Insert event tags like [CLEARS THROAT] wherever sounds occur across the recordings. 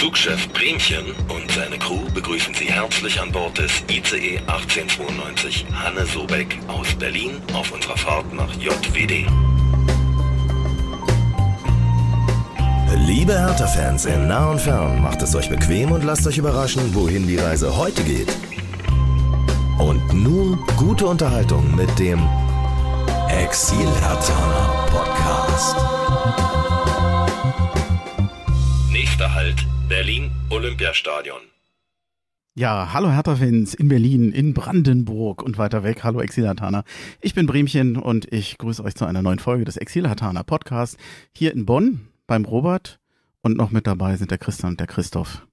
Zugchef Bremchen und seine Crew begrüßen Sie herzlich an Bord des ICE 1892 Hanne Sobeck aus Berlin auf unserer Fahrt nach JWD. Liebe Hertha-Fans in nah und fern, macht es euch bequem und lasst euch überraschen, wohin die Reise heute geht. Und nun gute Unterhaltung mit dem Exil Hertha Podcast. Nächster Halt Berlin Olympiastadion. Ja, hallo Hertha-Fans in Berlin, in Brandenburg und weiter weg. Hallo exil -Hatana. Ich bin Bremchen und ich grüße euch zu einer neuen Folge des Exilhataner Podcasts hier in Bonn beim Robert und noch mit dabei sind der Christian und der Christoph.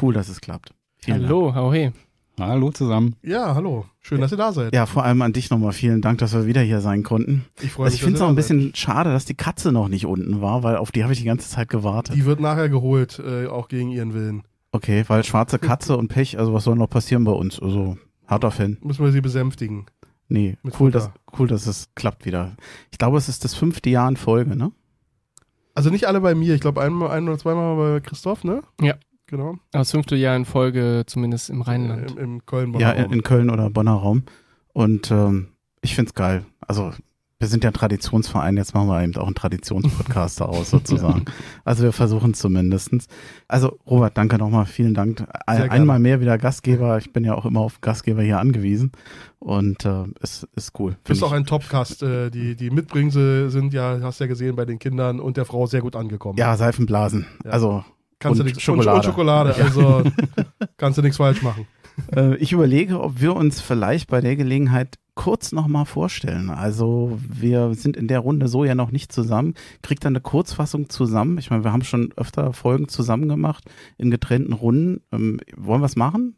Cool, dass es klappt. Vielen hallo, hau hey. Hallo zusammen. Ja, hallo. Schön, dass ihr da seid. Ja, vor allem an dich nochmal vielen Dank, dass wir wieder hier sein konnten. Ich freue mich. Also ich finde es auch ein bisschen seid. schade, dass die Katze noch nicht unten war, weil auf die habe ich die ganze Zeit gewartet. Die wird nachher geholt, äh, auch gegen ihren Willen. Okay, weil schwarze Katze und Pech, also was soll noch passieren bei uns? Also, harter Fan. Müssen wir sie besänftigen. Nee, cool dass, cool, dass es klappt wieder. Ich glaube, es ist das fünfte Jahr in Folge, ne? Also nicht alle bei mir, ich glaube ein, ein oder zweimal bei Christoph, ne? Ja genau. das fünfte Jahr in Folge, zumindest im Rheinland. Äh, Im, im Köln, Bonner Ja, in, in Köln oder Bonner Raum. Und ähm, ich es geil. Also wir sind ja ein Traditionsverein, jetzt machen wir eben auch einen Traditionspodcast daraus [LAUGHS] sozusagen. Also wir versuchen zumindestens. Also Robert, danke nochmal, vielen Dank. Ein, einmal mehr wieder Gastgeber. Ich bin ja auch immer auf Gastgeber hier angewiesen und äh, es ist cool. Du bist auch ein Topcast. Äh, die, die Mitbringsel sind ja, hast ja gesehen, bei den Kindern und der Frau sehr gut angekommen. Ja, Seifenblasen. Ja. Also Kannst und du nix, Schokolade. Und, Schokolade, also kannst du nichts falsch machen. [LAUGHS] Äh, ich überlege, ob wir uns vielleicht bei der Gelegenheit kurz nochmal vorstellen. Also wir sind in der Runde so ja noch nicht zusammen. Kriegt dann eine Kurzfassung zusammen. Ich meine, wir haben schon öfter Folgen zusammen gemacht in getrennten Runden. Ähm, wollen wir es machen?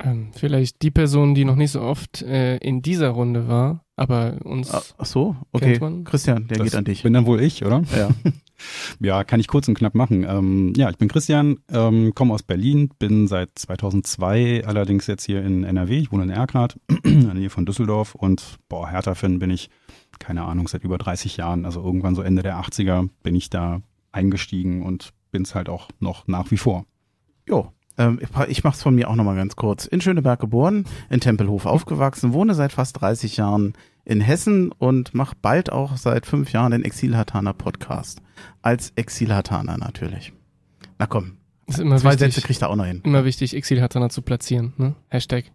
Ähm, vielleicht die Person, die noch nicht so oft äh, in dieser Runde war, aber uns. Ach so, okay. Christian, der das geht an dich. Bin dann wohl ich, oder? Ja. [LAUGHS] Ja, kann ich kurz und knapp machen. Ähm, ja, ich bin Christian, ähm, komme aus Berlin, bin seit 2002 allerdings jetzt hier in NRW. Ich wohne in Erkrath, [CLEARS THROAT] in der Nähe von Düsseldorf und boah, Hertha-Fan bin ich, keine Ahnung, seit über 30 Jahren. Also irgendwann so Ende der 80er bin ich da eingestiegen und bin es halt auch noch nach wie vor. Jo, ähm, ich mache es von mir auch nochmal ganz kurz. In Schöneberg geboren, in Tempelhof aufgewachsen, wohne seit fast 30 Jahren in Hessen und mache bald auch seit fünf Jahren den Exilhataner Podcast. Als Exilhataner natürlich. Na komm. Ist immer Zwei wichtig, Sätze kriegt er auch noch hin. Immer wichtig, Exil Exilhataner zu platzieren. Ne? Hashtag.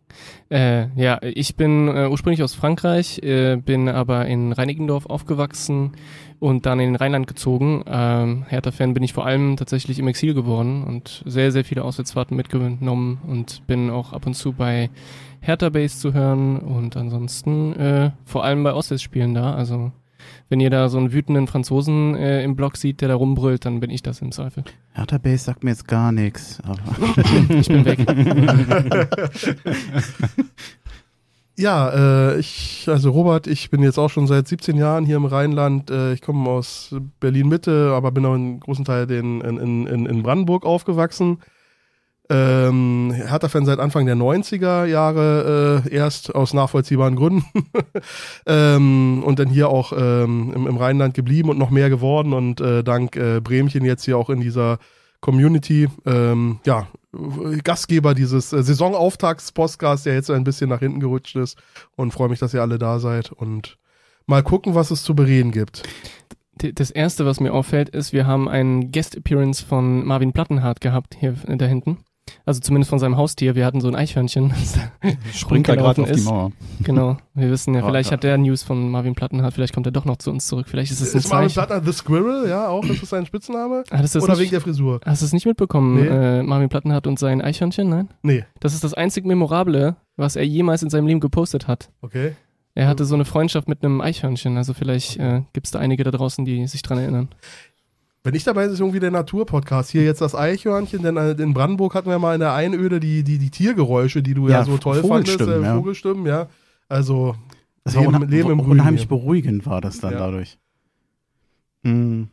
Äh, ja, ich bin äh, ursprünglich aus Frankreich, äh, bin aber in Reinickendorf aufgewachsen und dann in den Rheinland gezogen. Ähm, Hertha-Fan bin ich vor allem tatsächlich im Exil geworden und sehr, sehr viele Auswärtsfahrten mitgenommen und bin auch ab und zu bei Hertha Bass zu hören und ansonsten äh, vor allem bei Auswärtsspielen da. Also wenn ihr da so einen wütenden Franzosen äh, im Block sieht, der da rumbrüllt, dann bin ich das im Zweifel. Hertha Base sagt mir jetzt gar nichts. [LAUGHS] Ich bin weg. [LAUGHS] ja, äh, ich, also Robert, ich bin jetzt auch schon seit 17 Jahren hier im Rheinland. Äh, ich komme aus Berlin-Mitte, aber bin auch einen großen Teil in, in, in, in Brandenburg aufgewachsen. Ähm, Hertha-Fan seit Anfang der 90er Jahre äh, erst aus nachvollziehbaren Gründen [LAUGHS] ähm, und dann hier auch ähm, im, im, Rheinland geblieben und noch mehr geworden und äh, dank äh, Bremchen jetzt hier auch in dieser Community, ähm, ja, Gastgeber dieses äh, Saisonauftakts-Podcasts, der jetzt ein bisschen nach hinten gerutscht ist und freue mich, dass ihr alle da seid und mal gucken, was es zu bereden gibt das erste, was mir auffällt, ist, wir haben einen Guest Appearance von Marvin Plattenhardt gehabt hier äh, da hinten. Also zumindest von seinem Haustier. Wir hatten so ein Eichhörnchen, [LAUGHS] springt da gerade auf ist. die Mauer. Genau. Wir wissen ja, vielleicht hat der News von Marvin Plattenhardt, vielleicht kommt er doch noch zu uns zurück. Vielleicht ist es ein Ist Marvin Plattenhardt The Squirrel? Ja, auch. Ist das sein Spitzname? Ah, das Oder nicht, wegen der Frisur? Hast du es nicht mitbekommen? Nee. Äh, Marvin Plattenhardt und sein Eichhörnchen? Nein? Nee. Das ist das einzig Memorable, was er jemals in seinem Leben gepostet hat. Okay. Er hatte so eine Freundschaft mit einem Eichhörnchen, also vielleicht äh, gibt es da einige da draußen, die sich dran erinnern. Wenn ich dabei ist, ist irgendwie der Naturpodcast. Hier jetzt das Eichhörnchen, denn äh, in Brandenburg hatten wir mal in der Einöde die, die, die Tiergeräusche, die du ja, ja so toll fandest. Äh, ja. Vogelstimmen, ja. Also das Leben, war Leben im unheimlich Grün beruhigend war das dann ja. dadurch. Hm.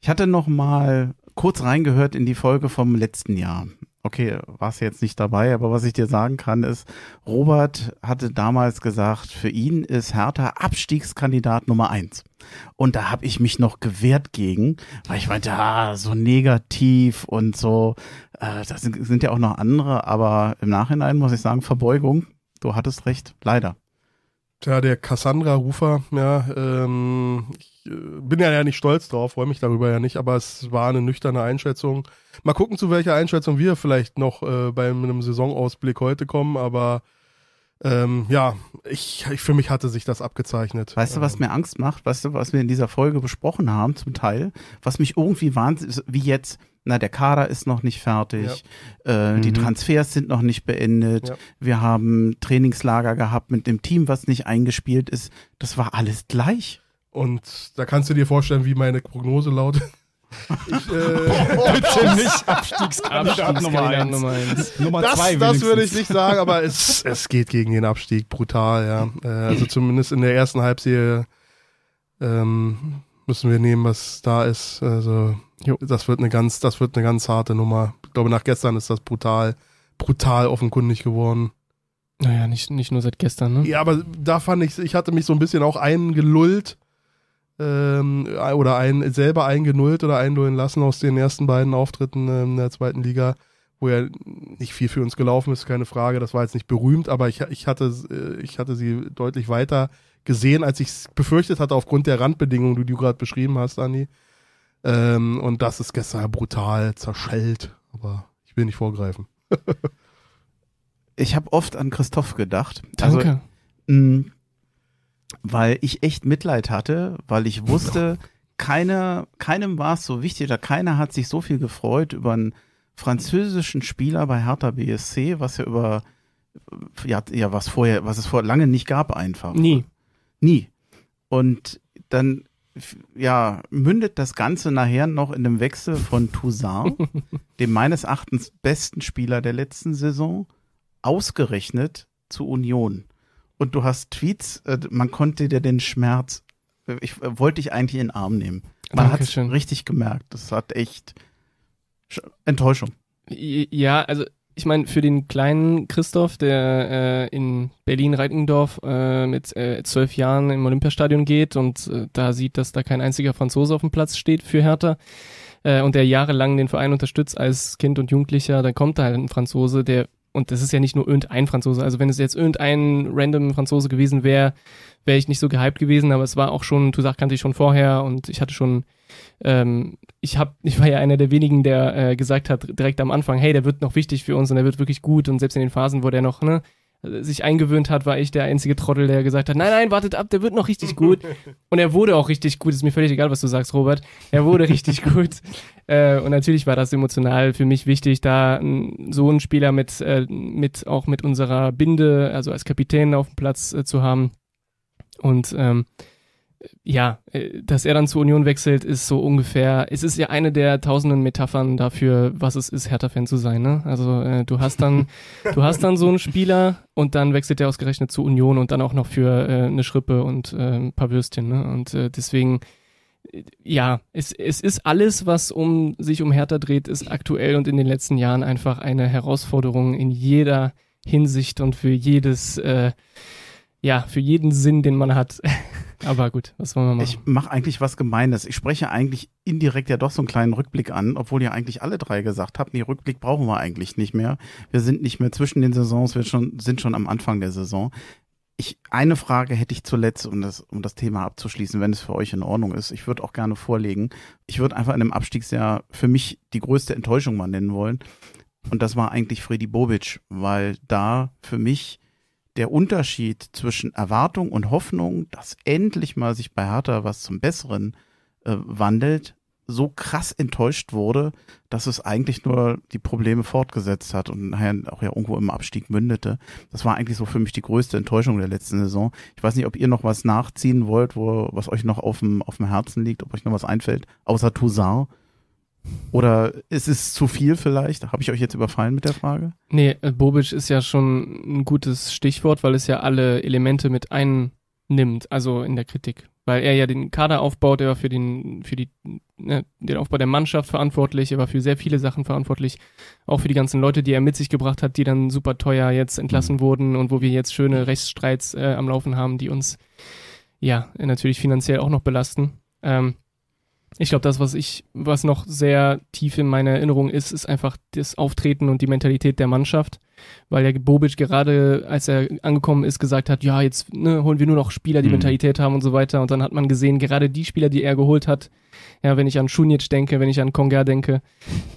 Ich hatte noch mal kurz reingehört in die Folge vom letzten Jahr okay, warst jetzt nicht dabei, aber was ich dir sagen kann, ist, Robert hatte damals gesagt, für ihn ist Hertha Abstiegskandidat Nummer eins. Und da habe ich mich noch gewehrt gegen, weil ich meinte, ah, so negativ und so, äh, das sind, sind ja auch noch andere, aber im Nachhinein muss ich sagen, Verbeugung, du hattest recht, leider. Tja, der Cassandra-Rufer, ja, ähm, ich äh, bin ja nicht stolz drauf, freue mich darüber ja nicht, aber es war eine nüchterne Einschätzung Mal gucken, zu welcher Einschätzung wir vielleicht noch äh, bei einem Saisonausblick heute kommen, aber ähm, ja, ich, ich, für mich hatte sich das abgezeichnet. Weißt du, was ähm. mir Angst macht? Weißt du, was wir in dieser Folge besprochen haben, zum Teil, was mich irgendwie wahnsinnig, wie jetzt, na, der Kader ist noch nicht fertig, ja. äh, mhm. die Transfers sind noch nicht beendet, ja. wir haben Trainingslager gehabt mit dem Team, was nicht eingespielt ist. Das war alles gleich. Und da kannst du dir vorstellen, wie meine Prognose lautet. Ich, äh, [LAUGHS] oh, Bitte nicht Abstiegskandidat Nummer 1. Nummer, eins. Nummer das, zwei das würde ich nicht sagen, aber es, [LAUGHS] es geht gegen den Abstieg brutal, ja. Äh, also [CLEARS THROAT] zumindest in der ersten Halbserie ähm, müssen wir nehmen, was da ist. Also das wird eine ganz, das wird eine ganz harte Nummer. Ich glaube, nach gestern ist das brutal, brutal offenkundig geworden. Naja, nicht, nicht nur seit gestern, ne? Ja, aber da fand ich, ich hatte mich so ein bisschen auch eingelullt ähm, äh, oder ein, selber eingenullt oder einnullen lassen aus den ersten beiden Auftritten in ähm, der zweiten Liga, wo ja nicht viel für uns gelaufen ist, keine Frage. Das war jetzt nicht berühmt, aber ich, ich, hatte, äh, ich hatte sie deutlich weiter gesehen, als ich es befürchtet hatte, aufgrund der Randbedingungen, die du gerade beschrieben hast, Andi. Ähm, und das ist gestern brutal zerschellt, aber ich will nicht vorgreifen. [LAUGHS] ich habe oft an Christoph gedacht. Also, Danke. Also, weil ich echt Mitleid hatte, weil ich wusste, keiner, keinem war es so wichtig oder keiner hat sich so viel gefreut über einen französischen Spieler bei Hertha BSC, was ja über ja, ja was vorher, was es vor lange nicht gab einfach. Nie. Nie. Und dann ja, mündet das Ganze nachher noch in dem Wechsel von Toussaint, [LAUGHS] dem meines Erachtens besten Spieler der letzten Saison, ausgerechnet zu Union und du hast Tweets, äh, man konnte dir den Schmerz, ich äh, wollte dich eigentlich in den Arm nehmen. Man hat richtig gemerkt, das hat echt Enttäuschung. Ja, also ich meine, für den kleinen Christoph, der äh, in Berlin-Reitendorf äh, mit äh, zwölf Jahren im Olympiastadion geht und äh, da sieht, dass da kein einziger Franzose auf dem Platz steht für Hertha und der jahrelang den Verein unterstützt als Kind und Jugendlicher, dann kommt da halt ein Franzose, der und das ist ja nicht nur irgendein Franzose. Also wenn es jetzt irgendein random Franzose gewesen wäre, wäre ich nicht so gehypt gewesen. Aber es war auch schon, Toussaint kannte ich schon vorher und ich hatte schon, ähm, ich hab, ich war ja einer der wenigen, der äh, gesagt hat direkt am Anfang, hey, der wird noch wichtig für uns und der wird wirklich gut. Und selbst in den Phasen, wo der noch ne, äh, sich eingewöhnt hat, war ich der einzige Trottel, der gesagt hat, nein, nein, wartet ab, der wird noch richtig gut. [LAUGHS] Und er wurde auch richtig gut, ist mir völlig egal, was du sagst, Robert. Er wurde richtig [LAUGHS] gut. Äh, und natürlich war das emotional für mich wichtig, da so einen Spieler mit, äh, mit auch mit unserer Binde, also als Kapitän auf dem Platz äh, zu haben. Und ähm, ja, äh, dass er dann zur Union wechselt, ist so ungefähr, es ist ja eine der tausenden Metaphern dafür, was es ist, Hertha-Fan zu sein, ne? Also äh, du hast dann, [LAUGHS] du hast dann so einen Spieler und dann wechselt er ausgerechnet zur Union und dann auch noch für äh, eine Schrippe und äh, ein paar Würstchen, ne? Und äh, deswegen, äh, ja, es, es ist alles, was um sich um Hertha dreht, ist aktuell und in den letzten Jahren einfach eine Herausforderung in jeder Hinsicht und für jedes, ja, für jeden Sinn, den man hat. [LAUGHS] Aber gut, was wollen wir machen? Ich mache eigentlich was Gemeines. Ich spreche eigentlich indirekt ja doch so einen kleinen Rückblick an, obwohl ihr eigentlich alle drei gesagt habt, nee, Rückblick brauchen wir eigentlich nicht mehr. Wir sind nicht mehr zwischen den Saisons, wir schon, sind schon am Anfang der Saison. Ich, eine Frage hätte ich zuletzt, um das, um das Thema abzuschließen, wenn es für euch in Ordnung ist. Ich würde auch gerne vorlegen. Ich würde einfach in einem Abstiegsjahr für mich die größte Enttäuschung mal nennen wollen. Und das war eigentlich Freddy Bobic, weil da für mich der Unterschied zwischen Erwartung und Hoffnung, dass endlich mal sich bei Hertha was zum Besseren äh, wandelt, so krass enttäuscht wurde, dass es eigentlich nur die Probleme fortgesetzt hat und nachher auch ja irgendwo im Abstieg mündete. Das war eigentlich so für mich die größte Enttäuschung der letzten Saison. Ich weiß nicht, ob ihr noch was nachziehen wollt, wo, was euch noch auf dem, auf dem Herzen liegt, ob euch noch was einfällt, außer Toussaint. Oder ist es zu viel vielleicht? Habe ich euch jetzt überfallen mit der Frage? Nee, äh, Bobic ist ja schon ein gutes Stichwort, weil es ja alle Elemente mit einnimmt, also in der Kritik. Weil er ja den Kader aufbaut, er war für den, für die, ne, den Aufbau der Mannschaft verantwortlich, er war für sehr viele Sachen verantwortlich, auch für die ganzen Leute, die er mit sich gebracht hat, die dann super teuer jetzt entlassen mhm. wurden und wo wir jetzt schöne Rechtsstreits äh, am Laufen haben, die uns ja natürlich finanziell auch noch belasten. Ähm, ich glaube, das, was ich, was noch sehr tief in meiner Erinnerung ist, ist einfach das Auftreten und die Mentalität der Mannschaft. Weil ja Bobic gerade, als er angekommen ist, gesagt hat, ja, jetzt ne, holen wir nur noch Spieler, die mhm. Mentalität haben und so weiter. Und dann hat man gesehen, gerade die Spieler, die er geholt hat, ja, wenn ich an Schunic denke, wenn ich an Konga denke,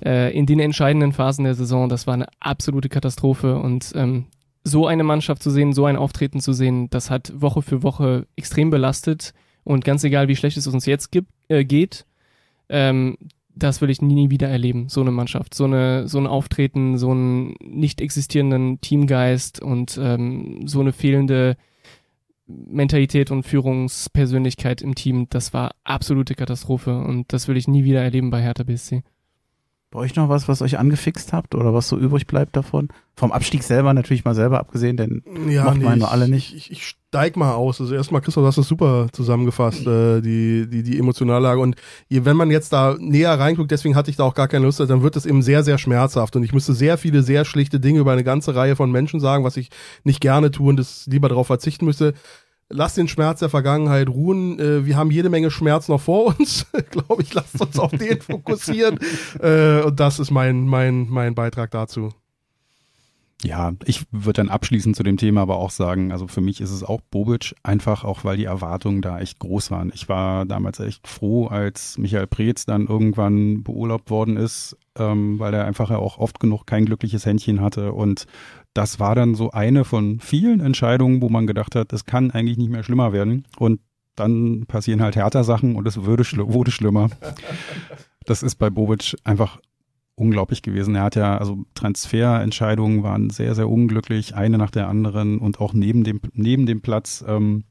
äh, in den entscheidenden Phasen der Saison, das war eine absolute Katastrophe. Und ähm, so eine Mannschaft zu sehen, so ein Auftreten zu sehen, das hat Woche für Woche extrem belastet. Und ganz egal, wie schlecht es uns jetzt gibt, äh, geht, ähm, das will ich nie, nie wieder erleben, so eine Mannschaft, so, eine, so ein Auftreten, so einen nicht existierenden Teamgeist und ähm, so eine fehlende Mentalität und Führungspersönlichkeit im Team. Das war absolute Katastrophe und das will ich nie wieder erleben bei Hertha BSC. Bei euch noch was, was euch angefixt habt oder was so übrig bleibt davon? Vom Abstieg selber natürlich mal selber abgesehen, denn ja, nee, meinen wir alle nicht. Ich, ich, Dijkma aus. Also erstmal, Christoph, du hast das super zusammengefasst, äh, die, die, die Emotionallage. Und je, wenn man jetzt da näher reinguckt, deswegen hatte ich da auch gar keine Lust, dann wird das eben sehr, sehr schmerzhaft. Und ich müsste sehr viele, sehr schlichte Dinge über eine ganze Reihe von Menschen sagen, was ich nicht gerne tue und das lieber darauf verzichten müsste. Lass den Schmerz der Vergangenheit ruhen. Äh, wir haben jede Menge Schmerz noch vor uns. [LAUGHS] Glaube ich, lasst uns auf den [LAUGHS] fokussieren. Äh, und das ist mein, mein, mein Beitrag dazu. Ja, ich würde dann abschließend zu dem Thema aber auch sagen, also für mich ist es auch Bobic, einfach auch, weil die Erwartungen da echt groß waren. Ich war damals echt froh, als Michael Preetz dann irgendwann beurlaubt worden ist, ähm, weil er einfach auch oft genug kein glückliches Händchen hatte. Und das war dann so eine von vielen Entscheidungen, wo man gedacht hat, es kann eigentlich nicht mehr schlimmer werden. Und dann passieren halt härter Sachen und es würde schl wurde schlimmer. Das ist bei Bobic einfach unglaublich gewesen. Er hat ja, also Transferentscheidungen waren sehr, sehr unglücklich, eine nach der anderen und auch neben dem, neben dem Platz ähm,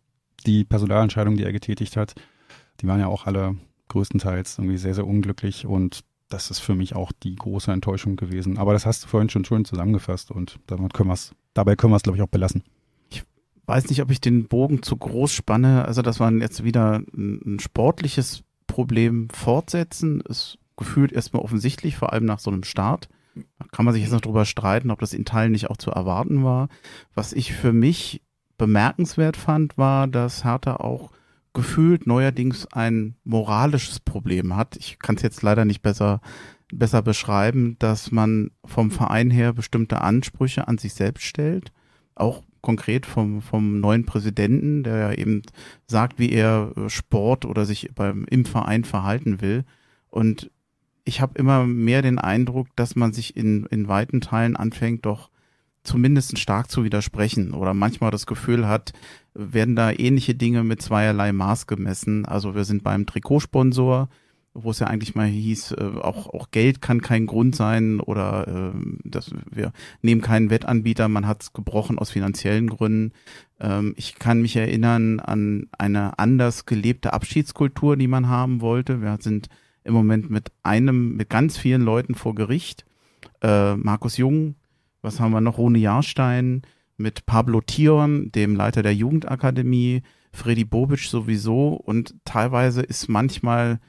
die Personalentscheidungen, die er getätigt hat, die waren ja auch alle größtenteils irgendwie sehr, sehr unglücklich und das ist für mich auch die große Enttäuschung gewesen. Aber das hast du vorhin schon schön zusammengefasst und damit können wir's, dabei können wir es, glaube ich, auch belassen. Ich weiß nicht, ob ich den Bogen zu groß spanne. Also das war jetzt wieder ein, ein sportliches Problem fortsetzen. Es gefühlt erstmal offensichtlich, vor allem nach so einem Start. Da kann man sich jetzt noch drüber streiten, ob das in Teilen nicht auch zu erwarten war. Was ich für mich bemerkenswert fand, war, dass Hertha auch gefühlt neuerdings ein moralisches Problem hat. Ich kann es jetzt leider nicht besser, besser beschreiben, dass man vom Verein her bestimmte Ansprüche an sich selbst stellt. Auch konkret vom, vom neuen Präsidenten, der ja eben sagt, wie er äh, Sport oder sich beim, im Verein verhalten will. Und ich habe immer mehr den Eindruck, dass man sich in, in weiten Teilen anfängt, doch zumindest stark zu widersprechen oder manchmal das Gefühl hat, werden da ähnliche Dinge mit zweierlei Maß gemessen. Also wir sind beim Trikotsponsor, wo es ja eigentlich mal hieß, äh, auch, auch Geld kann kein Grund sein oder äh, dass wir nehmen keinen Wettanbieter, man hat es gebrochen aus finanziellen Gründen. Ähm, ich kann mich erinnern an eine anders gelebte Abschiedskultur, die man haben wollte. Wir sind im Moment mit einem, mit ganz vielen Leuten vor Gericht. Äh, Markus Jung, was haben wir noch? Rune Jahrstein, mit Pablo Tion, dem Leiter der Jugendakademie, Freddy Bobic sowieso. Und teilweise ist manchmal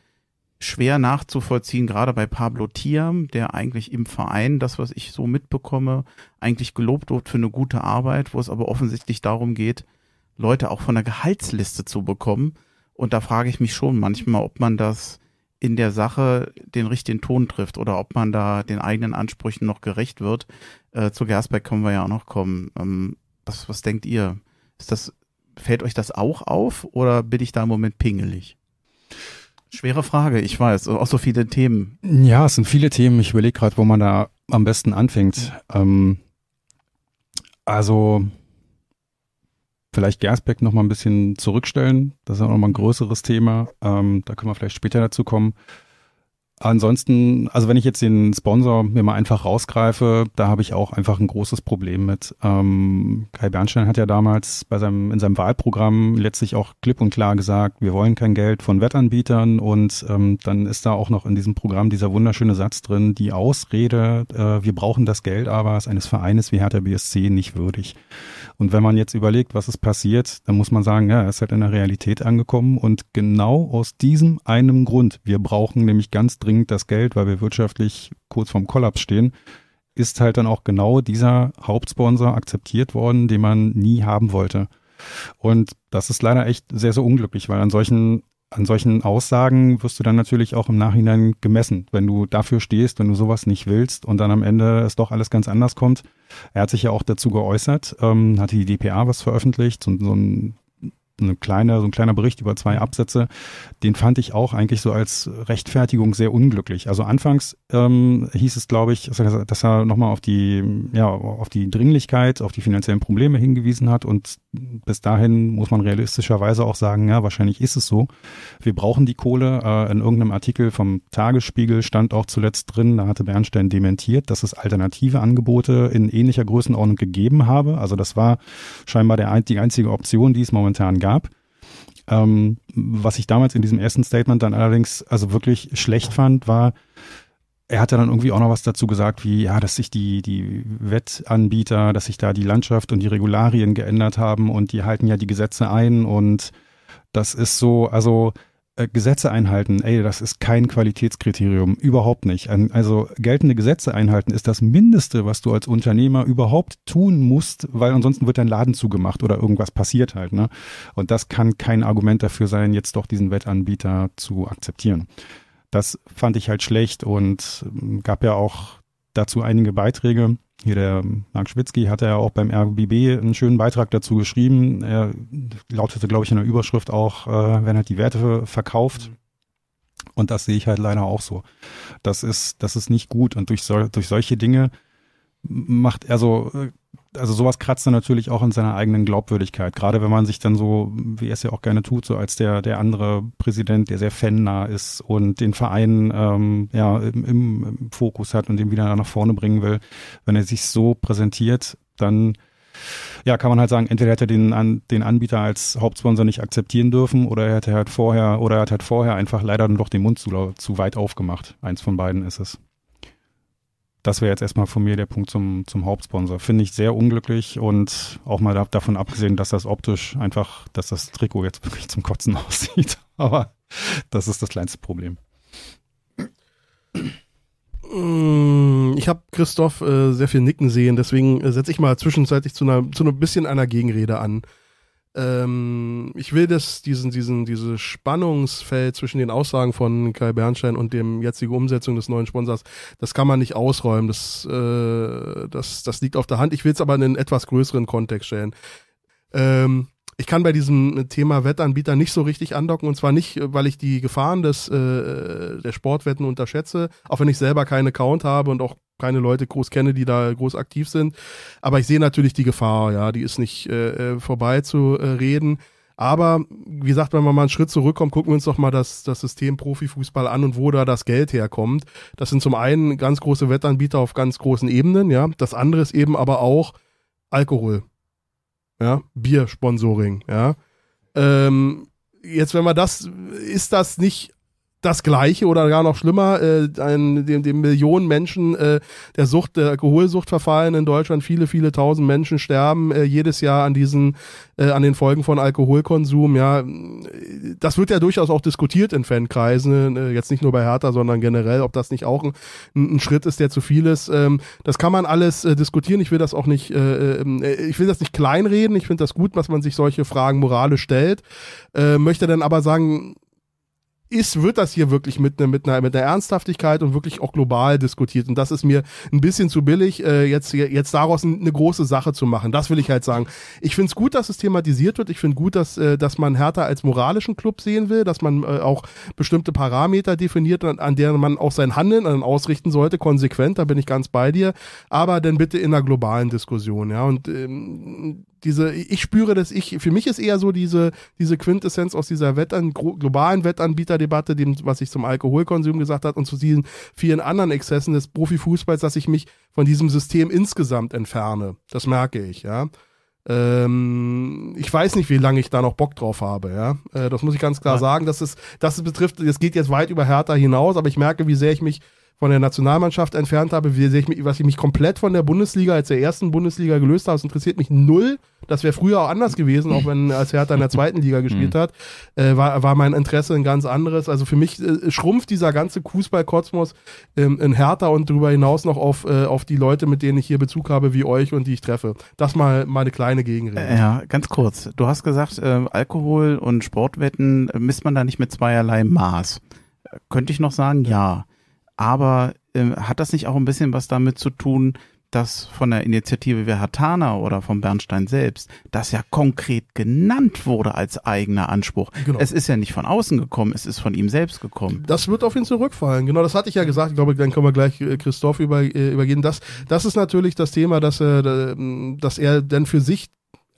schwer nachzuvollziehen, gerade bei Pablo Tiam, der eigentlich im Verein, das, was ich so mitbekomme, eigentlich gelobt wird für eine gute Arbeit, wo es aber offensichtlich darum geht, Leute auch von der Gehaltsliste zu bekommen. Und da frage ich mich schon manchmal, ob man das in der Sache den richtigen Ton trifft oder ob man da den eigenen Ansprüchen noch gerecht wird. Äh, zu Gersberg können wir ja auch noch kommen. Ähm, was, was denkt ihr? Ist das, fällt euch das auch auf oder bin ich da im Moment pingelig? Schwere Frage, ich weiß. Auch so viele Themen. Ja, es sind viele Themen. Ich überlege gerade, wo man da am besten anfängt. Ähm, also vielleicht Gersbeck noch mal ein bisschen zurückstellen. Das ist auch noch mal ein größeres Thema. Ähm, da können wir vielleicht später dazu kommen. Ansonsten, also wenn ich jetzt den Sponsor mir mal einfach rausgreife, da habe ich auch einfach ein großes Problem mit. Ähm, Kai Bernstein hat ja damals bei seinem, in seinem Wahlprogramm letztlich auch klipp und klar gesagt, wir wollen kein Geld von Wettanbietern und ähm, dann ist da auch noch in diesem Programm dieser wunderschöne Satz drin, die Ausrede, äh, wir brauchen das Geld aber ist eines Vereines wie Hertha BSC nicht würdig. Und wenn man jetzt überlegt, was ist passiert, dann muss man sagen, ja, es ist halt in der Realität angekommen und genau aus diesem einen Grund, wir brauchen nämlich ganz dringend dringend das Geld, weil wir wirtschaftlich kurz vorm Kollaps stehen, ist halt dann auch genau dieser Hauptsponsor akzeptiert worden, den man nie haben wollte. Und das ist leider echt sehr, sehr unglücklich, weil an solchen, an solchen Aussagen wirst du dann natürlich auch im Nachhinein gemessen. Wenn du dafür stehst, wenn du sowas nicht willst und dann am Ende es doch alles ganz anders kommt. Er hat sich ja auch dazu geäußert, ähm, hatte die DPA was veröffentlicht, und so ein eine kleine, so ein kleiner Bericht über zwei mhm. Absätze, den fand ich auch eigentlich so als Rechtfertigung sehr unglücklich. Also anfangs ähm, hieß es, glaube ich, dass er nochmal auf die, ja, auf die Dringlichkeit, auf die finanziellen Probleme hingewiesen hat und bis dahin muss man realistischerweise auch sagen, ja, wahrscheinlich ist es so. Wir brauchen die Kohle. Äh, in irgendeinem Artikel vom Tagesspiegel stand auch zuletzt drin, da hatte Bernstein dementiert, dass es alternative Angebote in ähnlicher Größenordnung gegeben habe. Also das war scheinbar der, die einzige Option, die es momentan gab gab. Ähm, was ich damals in diesem ersten Statement dann allerdings also wirklich schlecht fand, war, er hat ja dann irgendwie auch noch was dazu gesagt, wie ja, dass sich die, die Wettanbieter, dass sich da die Landschaft und die Regularien geändert haben und die halten ja die Gesetze ein und das ist so, also äh, Gesetze einhalten, ey, das ist kein Qualitätskriterium, überhaupt nicht. Also geltende Gesetze einhalten ist das Mindeste, was du als Unternehmer überhaupt tun musst, weil ansonsten wird dein Laden zugemacht oder irgendwas passiert halt. Ne? Und das kann kein Argument dafür sein, jetzt doch diesen Wettanbieter zu akzeptieren. Das fand ich halt schlecht und ähm, gab ja auch dazu einige Beiträge hier der Mark Schwitzky hatte ja auch beim RBB einen schönen Beitrag dazu geschrieben. Er lautete, glaube ich, in der Überschrift auch, äh, wenn er die Werte verkauft. Und das sehe ich halt leider auch so. Das ist, das ist nicht gut. Und durch, so, durch solche Dinge macht, also also sowas kratzt dann natürlich auch in seiner eigenen Glaubwürdigkeit. Gerade wenn man sich dann so, wie er es ja auch gerne tut, so als der, der andere Präsident, der sehr fannah ist und den Verein ähm, ja, im, im, Fokus hat und den wieder nach vorne bringen will, wenn er sich so präsentiert, dann ja, kann man halt sagen, entweder hätte er den, an, den Anbieter als Hauptsponsor nicht akzeptieren dürfen oder er hätte halt vorher, oder er hat halt vorher einfach leider dann doch den Mund zu, zu weit aufgemacht. Eins von beiden ist es das wäre jetzt erstmal von mir der Punkt zum, zum Hauptsponsor. Finde ich sehr unglücklich und auch mal davon abgesehen, dass das optisch einfach, dass das Trikot jetzt [LAUGHS] wirklich zum Kotzen aussieht. Aber das ist das kleinste Problem. Ähm, ich habe Christoph äh, sehr viel nicken sehen, deswegen äh, setze ich mal zwischenzeitlich zu einer, zu einer bisschen einer Gegenrede an ähm, ich will das, diesen, diesen, dieses Spannungsfeld zwischen den Aussagen von Kai Bernstein und dem jetzigen Umsetzung des neuen Sponsors, das kann man nicht ausräumen. Das, äh, das, das liegt auf der Hand. Ich will es aber in einen etwas größeren Kontext stellen. Ähm, ich kann bei diesem Thema Wettanbieter nicht so richtig andocken und zwar nicht, weil ich die Gefahren des, äh, der Sportwetten unterschätze, auch wenn ich selber keinen Account habe und auch keine Leute groß kenne, die da groß aktiv sind. Aber ich sehe natürlich die Gefahr, ja, die ist nicht äh, äh, vorbei zu äh, reden. Aber wie gesagt, wenn wir mal einen Schritt zurückkommen, gucken wir uns doch mal das, das System Profifußball an und wo da das Geld herkommt. Das sind zum einen ganz große Wettanbieter auf ganz großen Ebenen, ja. Das andere ist eben aber auch Alkohol ja, Biersponsoring, ja. Ähm, jetzt, wenn man das, ist das nicht das Gleiche oder gar noch schlimmer, äh, ein, dem, dem Millionen Menschen äh, der Sucht, der Alkoholsucht verfallen in Deutschland. Viele, viele tausend Menschen sterben äh, jedes Jahr an diesen, äh, an den Folgen von Alkoholkonsum. Ja, das wird ja durchaus auch diskutiert in Fankreisen, äh, jetzt nicht nur bei Hertha, sondern generell, ob das nicht auch ein, ein Schritt ist, der zu viel ist. Ähm, das kann man alles äh, diskutieren. Ich will das auch nicht, äh, ähm, äh ich will das nicht kleinreden. Ich finde das gut, dass man sich solche Fragen moralisch stellt. Äh, möchte dann aber sagen, ist, wird das hier wirklich mit, ne, mit, einer, mit einer Ernsthaftigkeit und wirklich auch global diskutiert. Und das ist mir ein bisschen zu billig, äh, jetzt, jetzt daraus eine große Sache zu machen. Das will ich halt sagen. Ich finde es gut, dass es thematisiert wird. Ich finde gut, dass, äh, dass man Hertha als moralischen Club sehen will, dass man äh, auch bestimmte Parameter definiert, an, an deren man auch sein Handeln dann ausrichten sollte, konsequent, da bin ich ganz bei dir. Aber dann bitte in einer globalen Diskussion, ja. Und ähm, diese, ich spüre, dass ich, für mich ist eher so diese, diese Quintessenz aus dieser Wettan globalen Wettanbieterdebatte, dem, was ich zum Alkoholkonsum gesagt habe und zu diesen vielen anderen Exzessen des Profifußballs, dass ich mich von diesem System insgesamt entferne. Das merke ich, ja. Ähm, ich weiß nicht, wie lange ich da noch Bock drauf habe, ja. Äh, das muss ich ganz klar ja. sagen. Das ist, das betrifft, es geht jetzt weit über Hertha hinaus, aber ich merke, wie sehr ich mich von der Nationalmannschaft entfernt habe, was ich mich komplett von der Bundesliga als der ersten Bundesliga gelöst habe, das interessiert mich null. Das wäre früher auch anders gewesen, auch wenn als Hertha in der zweiten Liga [LAUGHS] gespielt mhm. hat, äh, war, war mein Interesse ein ganz anderes. Also für mich äh, schrumpft dieser ganze Fußballkosmos ähm, in Hertha und darüber hinaus noch auf, äh, auf die Leute, mit denen ich hier Bezug habe, wie euch und die ich treffe. Das mal meine kleine Gegenrede. Äh, ja, ganz kurz. Du hast gesagt, äh, Alkohol und Sportwetten äh, misst man da nicht mit zweierlei Maß. Könnte ich noch sagen, ja. Aber ähm, hat das nicht auch ein bisschen was damit zu tun, dass von der Initiative Verhatana oder vom Bernstein selbst das ja konkret genannt wurde als eigener Anspruch. Genau. Es ist ja nicht von außen gekommen, es ist von ihm selbst gekommen. Das wird auf ihn zurückfallen. Genau, das hatte ich ja gesagt. Ich glaube, dann können wir gleich äh, Christoph über, äh, übergehen. Das, das ist natürlich das Thema, dass, er, äh, ähm, dass er denn für sich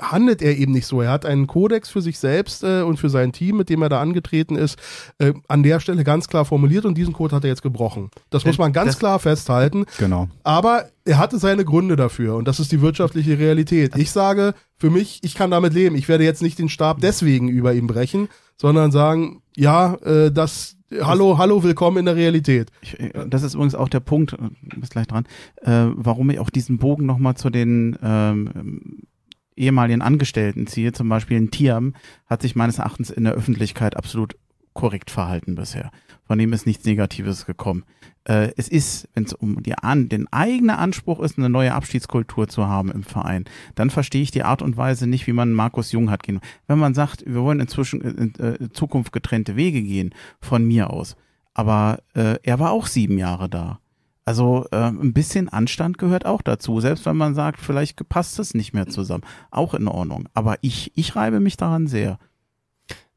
handelt er eben nicht so. Er hat einen Kodex für sich selbst äh, und für sein Team, mit dem er da angetreten ist, äh, an der Stelle ganz klar formuliert und diesen Code hat er jetzt gebrochen. Das muss man ganz das, klar festhalten. Genau. Aber er hatte seine Gründe dafür und das ist die wirtschaftliche Realität. Ich sage, für mich, ich kann damit leben. Ich werde jetzt nicht den Stab deswegen über ihm brechen, sondern sagen, ja, äh, das, Hallo, hallo, willkommen in der Realität. Ich, äh, das ist übrigens auch der Punkt, äh, bis gleich dran, äh, warum ich auch diesen Bogen nochmal zu den ähm, ehemaligen Angestellten ziehe, zum Beispiel in Tiam, hat sich meines Erachtens in der Öffentlichkeit absolut korrekt verhalten bisher. Von dem ist nichts Negatives gekommen. Äh, es ist, wenn es um die an, den eigenen Anspruch ist, eine neue Abschiedskultur zu haben im Verein, dann verstehe ich die Art und Weise nicht, wie man Markus Jung hat gehen. Wenn man sagt, wir wollen inzwischen äh, in, äh, in Zukunft getrennte Wege gehen, von mir aus. Aber äh, er war auch sieben Jahre da. Also äh, ein bisschen Anstand gehört auch dazu, selbst wenn man sagt, vielleicht passt es nicht mehr zusammen. Auch in Ordnung. Aber ich, ich reibe mich daran sehr.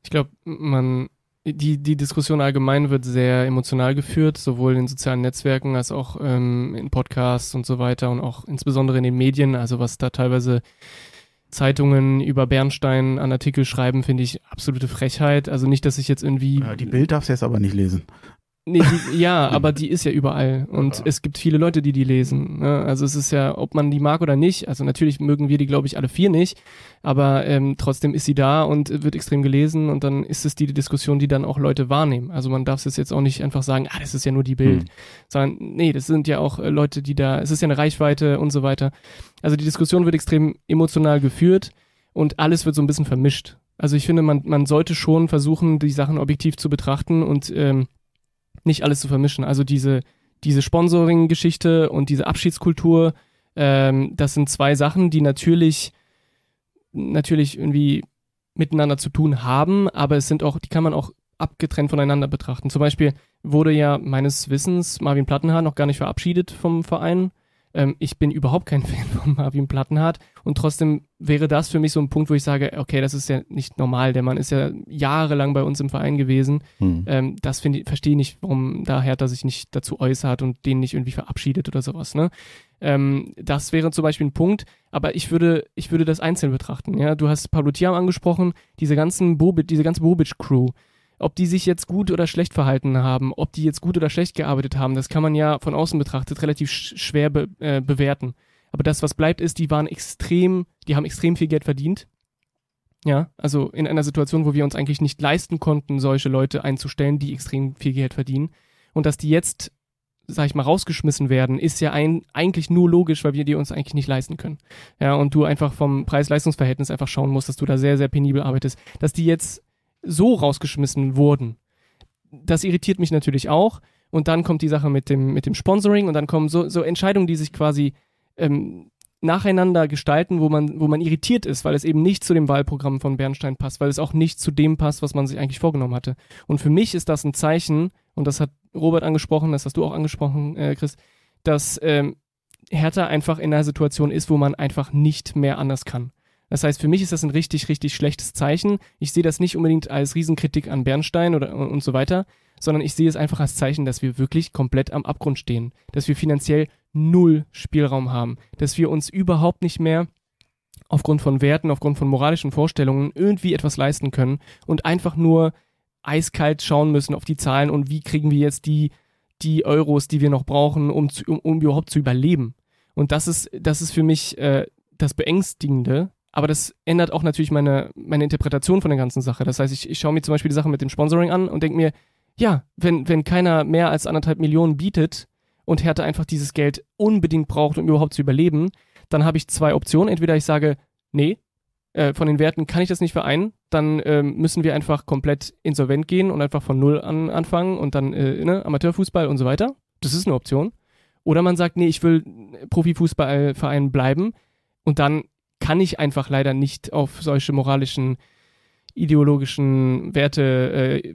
Ich glaube, man, die, die Diskussion allgemein wird sehr emotional geführt, sowohl in sozialen Netzwerken als auch ähm, in Podcasts und so weiter und auch insbesondere in den Medien, also was da teilweise Zeitungen über Bernstein an Artikel schreiben, finde ich absolute Frechheit. Also nicht, dass ich jetzt irgendwie. Ja, die Bild darfst du jetzt aber nicht lesen. Nee, die, ja, aber die ist ja überall und ja. es gibt viele Leute, die die lesen. Ne? Also es ist ja, ob man die mag oder nicht. Also natürlich mögen wir die, glaube ich, alle vier nicht, aber ähm, trotzdem ist sie da und wird extrem gelesen und dann ist es die Diskussion, die dann auch Leute wahrnehmen. Also man darf es jetzt auch nicht einfach sagen, ah, das ist ja nur die Bild, mhm. sondern nee, das sind ja auch äh, Leute, die da, es ist ja eine Reichweite und so weiter. Also die Diskussion wird extrem emotional geführt und alles wird so ein bisschen vermischt. Also ich finde, man, man sollte schon versuchen, die Sachen objektiv zu betrachten und ähm, nicht alles zu vermischen. Also diese, diese Sponsoring-Geschichte und diese Abschiedskultur, ähm, das sind zwei Sachen, die natürlich, natürlich irgendwie miteinander zu tun haben, aber es sind auch, die kann man auch abgetrennt voneinander betrachten. Zum Beispiel wurde ja meines Wissens Marvin Plattenhahn noch gar nicht verabschiedet vom Verein. Ähm, ich bin überhaupt kein [LAUGHS] Fan von Marvin Plattenhardt und trotzdem wäre das für mich so ein Punkt, wo ich sage, okay, das ist ja nicht normal. Der Mann ist ja jahrelang bei uns im Verein gewesen. Hm. Ähm, das finde ich, verstehe nicht, warum da Hertha sich nicht dazu äußert und den nicht irgendwie verabschiedet oder sowas. Ne? Ähm, das wäre zum Beispiel ein Punkt, aber ich würde, ich würde das einzeln betrachten. Ja? Du hast Pablo Thiam angesprochen, diese ganzen Bobic, diese ganze Bobic-Crew ob die sich jetzt gut oder schlecht verhalten haben, ob die jetzt gut oder schlecht gearbeitet haben, das kann man ja von außen betrachtet relativ schwer be äh, bewerten. Aber das, was bleibt, ist, die waren extrem, die haben extrem viel Geld verdient. Ja, also in einer Situation, wo wir uns eigentlich nicht leisten konnten, solche Leute einzustellen, die extrem viel Geld verdienen. Und dass die jetzt, sag ich mal, rausgeschmissen werden, ist ja ein, eigentlich nur logisch, weil wir die uns eigentlich nicht leisten können. Ja, und du einfach vom Preis-Leistungs-Verhältnis einfach schauen musst, dass du da sehr, sehr penibel arbeitest. Dass die jetzt so rausgeschmissen wurden. Das irritiert mich natürlich auch. Und dann kommt die Sache mit dem, mit dem Sponsoring und dann kommen so, so Entscheidungen, die sich quasi ähm, nacheinander gestalten, wo man, wo man irritiert ist, weil es eben nicht zu dem Wahlprogramm von Bernstein passt, weil es auch nicht zu dem passt, was man sich eigentlich vorgenommen hatte. Und für mich ist das ein Zeichen, und das hat Robert angesprochen, das hast du auch angesprochen, äh, Chris, dass ähm, Hertha einfach in einer Situation ist, wo man einfach nicht mehr anders kann. Das heißt, für mich ist das ein richtig, richtig schlechtes Zeichen. Ich sehe das nicht unbedingt als Riesenkritik an Bernstein oder und so weiter, sondern ich sehe es einfach als Zeichen, dass wir wirklich komplett am Abgrund stehen, dass wir finanziell null Spielraum haben, dass wir uns überhaupt nicht mehr aufgrund von Werten, aufgrund von moralischen Vorstellungen irgendwie etwas leisten können und einfach nur eiskalt schauen müssen auf die Zahlen und wie kriegen wir jetzt die, die Euros, die wir noch brauchen, um, zu, um, um überhaupt zu überleben. Und das ist, das ist für mich äh, das Beängstigende aber das ändert auch natürlich meine, meine Interpretation von der ganzen Sache. Das heißt, ich, ich schaue mir zum Beispiel die Sache mit dem Sponsoring an und denke mir, ja, wenn, wenn keiner mehr als anderthalb Millionen bietet und Hertha einfach dieses Geld unbedingt braucht, um überhaupt zu überleben, dann habe ich zwei Optionen. Entweder ich sage, nee, äh, von den Werten kann ich das nicht vereinen, dann äh, müssen wir einfach komplett insolvent gehen und einfach von Null an anfangen und dann äh, ne, Amateurfußball und so weiter. Das ist eine Option. Oder man sagt, nee, ich will Profifußballverein bleiben und dann kann ich einfach leider nicht auf solche moralischen, ideologischen Werte äh,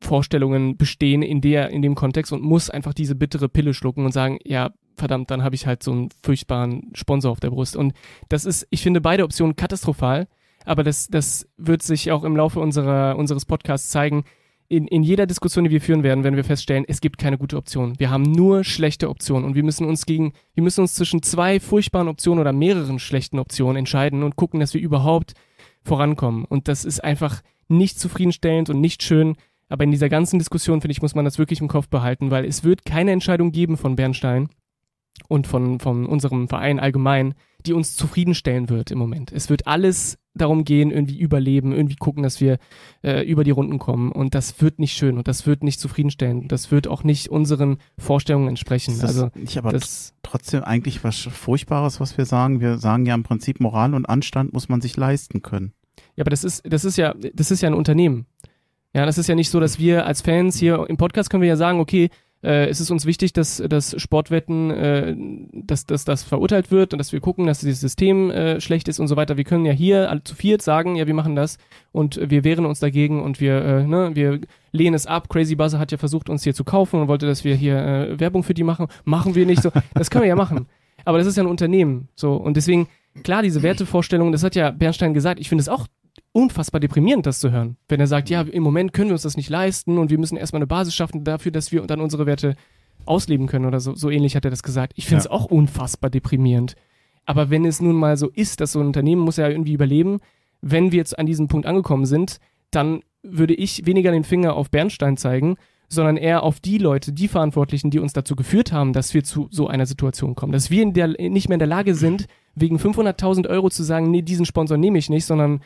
Vorstellungen bestehen in der in dem Kontext und muss einfach diese bittere Pille schlucken und sagen, ja, verdammt, dann habe ich halt so einen furchtbaren Sponsor auf der Brust und das ist ich finde beide Optionen katastrophal, aber das das wird sich auch im Laufe unserer unseres Podcasts zeigen in, in jeder Diskussion, die wir führen werden, werden wir feststellen, es gibt keine gute Option. Wir haben nur schlechte Optionen und wir müssen uns gegen, wir müssen uns zwischen zwei furchtbaren Optionen oder mehreren schlechten Optionen entscheiden und gucken, dass wir überhaupt vorankommen. Und das ist einfach nicht zufriedenstellend und nicht schön. Aber in dieser ganzen Diskussion, finde ich, muss man das wirklich im Kopf behalten, weil es wird keine Entscheidung geben von Bernstein, und von, von unserem Verein allgemein, die uns zufriedenstellen wird im Moment. Es wird alles darum gehen, irgendwie überleben, irgendwie gucken, dass wir äh, über die Runden kommen. Und das wird nicht schön und das wird nicht zufriedenstellend. Das wird auch nicht unseren Vorstellungen entsprechen. Das also nicht, aber das trotzdem eigentlich was Furchtbares, was wir sagen. Wir sagen ja im Prinzip, Moral und Anstand muss man sich leisten können. Ja, aber das ist, das ist ja, das ist ja ein Unternehmen. Ja, das ist ja nicht so, dass wir als Fans hier im Podcast können wir ja sagen, okay, äh, ist es uns wichtig, dass, dass Sportwetten, äh, dass, dass das verurteilt wird und dass wir gucken, dass dieses System äh, schlecht ist und so weiter. Wir können ja hier alle zu viert sagen, ja, wir machen das und wir wehren uns dagegen und wir, äh, ne, wir lehnen es ab. Crazy Buzzer hat ja versucht, uns hier zu kaufen und wollte, dass wir hier äh, Werbung für die machen. Machen wir nicht so. Das können wir ja machen. Aber das ist ja ein Unternehmen. So, und deswegen, klar, diese Wertevorstellungen, das hat ja Bernstein gesagt, ich finde es auch unfassbar deprimierend, das zu hören. Wenn er sagt, ja, mhm. im Moment können wir uns das nicht leisten und wir müssen erstmal eine Basis schaffen dafür, dass wir dann unsere Werte ausleben können oder so, so ähnlich hat er das gesagt. Ich finde es ja. auch unfassbar deprimierend. Aber wenn es nun mal so ist, dass so ein Unternehmen muss ja irgendwie überleben, wenn wir jetzt an diesem Punkt angekommen sind, dann würde ich weniger den Finger auf Bernstein zeigen, sondern eher auf die Leute, die Verantwortlichen, die uns dazu geführt haben, dass wir zu so einer Situation kommen. Dass wir der, nicht mehr in der Lage sind, [CLEARS THROAT] wegen 500.000 Euro zu sagen, nee, diesen Sponsor nehme ich nicht, sondern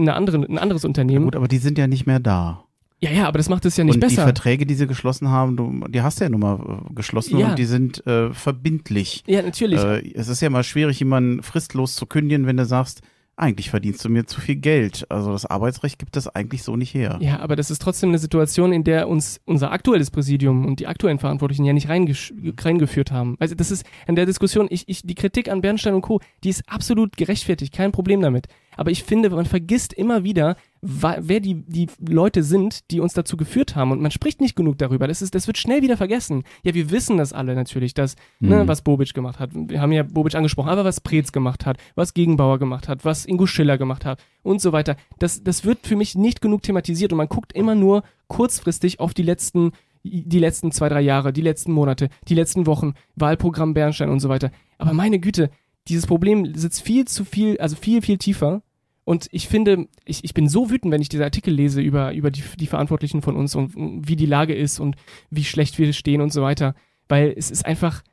eine andere, ein anderes Unternehmen. Gut, aber die sind ja nicht mehr da. Ja, ja, aber das macht es ja nicht und besser. Die Verträge, die sie geschlossen haben, du, die hast du ja nun mal äh, geschlossen ja. und die sind äh, verbindlich. Ja, natürlich. Äh, es ist ja mal schwierig, jemanden fristlos zu kündigen, wenn du sagst, eigentlich verdienst du mir zu viel Geld. Also das Arbeitsrecht gibt das eigentlich so nicht her. Ja, aber das ist trotzdem eine Situation, in der uns unser aktuelles Präsidium und die aktuellen Verantwortlichen ja nicht reingeführt haben. Also das ist an der Diskussion, ich, ich, die Kritik an Bernstein und Co., die ist absolut gerechtfertigt, kein Problem damit. Aber ich finde, man vergisst immer wieder, wer die, die Leute sind, die uns dazu geführt haben. Und man spricht nicht genug darüber. Das, ist, das wird schnell wieder vergessen. Ja, wir wissen das alle natürlich, dass, ne, mhm. ne, was Bobic gemacht hat. Wir haben ja Bobic angesprochen, aber was Preetz gemacht hat, was Gegenbauer gemacht hat, was Ingo Schiller gemacht hat und so weiter. Das, das wird für mich nicht genug thematisiert und man guckt immer nur kurzfristig auf die letzten die letzten zwei, drei Jahre, die letzten Monate, die letzten Wochen, Wahlprogramm Bernstein und so weiter. Aber meine Güte, dieses Problem sitzt viel zu viel, also viel, viel tiefer und ich finde, ich, ich bin so wütend, wenn ich diese Artikel lese über, über die, die Verantwortlichen von uns und, und wie die Lage ist und wie schlecht wir stehen und so weiter. Weil es ist einfach,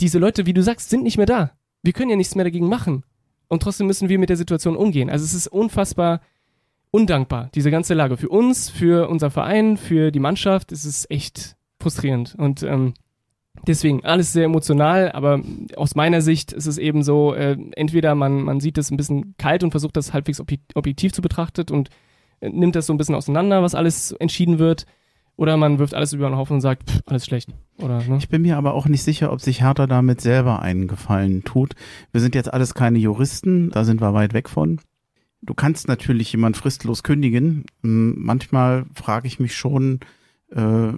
diese Leute, wie du sagst, sind nicht mehr da. Wir können ja nichts mehr dagegen machen. Und trotzdem müssen wir mit der Situation umgehen. Also es ist unfassbar undankbar, diese ganze Lage. Für uns, für unser Verein, für die Mannschaft, es ist echt frustrierend. Und ähm, Deswegen alles sehr emotional, aber aus meiner Sicht ist es eben so, äh, entweder man, man sieht es ein bisschen kalt und versucht das halbwegs objektiv zu betrachten und äh, nimmt das so ein bisschen auseinander, was alles entschieden wird, oder man wirft alles über den Haufen und sagt, pff, alles schlecht. Oder, ne? Ich bin mir aber auch nicht sicher, ob sich Hertha damit selber einen Gefallen tut. Wir sind jetzt alles keine Juristen, da sind wir weit weg von. Du kannst natürlich jemand fristlos kündigen. Manchmal frage ich mich schon, äh,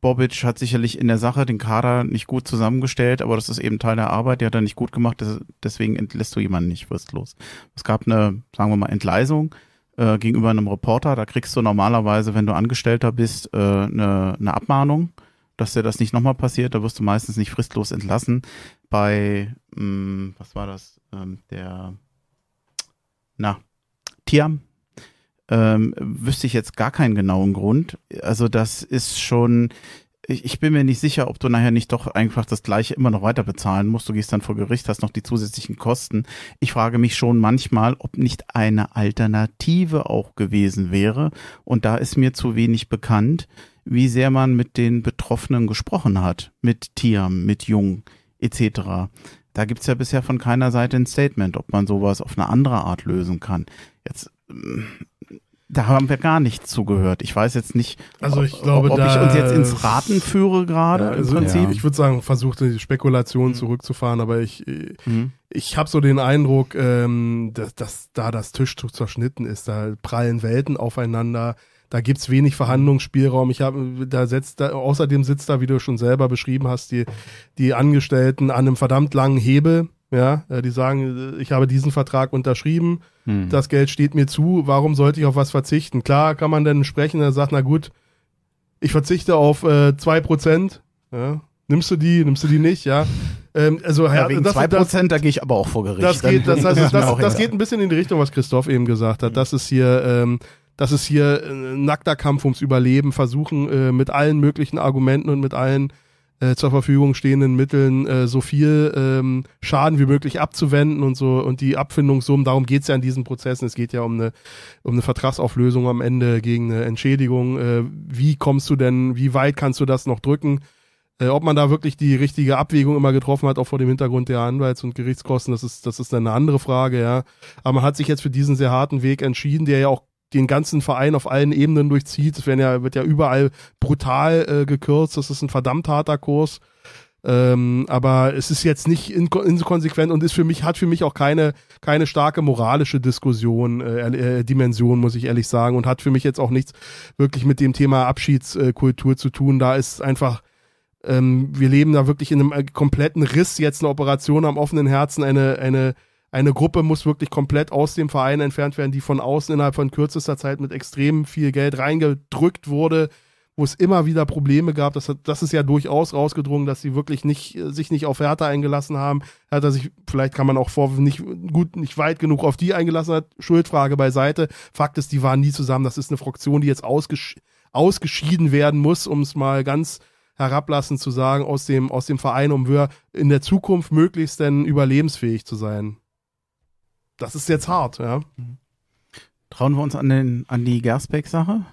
Bobic hat sicherlich in der Sache den Kader nicht gut zusammengestellt, aber das ist eben Teil der Arbeit, die hat er nicht gut gemacht, deswegen entlässt du jemanden nicht fristlos. Es gab eine, sagen wir mal, Entleisung äh, gegenüber einem Reporter, da kriegst du normalerweise, wenn du Angestellter bist, äh, eine, eine Abmahnung, dass dir das nicht nochmal passiert, da wirst du meistens nicht fristlos entlassen. Bei, mh, mm, was war das, ähm, der, na, Tiam, ähm, wüsste ich jetzt gar keinen genauen Grund. Also das ist schon, ich, ich bin mir nicht sicher, ob du nachher nicht doch einfach das gleiche immer noch weiter bezahlen musst. Du gehst dann vor Gericht, hast noch die zusätzlichen Kosten. Ich frage mich schon manchmal, ob nicht eine Alternative auch gewesen wäre. Und da ist mir zu wenig bekannt, wie sehr man mit den Betroffenen gesprochen hat, mit Tiam, mit Jungen etc. Da gibt's ja bisher von keiner Seite ein Statement, ob man sowas auf eine andere Art lösen kann. Jetzt da haben wir gar nicht zugehört. Ich weiß jetzt nicht, also ich ob, glaube, ob, ob ich uns jetzt ins Raten führe gerade. Ja, also ja. Ich würde sagen, versuchte die Spekulation mhm. zurückzufahren, aber ich, mhm. ich habe so den Eindruck, ähm, dass, dass, da das Tischtuch zerschnitten ist. Da prallen Welten aufeinander. Da gibt es wenig Verhandlungsspielraum. Ich habe, da setzt da, außerdem sitzt da, wie du schon selber beschrieben hast, die, die Angestellten an einem verdammt langen Hebel ja, äh, die sagen, äh, ich habe diesen Vertrag unterschrieben, hm. das Geld steht mir zu, warum sollte ich auf was verzichten? Klar kann man dann sprechen, der sagt, na gut, ich verzichte auf äh, 2%, ja, nimmst du die, nimmst du die nicht, ja. [LAUGHS] Ähm, also, ja, wegen das, 2%, das, da gehe ich aber auch vor Gericht. Das geht, das, [LAUGHS] das, das, das geht ein bisschen in die Richtung, was Christoph eben gesagt hat. Hm. Das ist hier, ähm, das ist hier äh, ein nackter Kampf ums Überleben, versuchen äh, mit allen möglichen Argumenten und mit allen äh, zur Verfügung stehenden Mitteln äh, so viel ähm, Schaden wie möglich abzuwenden und so und die Abfindungssummen, darum geht's ja in diesen Prozessen. Es geht ja um eine, um eine Vertragsauflösung am Ende gegen eine Entschädigung. Äh, wie kommst du denn, wie weit kannst du das noch drücken? Äh, ob man da wirklich die richtige Abwägung immer getroffen hat, auch vor dem Hintergrund der Anwalts- und Gerichtskosten, das ist, das ist dann eine andere Frage, ja. Aber man hat sich jetzt für diesen sehr harten Weg entschieden, der ja auch den ganzen Verein auf allen Ebenen durchzieht. Es werden ja, wird ja überall brutal äh, gekürzt. Das ist ein verdammt harter Kurs. Ähm, aber es ist jetzt nicht inkonsequent und ist für mich, hat für mich auch keine, keine starke moralische Diskussion, äh, äh, Dimension, muss ich ehrlich sagen, und hat für mich jetzt auch nichts wirklich mit dem Thema Abschiedskultur äh, zu tun. Da ist einfach, ähm, wir leben da wirklich in einem äh, kompletten Riss, jetzt eine Operation am offenen Herzen, eine, eine eine Gruppe muss wirklich komplett aus dem Verein entfernt werden, die von außen innerhalb von kürzester Zeit mit extrem viel Geld reingedrückt wurde, wo es immer wieder Probleme gab. Das, hat, das ist ja durchaus rausgedrungen, dass sie wirklich nicht, äh, sich nicht auf Hertha eingelassen haben. Hertha sich, vielleicht kann man auch vor, nicht gut, nicht weit genug auf die eingelassen hat. Schuldfrage beiseite. Fakt ist, die waren nie zusammen. Das ist eine Fraktion, die jetzt ausgesch ausgeschieden werden muss, um es mal ganz herablassend zu sagen, aus dem, aus dem Verein, um wir in der Zukunft möglichst denn überlebensfähig zu sein das ist jetzt hart, ja. Trauen wir uns an, den, an die Gersbeck-Sache?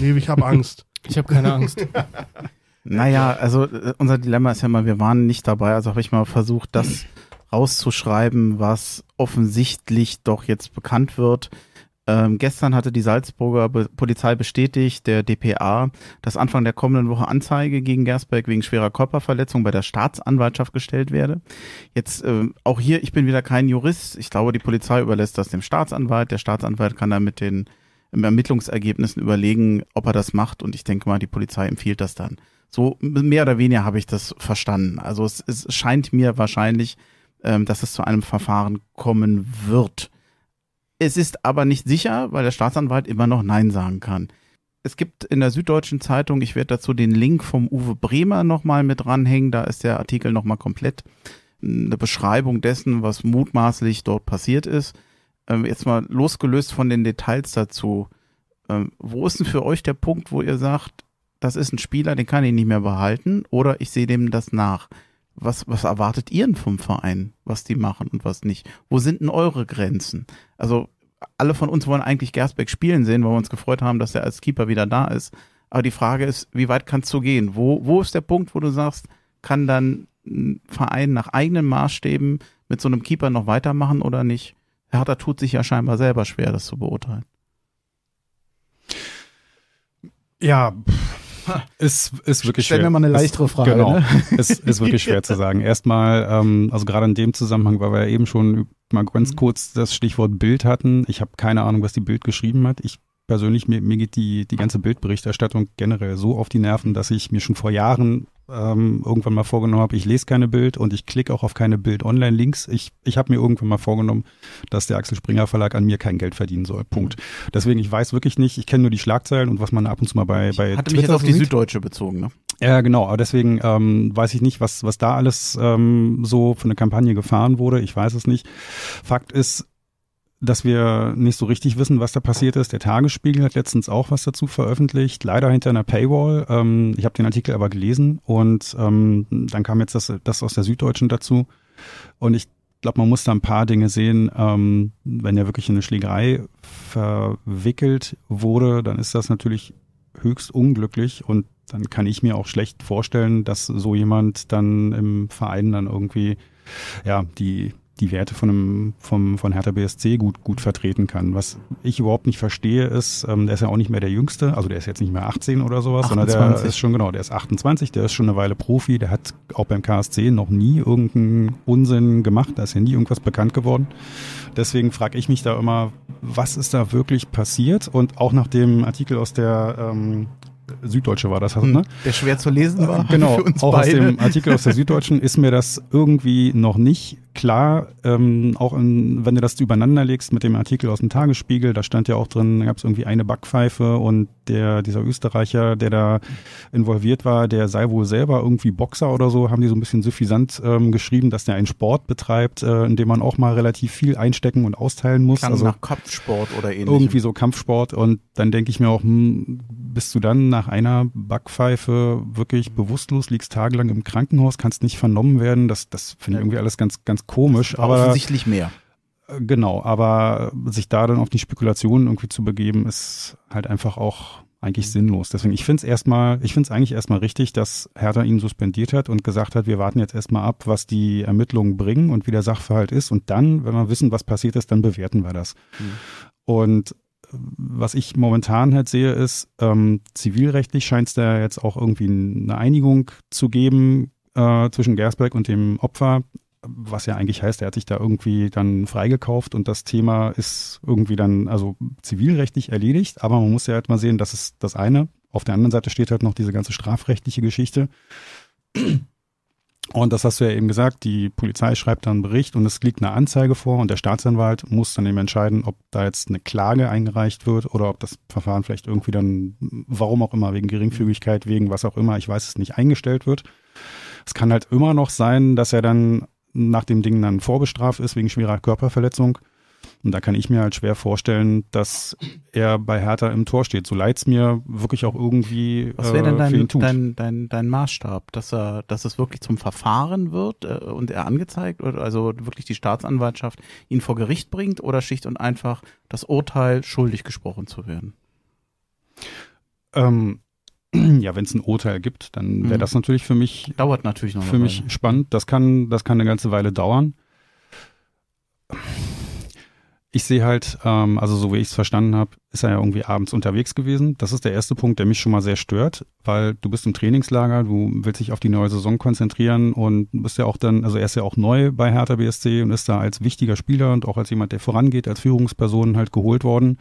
Nee, ich habe Angst. [LAUGHS] ich habe keine Angst. [LAUGHS] naja, also äh, unser Dilemma ist ja mal, wir waren nicht dabei, also habe ich mal versucht, das rauszuschreiben, was offensichtlich doch jetzt bekannt wird. Ähm, gestern hatte die Salzburger Be Polizei bestätigt, der DPA, dass Anfang der kommenden Woche Anzeige gegen Gersberg wegen schwerer Körperverletzung bei der Staatsanwaltschaft gestellt werde. Jetzt ähm, auch hier, ich bin wieder kein Jurist. Ich glaube, die Polizei überlässt das dem Staatsanwalt. Der Staatsanwalt kann dann mit den Ermittlungsergebnissen überlegen, ob er das macht. Und ich denke mal, die Polizei empfiehlt das dann. So mehr oder weniger habe ich das verstanden. Also es, es scheint mir wahrscheinlich, ähm, dass es zu einem Verfahren kommen wird. Es ist aber nicht sicher, weil der Staatsanwalt immer noch Nein sagen kann. Es gibt in der Süddeutschen Zeitung, ich werde dazu den Link vom Uwe Bremer nochmal mit dranhängen, da ist der Artikel nochmal komplett hm, eine Beschreibung dessen, was mutmaßlich dort passiert ist. Ähm, jetzt mal losgelöst von den Details dazu. Ähm, wo ist denn für euch der Punkt, wo ihr sagt, das ist ein Spieler, den kann ich nicht mehr behalten oder ich sehe dem das nach? was, was erwartet ihr denn vom Verein, was die machen und was nicht? Wo sind denn eure Grenzen? Also alle von uns wollen eigentlich Gersbeck spielen sehen, weil wir uns gefreut haben, dass er als Keeper wieder da ist. Aber die Frage ist, wie weit kannst du gehen? Wo, wo ist der Punkt, wo du sagst, kann dann ein Verein nach eigenen Maßstäben mit so einem Keeper noch weitermachen oder nicht? Hertha tut sich ja scheinbar selber schwer, das zu beurteilen. Ja, pff [LAUGHS] Ist, ist wirklich Stell schwer. mir mal eine leichtere ist, Frage. Genau, ne? [LAUGHS] ist, ist wirklich schwer zu sagen. Erstmal, ähm, also gerade in dem Zusammenhang, weil wir ja eben schon mal ganz mhm. kurz das Stichwort Bild hatten. Ich habe keine Ahnung, was die Bild geschrieben hat. Ich persönlich, mir, mir geht die, die ganze Bildberichterstattung generell so auf die Nerven, dass ich mir schon vor Jahren ähm, irgendwann mal vorgenommen habe, ich lese keine Bild und ich klicke auch auf keine Bild-Online-Links. Ich, ich habe mir irgendwann mal vorgenommen, dass der Axel Springer Verlag an mir kein Geld verdienen soll. Punkt. Deswegen, ich weiß wirklich nicht, ich kenne nur die Schlagzeilen und was man ab und zu mal bei, bei ich hatte Twitter mich jetzt auf die sieht. Süddeutsche bezogen, ne? Ja, genau. Aber deswegen ähm, weiß ich nicht, was, was da alles ähm, so für eine Kampagne gefahren wurde. Ich weiß es nicht. Fakt ist, dass wir nicht so richtig wissen, was da passiert ist. Der Tagesspiegel hat letztens auch was dazu veröffentlicht, leider hinter einer Paywall. Ähm, ich habe den Artikel aber gelesen und ähm, dann kam jetzt das, das aus der Süddeutschen dazu. Und ich glaube, man muss da ein paar Dinge sehen. Ähm, wenn er wirklich in eine Schlägerei verwickelt wurde, dann ist das natürlich höchst unglücklich und dann kann ich mir auch schlecht vorstellen, dass so jemand dann im Verein dann irgendwie ja die die Werte von, einem, vom, von Hertha BSC gut, gut vertreten kann. Was ich überhaupt nicht verstehe, ist, ähm, der ist ja auch nicht mehr der Jüngste, also der ist jetzt nicht mehr 18 oder sowas, 28. sondern der ist schon, genau, der ist 28, der ist schon eine Weile Profi, der hat auch beim KSC noch nie irgendeinen Unsinn gemacht, da ist ja nie irgendwas bekannt geworden. Deswegen frage ich mich da immer, was ist da wirklich passiert? Und auch nach dem Artikel aus der ähm, Süddeutsche war das, ne? Hm. Der schwer zu lesen war. [LAUGHS] Genau, auch beide. aus dem Artikel aus der Süddeutschen ist mir das irgendwie noch nicht klar, ähm, auch in, wenn du das übereinander legst mit dem Artikel aus dem Tagesspiegel, da stand ja auch drin, da gab es irgendwie eine Backpfeife und der, dieser Österreicher, der da involviert war, der sei wohl selber irgendwie Boxer oder so, haben die so ein bisschen suffisant ähm, geschrieben, dass der einen Sport betreibt, äh, in dem man auch mal relativ viel einstecken und austeilen muss. Klang also nach Kampfsport oder ähnlichem. Irgendwie so Kampfsport und dann denke ich mir auch, hm, bist du dann nach einer Backpfeife wirklich bewusstlos, liegst tagelang im Krankenhaus, kannst nicht vernommen werden, das, das finde ich irgendwie alles ganz, ganz komisch, aber. Offensichtlich mehr. Genau, aber sich da dann auf die Spekulationen irgendwie zu begeben, ist halt einfach auch eigentlich mhm. sinnlos. Deswegen, ich finde es erstmal, ich finde es eigentlich erstmal richtig, dass Hertha ihn suspendiert hat und gesagt hat, wir warten jetzt erstmal ab, was die Ermittlungen bringen und wie der Sachverhalt ist. Und dann, wenn wir wissen, was passiert ist, dann bewerten wir das. Mhm. Und was ich momentan halt sehe, ist, ähm, zivilrechtlich scheint es da jetzt auch irgendwie eine Einigung zu geben äh, zwischen Gersberg und dem Opfer was ja eigentlich heißt, er hat sich da irgendwie dann freigekauft und das Thema ist irgendwie dann also zivilrechtlich erledigt. Aber man muss ja halt mal sehen, das ist das eine. Auf der anderen Seite steht halt noch diese ganze strafrechtliche Geschichte. Und das hast du ja eben gesagt, die Polizei schreibt dann einen Bericht und es liegt eine Anzeige vor und der Staatsanwalt muss dann eben entscheiden, ob da jetzt eine Klage eingereicht wird oder ob das Verfahren vielleicht irgendwie dann, warum auch immer, wegen Geringfügigkeit, wegen was auch immer, ich weiß es nicht, eingestellt wird. Es kann halt immer noch sein, dass er dann nach dem Ding dann vorbestraft ist wegen schwerer Körperverletzung. Und da kann ich mir halt schwer vorstellen, dass er bei Hertha im Tor steht. So leid es mir wirklich auch irgendwie. Was wäre denn äh, dein, dein, dein, dein, Maßstab, dass er, dass es wirklich zum Verfahren wird äh, und er angezeigt oder also wirklich die Staatsanwaltschaft ihn vor Gericht bringt oder schlicht und einfach das Urteil schuldig gesprochen zu werden? Ähm, [CLEARS THROAT] ja, wenn es ein Urteil gibt, dann wäre mhm. das natürlich für mich dauert natürlich noch für mich Weile. spannend. Das kann das kann eine ganze Weile dauern. Ich sehe halt, ähm, also so wie ich es verstanden habe, ist er ja irgendwie abends unterwegs gewesen. Das ist der erste Punkt, der mich schon mal sehr stört, weil du bist im Trainingslager, du willst dich auf die neue Saison konzentrieren und bist ja auch dann, also er ist ja auch neu bei Hertha BSC und ist da als wichtiger Spieler und auch als jemand, der vorangeht, als Führungsperson halt geholt worden.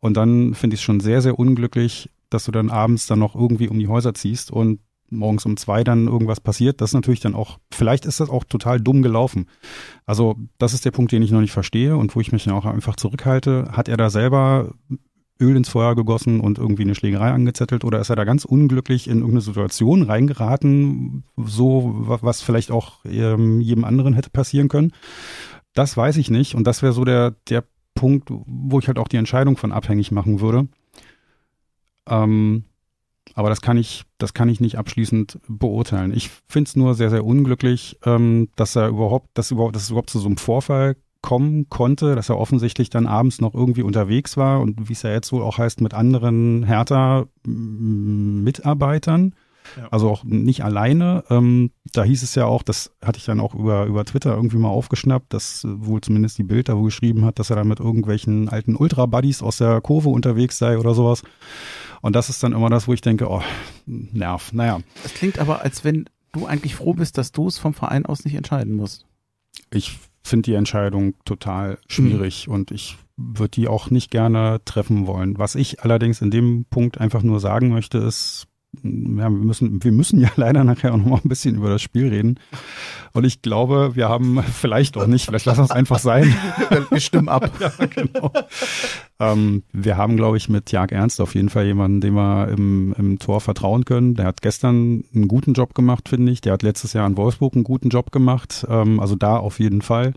Und dann finde ich es schon sehr, sehr unglücklich, dass du dann abends dann noch irgendwie um die Häuser ziehst und morgens um zwei dann irgendwas passiert, das ist natürlich dann auch, vielleicht ist das auch total dumm gelaufen. Also das ist der Punkt, den ich noch nicht verstehe und wo ich mich dann auch einfach zurückhalte. Hat er da selber Öl ins Feuer gegossen und irgendwie eine Schlägerei angezettelt oder ist er da ganz unglücklich in irgendeine Situation reingeraten, so was vielleicht auch ähm, jedem anderen hätte passieren können? Das weiß ich nicht und das wäre so der, der Punkt, wo ich halt auch die Entscheidung von abhängig machen würde. Ähm, aber das kann ich, das kann ich nicht abschließend beurteilen. Ich finde es nur sehr, sehr unglücklich, ähm, dass er überhaupt, dass überhaupt, dass es überhaupt zu so einem Vorfall kommen konnte, dass er offensichtlich dann abends noch irgendwie unterwegs war und wie es ja jetzt wohl auch heißt, mit anderen Hertha-Mitarbeitern. Ja. Also auch nicht alleine. Ähm, da hieß es ja auch, das hatte ich dann auch über, über Twitter irgendwie mal aufgeschnappt, dass wohl zumindest die Bild da wo geschrieben hat, dass er dann mit irgendwelchen alten Ultra-Buddies aus der Kurve unterwegs sei oder sowas. Und das ist dann immer das, wo ich denke, oh, Nerv, naja. Es klingt aber, als wenn du eigentlich froh bist, dass du es vom Verein aus nicht entscheiden musst. Ich finde die Entscheidung total schwierig mhm. und ich würde die auch nicht gerne treffen wollen. Was ich allerdings in dem Punkt einfach nur sagen möchte, ist, ja, wir, müssen, wir müssen ja [LAUGHS] leider nachher auch noch mal ein bisschen über das Spiel reden. Und ich glaube, wir haben [LAUGHS] vielleicht auch nicht, vielleicht lassen wir es einfach sein. [LAUGHS] wir stimmen ab. ja, genau. ähm, wir haben, glaube ich, mit Jag Ernst auf jeden Fall jemanden, dem wir im, im Tor vertrauen können. Der hat gestern einen guten Job gemacht, finde ich. Der hat letztes Jahr in Wolfsburg einen guten Job gemacht. Ähm, also da auf jeden Fall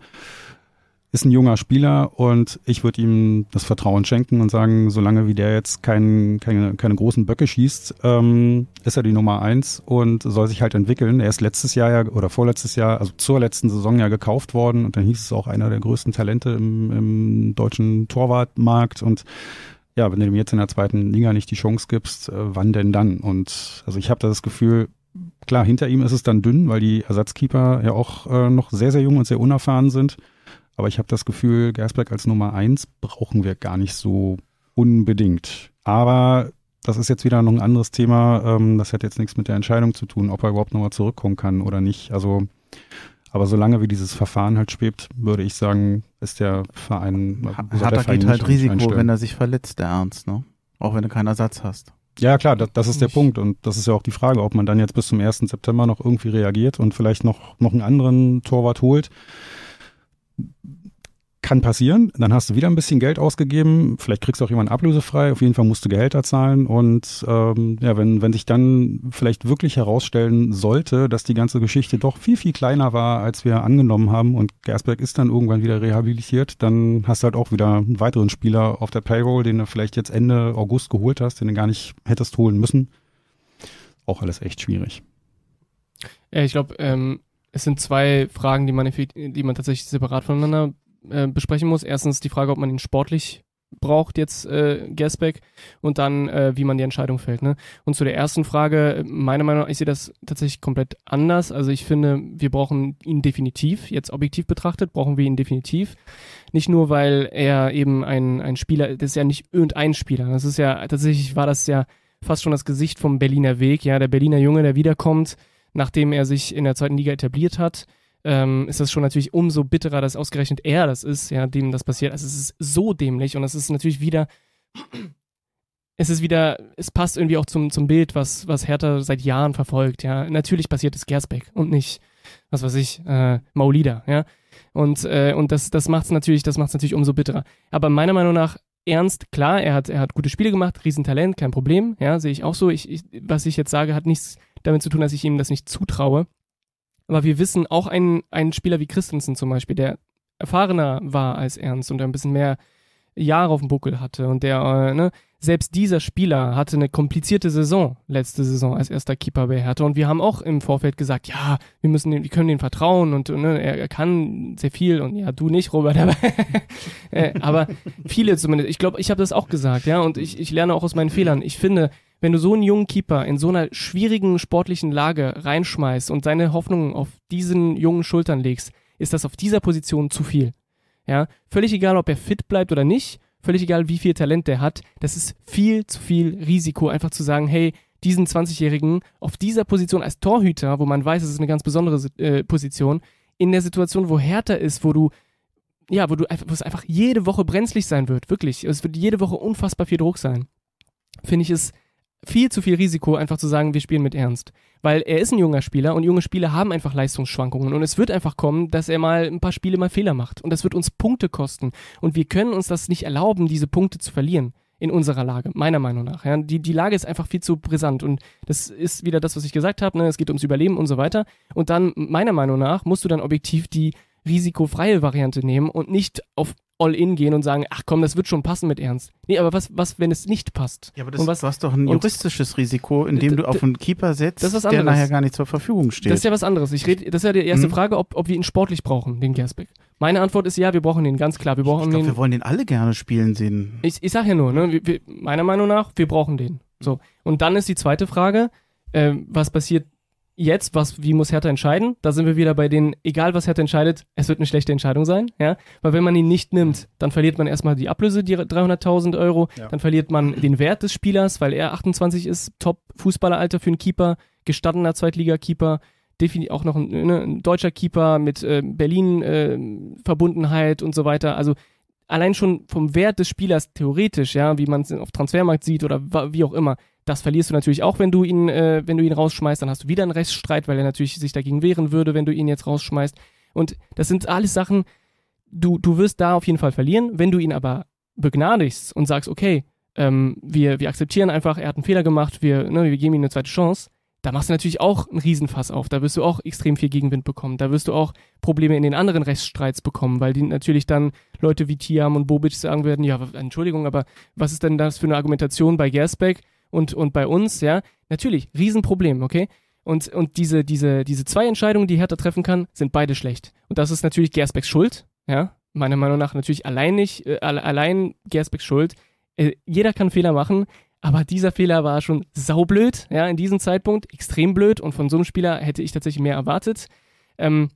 ist ein junger Spieler und ich würde ihm das Vertrauen schenken und sagen, solange wie der jetzt kein, keine, keine großen Böcke schießt, ähm, ist er die Nummer eins und soll sich halt entwickeln. Er ist letztes Jahr ja oder vorletztes Jahr, also zur letzten Saison ja gekauft worden und dann hieß es auch einer der größten Talente im, im deutschen Torwartmarkt und ja, wenn du ihm jetzt in der zweiten Liga nicht die Chance gibst, äh, wann denn dann? Und also ich habe das Gefühl, klar, hinter ihm ist es dann dünn, weil die Ersatzkeeper ja auch äh, noch sehr, sehr jung und sehr unerfahren sind. Aber ich habe das Gefühl, Gersberg als Nummer eins brauchen wir gar nicht so unbedingt. Aber das ist jetzt wieder noch ein anderes Thema. Ähm, das hat jetzt nichts mit der Entscheidung zu tun, ob er überhaupt nochmal zurückkommen kann oder nicht. Also, aber solange wie dieses Verfahren halt schwebt, würde ich sagen, ist der Verein. Hat er geht halt Risiko, einstellen. wenn er sich verletzt, der Ernst, ne? Auch wenn du keinen Ersatz hast. Ja, klar, das, das ist der ich Punkt. Und das ist ja auch die Frage, ob man dann jetzt bis zum 1. September noch irgendwie reagiert und vielleicht noch, noch einen anderen Torwart holt kann passieren. Dann hast du wieder ein bisschen Geld ausgegeben. Vielleicht kriegst du auch jemanden ablösefrei. Auf jeden Fall musst du Gehälter zahlen. Und ähm, ja, wenn, wenn sich dann vielleicht wirklich herausstellen sollte, dass die ganze Geschichte doch viel, viel kleiner war, als wir angenommen haben und Gersberg ist dann irgendwann wieder rehabilitiert, dann hast du halt auch wieder einen weiteren Spieler auf der Payroll, den du vielleicht jetzt Ende August geholt hast, den du gar nicht hättest holen müssen. Auch alles echt schwierig. Ja, ich glaube, ähm, es sind zwei Fragen, die man, die man tatsächlich separat voneinander äh, besprechen muss. Erstens die Frage, ob man ihn sportlich braucht jetzt äh, Gasback und dann, äh, wie man die Entscheidung fällt. Ne? Und zu der ersten Frage, meiner Meinung nach, ich sehe das tatsächlich komplett anders. Also ich finde, wir brauchen ihn definitiv, jetzt objektiv betrachtet, brauchen wir ihn definitiv. Nicht nur, weil er eben ein, ein Spieler, das ist ja nicht irgendein Spieler. Das ist ja, tatsächlich war das ja fast schon das Gesicht vom Berliner Weg, ja, der Berliner Junge, der wiederkommt, nachdem er sich in der zweiten Liga etabliert hat, ähm, ist das schon natürlich umso bitterer, dass ausgerechnet er das ist, ja, dem das passiert. Also es ist so dämlich und es ist natürlich wieder, es ist wieder, es passt irgendwie auch zum, zum Bild, was, was Hertha seit Jahren verfolgt, ja. Natürlich passiert es Gersbeck und nicht, was weiß ich, äh, Maulida, ja. Und, äh, und das, das macht es natürlich, natürlich umso bitterer. Aber meiner Meinung nach, ernst, klar, er hat, er hat gute Spiele gemacht, Riesentalent, kein Problem, ja, sehe ich auch so. Ich, ich, was ich jetzt sage, hat nichts damit zu tun, dass ich ihm das nicht zutraue. Aber wir wissen, auch einen, ein Spieler wie Christensen zum Beispiel, der erfahrener war als Ernst und ein bisschen mehr Jahre auf dem Buckel hatte und der, äh, ne, selbst dieser Spieler hatte eine komplizierte Saison, letzte Saison als erster Keeper bei Hertha und wir haben auch im Vorfeld gesagt, ja, wir müssen den, wir können den vertrauen und ne, er, er, kann sehr viel und ja, du nicht, Robert, aber, [LAUGHS] äh, aber viele zumindest, ich glaube, ich habe das auch gesagt, ja, und ich, ich lerne auch aus meinen Fehlern. Ich finde, wenn du so einen jungen Keeper in so einer schwierigen sportlichen Lage reinschmeißt und seine Hoffnungen auf diesen jungen Schultern legst, ist das auf dieser Position zu viel. Ja, völlig egal, ob er fit bleibt oder nicht, völlig egal, wie viel Talent der hat, das ist viel zu viel Risiko, einfach zu sagen, hey, diesen 20-Jährigen auf dieser Position als Torhüter, wo man weiß, es ist eine ganz besondere äh, Position, in der Situation, wo härter ist, wo du ja, wo du wo es einfach jede Woche brenzlig sein wird, wirklich. Es wird jede Woche unfassbar viel Druck sein. Finde ich es viel zu viel Risiko, einfach zu sagen, wir spielen mit Ernst. Weil er ist ein junger Spieler und junge Spieler haben einfach Leistungsschwankungen. Und es wird einfach kommen, dass er mal ein paar Spiele mal Fehler macht. Und das wird uns Punkte kosten. Und wir können uns das nicht erlauben, diese Punkte zu verlieren. In unserer Lage, meiner Meinung nach. Ja, die, die Lage ist einfach viel zu brisant. Und das ist wieder das, was ich gesagt habe. Ne? Es geht ums Überleben und so weiter. Und dann, meiner Meinung nach, musst du dann objektiv die risikofreie Variante nehmen und nicht auf All-In gehen und sagen, ach komm, das wird schon passen mit Ernst. Nee, aber was, was wenn es nicht passt? Ja, aber das, was, du hast doch ein juristisches Risiko, indem du auf einen Keeper setzt, der nachher gar nicht zur Verfügung steht. Das ist ja was anderes. Ich rede, das ist ja die erste mhm. Frage, ob, ob wir ihn sportlich brauchen, den Gersbeck. Meine Antwort ist ja, wir brauchen ihn, ganz klar. Wir brauchen ich glaub, den. Wir wollen den alle gerne spielen sehen. Ich, ich sag ja nur, ne, wir, wir, meiner Meinung nach, wir brauchen den. So. Und dann ist die zweite Frage, äh, was passiert jetzt, was, wie muss Hertha entscheiden? Da sind wir wieder bei denen, egal was Hertha entscheidet, es wird eine schlechte Entscheidung sein, ja. Weil wenn man ihn nicht nimmt, dann verliert man erstmal die Ablöse, die 300.000 Euro, ja. dann verliert man den Wert des Spielers, weil er 28 ist, Top-Fußballeralter für einen Keeper, gestandener Zweitligakeeper, definitiv auch noch ein, ne, ein, deutscher Keeper mit äh, Berlin-Verbundenheit äh, und so weiter. Also allein schon vom Wert des Spielers theoretisch, ja, wie man es auf Transfermarkt sieht oder wie auch immer, das verlierst du natürlich auch, wenn du ihn, äh, wenn du ihn rausschmeißt, dann hast du wieder einen Rechtsstreit, weil er natürlich sich dagegen wehren würde, wenn du ihn jetzt rausschmeißt. Und das sind alles Sachen, du, du wirst da auf jeden Fall verlieren. Wenn du ihn aber begnadigst und sagst, okay, ähm, wir, wir akzeptieren einfach, er hat einen Fehler gemacht, wir, ne, wir geben ihm eine zweite Chance, da machst du natürlich auch einen Riesenfass auf. Da wirst du auch extrem viel Gegenwind bekommen. Da wirst du auch Probleme in den anderen Rechtsstreits bekommen, weil die natürlich dann Leute wie Tiam und Bobic sagen werden, ja, Entschuldigung, aber was ist denn das für eine Argumentation bei Gersbeck und, und bei uns, ja? Natürlich, Riesenproblem, okay? Und, und diese, diese, diese zwei Entscheidungen, die Hertha treffen kann, sind beide schlecht. Und das ist natürlich Gersbecks Schuld, ja? Meiner Meinung nach natürlich allein nicht, äh, allein Gersbecks Schuld. Äh, jeder kann Fehler machen. Aber dieser Fehler war schon saublöd, ja, in diesem Zeitpunkt, extrem blöd und von so einem Spieler hätte ich tatsächlich mehr erwartet. Ähm,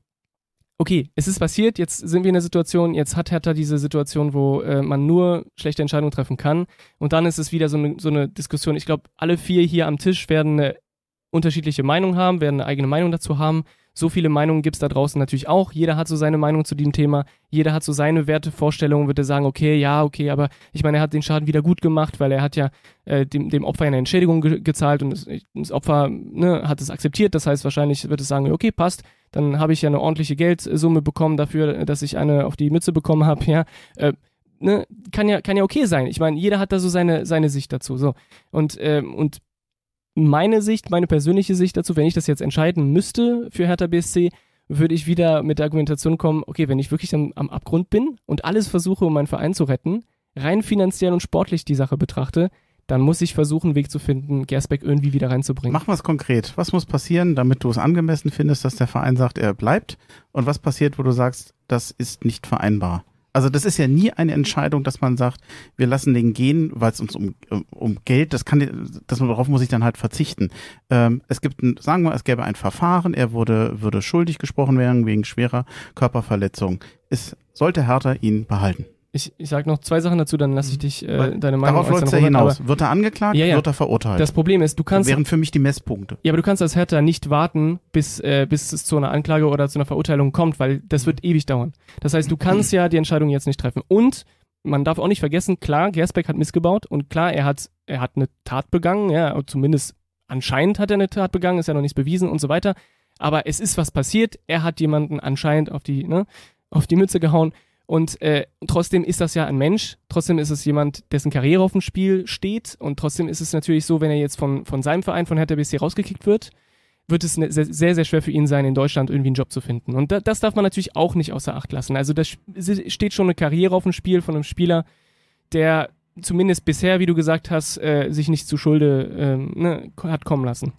okay, es ist passiert, jetzt sind wir in der Situation, jetzt hat Hertha diese Situation, wo äh, man nur schlechte Entscheidungen treffen kann. Und dann ist es wieder so eine, so eine Diskussion. Ich glaube, alle vier hier am Tisch werden eine unterschiedliche Meinung haben, werden eine eigene Meinung dazu haben. So viele Meinungen gibt es da draußen natürlich auch. Jeder hat so seine Meinung zu dem Thema. Jeder hat so seine Wertevorstellungen, Wird er sagen, okay, ja, okay, aber ich meine, er hat den Schaden wieder gut gemacht, weil er hat ja äh, dem, dem Opfer eine Entschädigung ge gezahlt und das, das Opfer ne, hat es akzeptiert. Das heißt, wahrscheinlich wird es sagen, okay, passt, dann habe ich ja eine ordentliche Geldsumme bekommen dafür, dass ich eine auf die Mütze bekommen habe, ja. Äh, ne, kann ja, kann ja okay sein. Ich meine, jeder hat da so seine, seine Sicht dazu. So. Und, ähm, und meine Sicht, meine persönliche Sicht dazu, wenn ich das jetzt entscheiden müsste für Hertha BSC, würde ich wieder mit der Argumentation kommen, okay, wenn ich wirklich am, am Abgrund bin und alles versuche, um meinen Verein zu retten, rein finanziell und sportlich die Sache betrachte, dann muss ich versuchen, einen Weg zu finden, Gersbeck irgendwie wieder reinzubringen. Mach was konkret. Was muss passieren, damit du es angemessen findest, dass der Verein sagt, er bleibt? Und was passiert, wo du sagst, das ist nicht vereinbar? Also das ist ja nie eine Entscheidung, dass man sagt, wir lassen den gehen, weil es uns um, um Geld, das kann, das, darauf muss ich dann halt verzichten. Ähm, es gibt, ein, sagen wir, es gäbe ein Verfahren, er wurde, würde schuldig gesprochen werden wegen schwerer Körperverletzung. Es sollte Hertha ihn behalten ich, ich sage noch zwei Sachen dazu, dann lasse ich mhm. dich äh, deine Meinung Darauf läuft es ja hinaus. wird er angeklagt, ja, ja. wird er verurteilt. Das Problem ist, du kannst. wären für mich die Messpunkte. Ja, aber du kannst als Hertha nicht warten, bis, äh, bis es zu einer Anklage oder zu einer Verurteilung kommt, weil das wird ewig dauern. Das heißt, du kannst ja die Entscheidung jetzt nicht treffen. Und man darf auch nicht vergessen, klar, Gersbeck hat missgebaut und klar, er hat, er hat eine Tat begangen, ja, zumindest anscheinend hat er eine Tat begangen, ist ja noch nichts bewiesen und so weiter. Aber es ist was passiert, er hat jemanden anscheinend auf die, ne, auf die Mütze gehauen. Und äh, trotzdem ist das ja ein Mensch, trotzdem ist es jemand, dessen Karriere auf dem Spiel steht und trotzdem ist es natürlich so, wenn er jetzt von, von seinem Verein, von Hertha BSC rausgekickt wird, wird es ne, sehr, sehr schwer für ihn sein, in Deutschland irgendwie einen Job zu finden. Und da, das darf man natürlich auch nicht außer Acht lassen. Also da steht schon eine Karriere auf dem Spiel von einem Spieler, der zumindest bisher, wie du gesagt hast, äh, sich nicht zu Schulde ähm, ne, hat kommen lassen.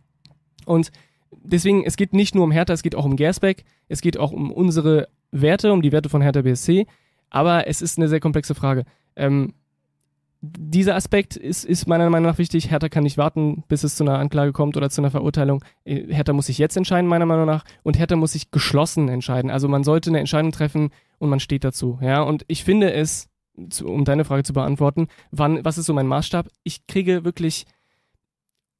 Und deswegen, es geht nicht nur um Hertha, es geht auch um Gersbeck, es geht auch um unsere Werte, um die Werte von Hertha BSC. Aber es ist eine sehr komplexe Frage. Ähm, dieser Aspekt ist, ist, meiner Meinung nach wichtig. Hertha kann nicht warten, bis es zu einer Anklage kommt oder zu einer Verurteilung. Äh, Hertha muss sich jetzt entscheiden, meiner Meinung nach. Und Hertha muss sich geschlossen entscheiden. Also man sollte eine Entscheidung treffen und man steht dazu. Ja, und ich finde es, um deine Frage zu beantworten, wann, was ist so mein Maßstab? Ich kriege wirklich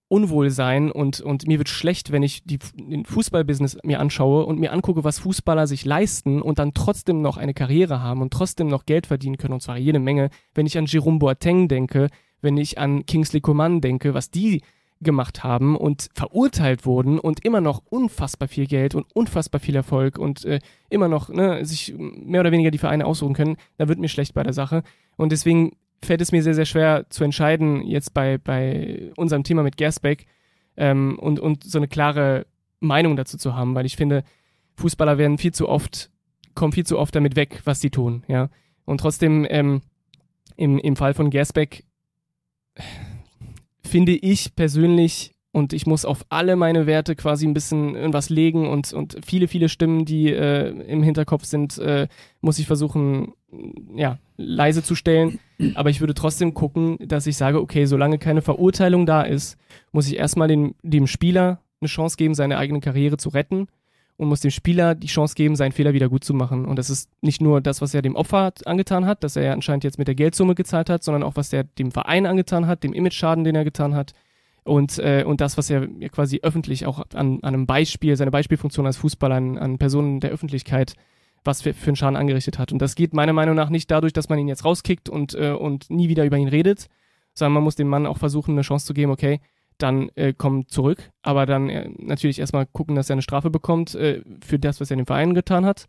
Unwohlsein und, und mir wird schlecht, wenn ich die, den Fußballbusiness mir anschaue und mir angucke, was Fußballer sich leisten und dann trotzdem noch eine Karriere haben und trotzdem noch Geld verdienen können, und zwar jede Menge. Wenn ich an Jerome Boateng denke, wenn ich an Kingsley Coman denke, was die gemacht haben und verurteilt wurden und immer noch unfassbar viel Geld und unfassbar viel Erfolg und äh, immer noch ne, sich mehr oder weniger die Vereine aussuchen können, da wird mir schlecht bei der Sache. Und deswegen fällt es mir sehr, sehr schwer zu entscheiden, jetzt bei, bei unserem Thema mit Gersbeck ähm, und, und so eine klare Meinung dazu zu haben, weil ich finde, Fußballer werden viel zu oft, kommen viel zu oft damit weg, was sie tun, ja. Und trotzdem, ähm, im, im Fall von Gersbeck, äh, finde ich persönlich, und ich muss auf alle meine Werte quasi ein bisschen irgendwas legen und, und viele, viele Stimmen, die äh, im Hinterkopf sind, äh, muss ich versuchen, mm, ja, leise zu stellen. Aber ich würde trotzdem gucken, dass ich sage, okay, solange keine Verurteilung da ist, muss ich erstmal den, dem Spieler eine Chance geben, seine eigene Karriere zu retten und muss dem Spieler die Chance geben, seinen Fehler wieder gut zu machen. Und das ist nicht nur das, was er dem Opfer angetan hat, dass er ja anscheinend jetzt mit der Geldsumme gezahlt hat, sondern auch, was er dem Verein angetan hat, dem Image-Schaden, den er getan hat und, äh, und das, was er quasi öffentlich auch an, an einem Beispiel, seine Beispielfunktion als Fußballer an, an Personen der Öffentlichkeit was für, für einen Schaden angerichtet hat. Und das geht meiner Meinung nach nicht dadurch, dass man ihn jetzt rauskickt und, äh, und nie wieder über ihn redet, sondern man muss dem Mann auch versuchen, eine Chance zu geben, okay, dann äh, komm zurück, aber dann äh, natürlich erstmal gucken, dass er eine Strafe bekommt äh, für das, was er dem Verein getan hat.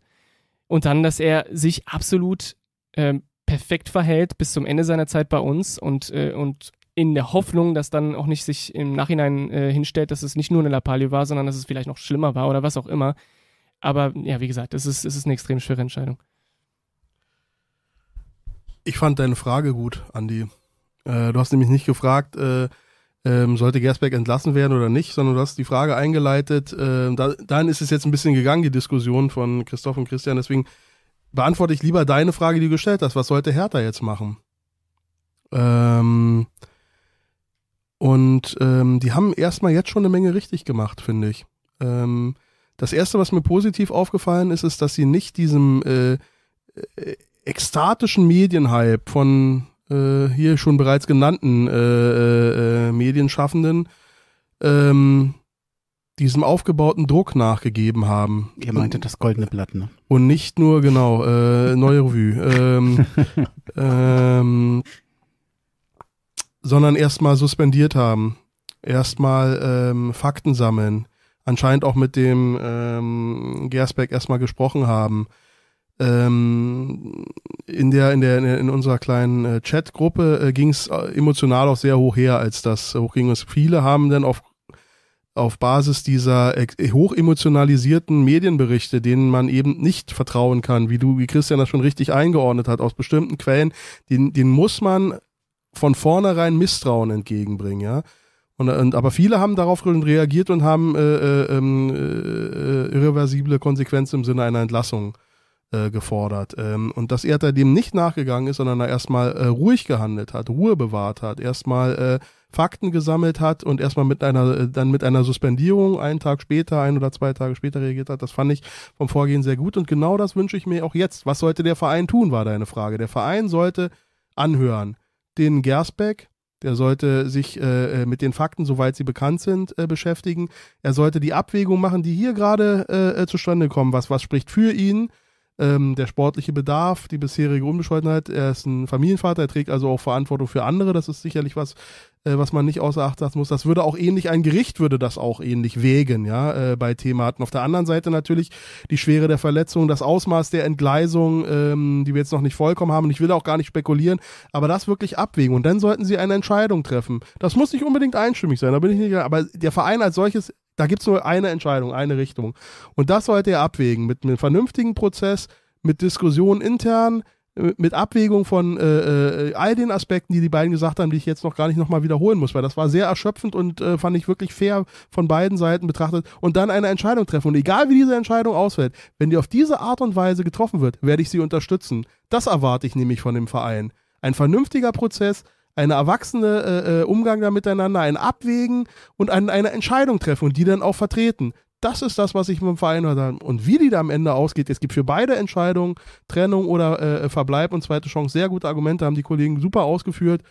Und dann, dass er sich absolut ähm, perfekt verhält bis zum Ende seiner Zeit bei uns und, äh, und in der Hoffnung, dass dann auch nicht sich im Nachhinein äh, hinstellt, dass es nicht nur eine Lappalio war, sondern dass es vielleicht noch schlimmer war oder was auch immer. Aber ja, wie gesagt, es ist, es ist eine extrem schwere Entscheidung. Ich fand deine Frage gut, Andi. Äh, du hast nämlich nicht gefragt, äh, ähm, sollte Gersberg entlassen werden oder nicht, sondern du hast die Frage eingeleitet. Äh, da, dahin ist es jetzt ein bisschen gegangen, die Diskussion von Christoph und Christian. Deswegen beantworte ich lieber deine Frage, die du gestellt hast. Was sollte Hertha jetzt machen? Ähm, und ähm, die haben erstmal jetzt schon eine Menge richtig gemacht, finde ich. Ähm, das erste, was mir positiv aufgefallen ist, ist, dass sie nicht diesem äh, äh, ekstatischen Medienhype von äh, hier schon bereits genannten äh, äh, äh, Medienschaffenden ähm, diesem aufgebauten Druck nachgegeben haben. Ihr meintet das goldene Blatt, ne? Und nicht nur, genau, neue Revue. ähm, [LAUGHS] ähm sondern erstmal suspendiert haben, erstmal ähm, Fakten sammeln, anscheinend auch mit dem ähm, Gersbeck erstmal gesprochen haben. Ähm, in der in der in unserer kleinen äh, Chatgruppe äh, ging es äh, emotional auch sehr hoch her, als das hochging. Und viele haben dann auf auf Basis dieser hochemotionalisierten Medienberichte, denen man eben nicht vertrauen kann, wie du, wie Christian das schon richtig eingeordnet hat, aus bestimmten Quellen, den, den muss man von vornherein Misstrauen entgegenbringen, ja. Und, und, aber viele haben darauf reagiert und haben äh, äh, ähm, äh, irreversible Konsequenzen im Sinne einer Entlassung äh, gefordert. Ähm, und dass er da dem nicht nachgegangen ist, sondern er erstmal äh, ruhig gehandelt hat, Ruhe bewahrt hat, erstmal äh, Fakten gesammelt hat und erstmal mit einer, äh, dann mit einer Suspendierung einen Tag später, ein oder zwei Tage später reagiert hat, das fand ich vom Vorgehen sehr gut. Und genau das wünsche ich mir auch jetzt. Was sollte der Verein tun, war deine Frage. Der Verein sollte anhören den Gersbeck. Der sollte sich äh, äh, mit den Fakten, soweit sie bekannt sind, äh, beschäftigen. Er sollte die Abwägung machen, die hier gerade äh, äh, zustande kommen. Was, was spricht für ihn? Ähm, der sportliche Bedarf, die bisherige Unbescholtenheit. Er ist ein Familienvater, er trägt also auch Verantwortung für andere. Das ist sicherlich was, äh, was man nicht außer Acht lassen muss. Das würde auch ähnlich, ein Gericht würde das auch ähnlich wägen, ja, äh, bei Themen Auf der anderen Seite natürlich die Schwere der Verletzung, das Ausmaß der Entgleisung, ähm, die wir jetzt noch nicht vollkommen haben. Und ich will auch gar nicht spekulieren, aber das wirklich abwägen. Und dann sollten sie eine Entscheidung treffen. Das muss nicht unbedingt einstimmig sein, da bin ich nicht, aber der Verein als solches da gibt es nur eine Entscheidung, eine Richtung. Und das sollte er abwägen mit einem vernünftigen Prozess, mit Diskussionen intern, mit Abwägung von äh, äh, all den Aspekten, die die beiden gesagt haben, die ich jetzt noch gar nicht nochmal wiederholen muss, weil das war sehr erschöpfend und äh, fand ich wirklich fair von beiden Seiten betrachtet und dann eine Entscheidung treffen. Und egal wie diese Entscheidung ausfällt, wenn die auf diese Art und Weise getroffen wird, werde ich sie unterstützen. Das erwarte ich nämlich von dem Verein. Ein vernünftiger Prozess, eine erwachsene äh, äh Umgang da miteinander, ein Abwägen und ein, eine Entscheidung treffen und die dann auch vertreten das ist das, was ich mit dem Verein höre. Und wie die da am Ende ausgeht, es gibt für beide Entscheidungen, Trennung oder äh, Verbleib und zweite Chance, sehr gute Argumente, haben die Kollegen super ausgeführt.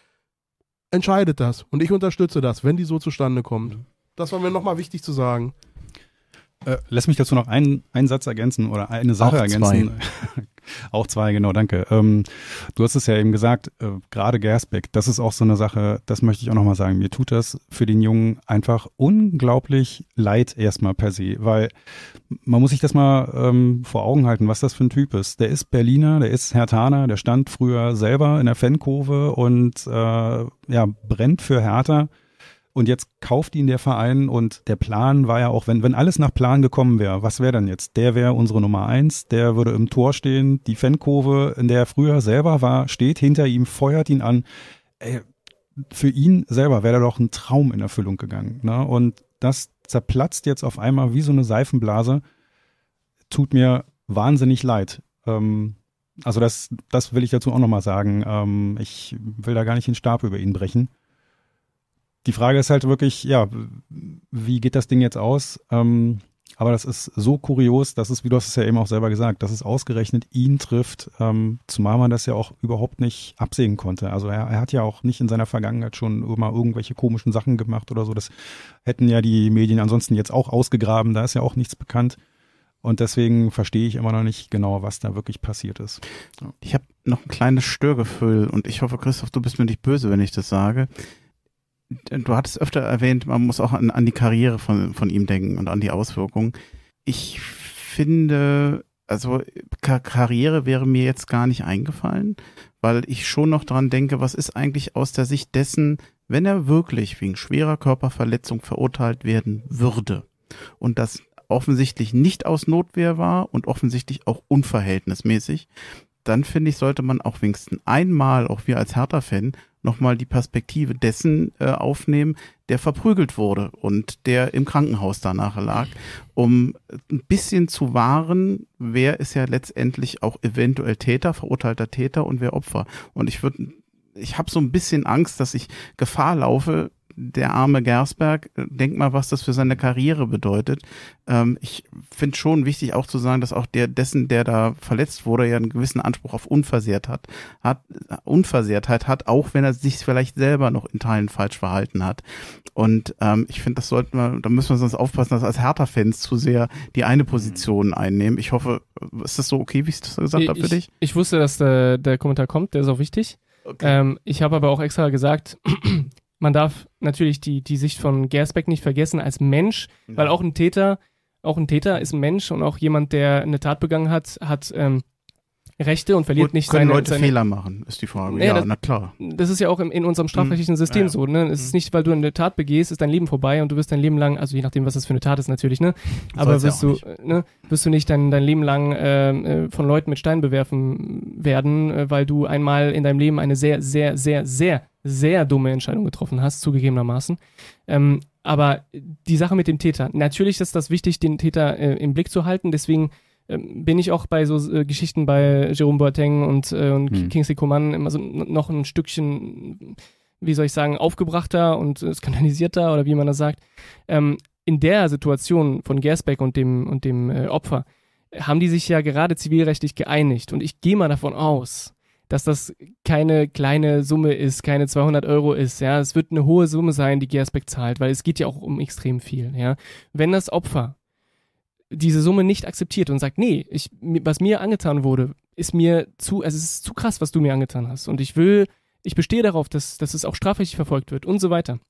Entscheidet das. Und ich unterstütze das, wenn die so zustande kommt. Das war mir nochmal wichtig zu sagen. Äh, lass mich dazu noch einen, einen Satz ergänzen oder eine Sache ergänzen. Auch zwei, genau, danke. Ähm, du hast es ja eben gesagt, äh, gerade Gersbeck, das ist auch so eine Sache, das möchte ich auch nochmal sagen. Mir tut das für den Jungen einfach unglaublich leid erstmal per se, weil man muss sich das mal ähm, vor Augen halten, was das für ein Typ ist. Der ist Berliner, der ist Hertaner, der stand früher selber in der Fankurve und äh, ja, brennt für Hertha und jetzt kauft ihn der Verein und der Plan war ja auch, wenn, wenn alles nach Plan gekommen wäre, was wäre dann jetzt? Der wäre unsere Nummer eins, der würde im Tor stehen, die Fankurve, in der er früher selber war, steht hinter ihm, feuert ihn an. Ey, für ihn selber wäre da doch ein Traum in Erfüllung gegangen. Ne? Und das zerplatzt jetzt auf einmal wie so eine Seifenblase. Tut mir wahnsinnig leid. Ähm, also das, das will ich dazu auch nochmal sagen. Ähm, ich will da gar nicht den Stab über ihn brechen die Frage ist halt wirklich, ja, wie geht das Ding jetzt aus? Ähm, aber das ist so kurios, dass es, wie du hast es ja eben auch selber gesagt, dass es ausgerechnet ihn trifft, ähm, zumal man das ja auch überhaupt nicht absehen konnte. Also er, er, hat ja auch nicht in seiner Vergangenheit schon immer irgendwelche komischen Sachen gemacht oder so. Das hätten ja die Medien ansonsten jetzt auch ausgegraben, da ist ja auch nichts bekannt. Und deswegen verstehe ich immer noch nicht genau, was da wirklich passiert ist. Ich habe noch ein kleines Störgefühl und ich hoffe, Christoph, du bist mir nicht böse, wenn ich das sage du hattest öfter erwähnt, man muss auch an, an die Karriere von, von ihm denken und an die Auswirkungen. Ich finde, also Kar Karriere wäre mir jetzt gar nicht eingefallen, weil ich schon noch dran denke, was ist eigentlich aus der Sicht dessen, wenn er wirklich wegen schwerer Körperverletzung verurteilt werden würde und das offensichtlich nicht aus Notwehr war und offensichtlich auch unverhältnismäßig, dann finde ich, sollte man auch wenigstens einmal, auch wir als Hertha-Fan, nochmal die Perspektive dessen äh, aufnehmen, der verprügelt wurde und der im Krankenhaus danach lag, um äh, ein bisschen zu wahren, wer ist ja letztendlich auch eventuell Täter, verurteilter Täter und wer Opfer. Und ich würde ich habe so ein bisschen Angst, dass ich Gefahr laufe, der arme Gersberg, äh, denk mal, was das für seine Karriere bedeutet. Ähm, ich finde schon wichtig auch zu sagen, dass auch der dessen, der da verletzt wurde, ja einen gewissen Anspruch auf Unversehrt hat, hat äh, Unversehrtheit hat, auch wenn er sich vielleicht selber noch in Teilen falsch verhalten hat. Und ähm, ich finde, das sollten wir, da müssen wir sonst aufpassen, dass als Hertha-Fans zu sehr die eine mhm. Position einnehmen. Ich hoffe, äh, ist das so okay, wie ich das gesagt habe für dich? Ich wusste, dass der, der Kommentar kommt, der ist auch wichtig. Okay. Ähm, ich habe aber auch extra gesagt, man darf natürlich die, die Sicht von Gersbeck nicht vergessen als Mensch, ja. weil auch ein Täter, auch ein Täter ist ein Mensch und auch jemand, der eine Tat begangen hat, hat ähm, Rechte und verliert und nicht können seine... Können Leute seine, Fehler machen, ist die Frage. Ja, ja das, na klar. Das ist ja auch im, in unserem mhm. strafrechtlichen System ja. so. Ne? Es ist mhm. nicht, weil du eine Tat begehst, ist dein Leben vorbei und du wirst dein Leben lang, also je nachdem, was das für eine Tat ist natürlich, ne? aber wirst du, ne, wirst du nicht dein, dein Leben lang ähm, äh, von Leuten mit Steinen bewerfen werden, äh, weil du einmal in deinem Leben eine sehr, sehr, sehr, sehr sehr dumme Entscheidung getroffen hast, zugegebenermaßen. Ähm, aber die Sache mit dem Täter, natürlich ist das wichtig, den Täter äh, im Blick zu halten, deswegen ähm, bin ich auch bei so äh, Geschichten bei Jerome Boateng und, äh, und hm. Kingsley Coman immer so noch ein Stückchen, wie soll ich sagen, aufgebrachter und äh, skandalisierter oder wie man das sagt. Ähm, in der Situation von Gersbeck und dem, und dem äh, Opfer haben die sich ja gerade zivilrechtlich geeinigt und ich gehe mal davon aus, dass das keine kleine Summe ist, keine 200 Euro ist. Ja, es wird eine hohe Summe sein, die Gersbeck zahlt, weil es geht ja auch um extrem viel. Ja, wenn das Opfer diese Summe nicht akzeptiert und sagt, nee, ich, was mir angetan wurde, ist mir zu, also es ist zu krass, was du mir angetan hast und ich will, ich bestehe darauf, dass, dass es auch strafrechtlich verfolgt wird und so weiter,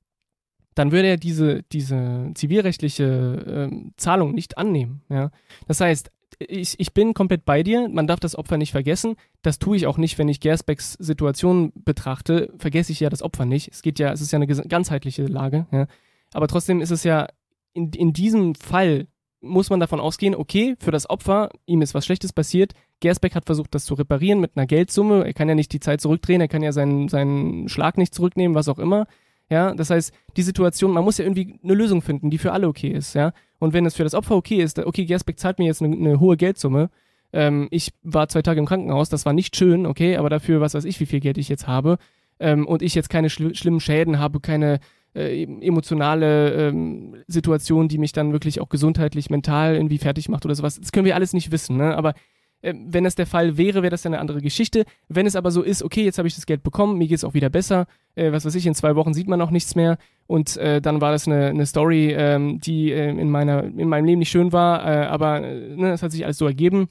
dann würde er diese, diese zivilrechtliche äh, Zahlung nicht annehmen. Ja? Das heißt, ich, ich bin komplett bei dir. Man darf das Opfer nicht vergessen. Das tue ich auch nicht, wenn ich Gersbecks Situation betrachte. Vergesse ich ja das Opfer nicht. Es geht ja, es ist ja eine ganzheitliche Lage. Ja. Aber trotzdem ist es ja in, in diesem Fall muss man davon ausgehen, okay, für das Opfer, ihm ist was Schlechtes passiert. Gersbeck hat versucht, das zu reparieren mit einer Geldsumme. Er kann ja nicht die Zeit zurückdrehen, er kann ja seinen, seinen Schlag nicht zurücknehmen, was auch immer. Ja, das heißt, die Situation, man muss ja irgendwie eine Lösung finden, die für alle okay ist, ja. Und wenn es für das Opfer okay ist, okay, Gersbeck zahlt mir jetzt eine, eine hohe Geldsumme, ähm, ich war zwei Tage im Krankenhaus, das war nicht schön, okay, aber dafür, was weiß ich, wie viel Geld ich jetzt habe ähm, und ich jetzt keine schl schlimmen Schäden habe, keine äh, emotionale ähm, Situation, die mich dann wirklich auch gesundheitlich, mental irgendwie fertig macht oder sowas. Das können wir alles nicht wissen, ne? aber äh, wenn das der Fall wäre, wäre das eine andere Geschichte. Wenn es aber so ist, okay, jetzt habe ich das Geld bekommen, mir geht es auch wieder besser, äh, was weiß ich, in zwei Wochen sieht man auch nichts mehr und äh, dann war das eine, eine Story, ähm, die äh, in, meiner, in meinem Leben nicht schön war, äh, aber äh, ne, hat sich alles so ergeben.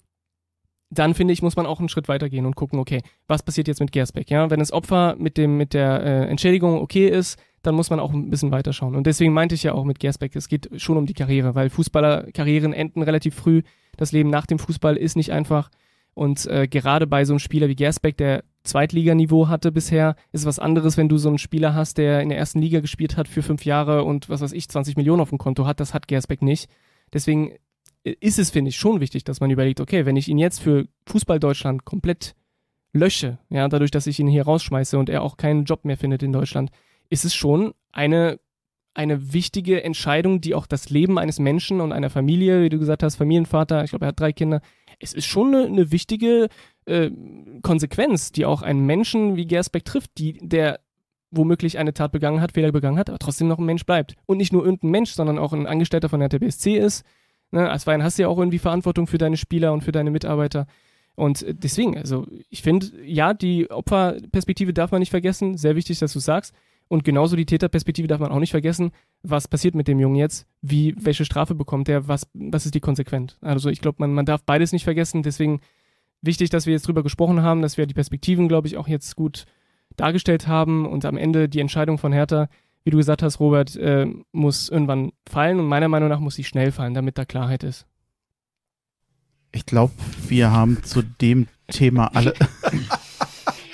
Dann finde ich, muss man auch einen Schritt weitergehen und gucken, okay, was passiert jetzt mit Gersbeck? Ja, wenn das Opfer mit dem mit der Entschädigung okay ist, dann muss man auch ein bisschen weiterschauen. Und deswegen meinte ich ja auch mit Gersbeck, es geht schon um die Karriere, weil Fußballerkarrieren enden relativ früh das Leben nach dem Fußball ist nicht einfach. Und äh, gerade bei so einem Spieler wie Gersbeck, der Zweitliganiveau hatte bisher, ist was anderes, wenn du so einen Spieler hast, der in der ersten Liga gespielt hat für fünf Jahre und was weiß ich, 20 Millionen auf dem Konto hat. Das hat Gersbeck nicht. Deswegen äh, ist es, finde ich, schon wichtig, dass man überlegt, okay, wenn ich ihn jetzt für Fußball Deutschland komplett lösche, ja, dadurch, dass ich ihn hier rausschmeiße und er auch keinen Job mehr findet in Deutschland, ist es schon eine eine wichtige Entscheidung, die auch das Leben eines Menschen und einer Familie, wie du gesagt hast, Familienvater, ich glaube, er hat drei Kinder, es ist schon eine, eine wichtige äh, Konsequenz, die auch einen Menschen wie Gersbeck trifft, die, der womöglich eine Tat begangen hat, Fehler begangen hat, aber trotzdem noch ein Mensch bleibt. Und nicht nur irgendein Mensch, sondern auch ein Angestellter von der TBSC ist. Ne? Als Verein hast du ja auch irgendwie Verantwortung für deine Spieler und für deine Mitarbeiter. Und äh, deswegen, also ich finde, ja, die Opferperspektive darf man nicht vergessen. Sehr wichtig, dass du sagst. Und genauso die Täterperspektive darf man auch nicht vergessen. Was passiert mit dem Jungen jetzt? Wie, welche Strafe bekommt er? Was, was ist die Konsequenz? Also ich glaube, man, man darf beides nicht vergessen. Deswegen wichtig, dass wir jetzt drüber gesprochen haben, dass wir die Perspektiven, glaube ich, auch jetzt gut dargestellt haben und am Ende die Entscheidung von Hertha, wie du gesagt hast, Robert, äh, muss irgendwann fallen und meiner Meinung nach muss sie schnell fallen, damit da Klarheit ist. Ich glaube, wir haben zu dem Thema alle. [LAUGHS]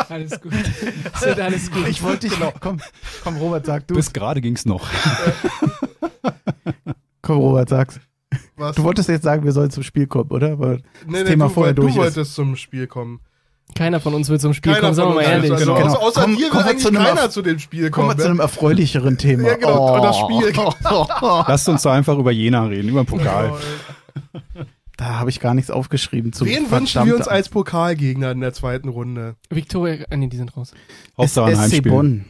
alles gut. Es wird alles gut. Ich wollte dich. Genau. Komm, komm, Robert, sag du. Bis gerade ging es noch. komm, Robert, sag's. Was? Du wolltest jetzt sagen, wir sollen zum Spiel kommen, oder? Weil nee, das nee, Thema du, vorher durch du wolltest zum Spiel kommen. Keiner von uns will zum Spiel keiner kommen, sagen wir mal ehrlich. Also, genau. Außer, komm, dir will eigentlich keiner einem, zu dem Spiel kommen. Kommen wir zu einem ne? erfreulicheren [LAUGHS] Thema. Ja, genau, oh. das Spiel. Oh. Lasst uns doch einfach über Jena reden, über den Pokal. Oh, da habe ich gar nichts aufgeschrieben. Zum Wen wünschen wir uns als Pokalgegner in der zweiten Runde? Viktoria, äh, nee, die sind raus. Hauptsache SC Bonn.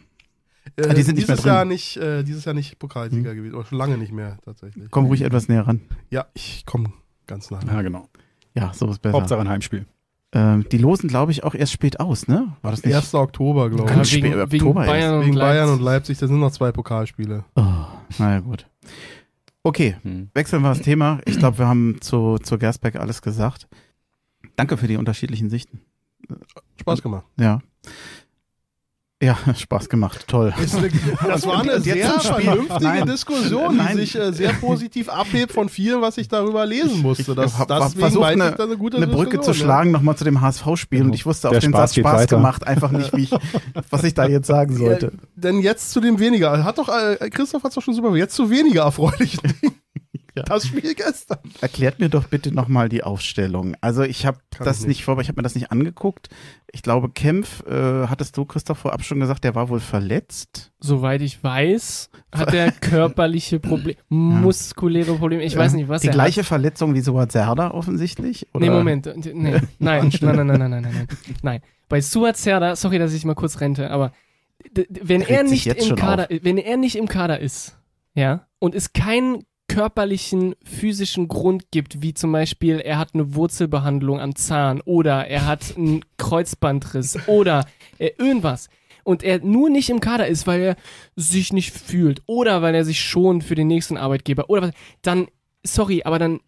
Äh, ah, die sind nicht dieses, Jahr nicht, äh, dieses Jahr nicht Pokalsieger hm. gewesen, oder oh, schon lange nicht mehr tatsächlich. Komm ruhig etwas näher ran. Ja, ich komme ganz nah. Ja, genau. Ja, so ist besser. Hauptsache ein Heimspiel. Ähm, die losen, glaube ich, auch erst spät aus, ne? War das nicht? 1. Oktober, glaube ich. Wegen, Oktober wegen, Bayern, erst. Und wegen Bayern und Leipzig, da sind noch zwei Pokalspiele. Oh, naja, gut. Okay, hm. wechseln wir das Thema. Ich glaube, wir haben zu, zu Gersbeck alles gesagt. Danke für die unterschiedlichen Sichten. Spaß gemacht. Ja. Ja, [LAUGHS] Spaß gemacht, toll. das war eine sehr vernünftige nein, Diskussion, nein. die sich äh, sehr positiv abhebt von viel, was ich darüber lesen musste. Das, ich das versucht, eine, ich, eine, gute eine Brücke zu schlagen, nochmal zu dem HSV-Spiel genau. und ich wusste auf Der den Spaß Satz Spaß weiter. gemacht einfach nicht, ich, [LAUGHS] was ich da jetzt sagen sollte. Ja, denn jetzt zu dem weniger, hat doch, äh, Christoph hat es doch schon super, jetzt zu weniger erfreulichen Dingen. [LAUGHS] ja. das Spiel gestern. Erklärt mir doch bitte nochmal die Aufstellung. Also ich habe das nicht, vor, ich habe mir das nicht angeguckt. Ich glaube, Kempf, äh, hattest du, Christoph, vorab schon gesagt, der war wohl verletzt? Soweit ich weiß, hat er [LAUGHS] körperliche Probleme, ja. muskuläre Probleme, ich weiß nicht, was Die gleiche hat. Verletzung wie Suat Serda offensichtlich? Oder? Nee, Moment, nee. [LAUGHS] nein, nein, nein, nein, nein, nein, nein, nein. Bei Suat Serda, sorry, dass ich mal kurz rente, aber wenn Rät er, nicht im Kader, wenn er nicht im Kader ist, ja, und es keinen körperlichen, physischen Grund gibt, wie zum Beispiel, er hat eine Wurzelbehandlung am Zahn oder er hat einen Kreuzbandriss oder äh, irgendwas und er nur nicht im Kader ist, weil er sich nicht fühlt oder weil er sich schon für den nächsten Arbeitgeber oder was, dann, sorry, aber dann,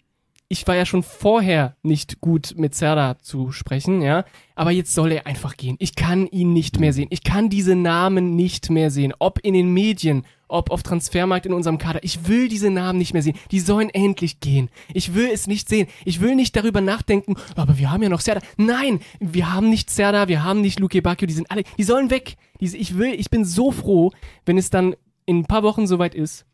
ich war ja schon vorher nicht gut mit Zerda zu sprechen, ja, aber jetzt soll er einfach gehen. Ich kann ihn nicht mehr sehen. Ich kann diese Namen nicht mehr sehen, ob in den Medien ob auf Transfermarkt in unserem Kader. Ich will diese Namen nicht mehr sehen. Die sollen endlich gehen. Ich will es nicht sehen. Ich will nicht darüber nachdenken, aber wir haben ja noch Serda. Nein, wir haben nicht Serda, wir haben nicht Luke Bacchio, die sind alle, die sollen weg. ich will, ich bin so froh, wenn es dann in ein paar Wochen soweit ist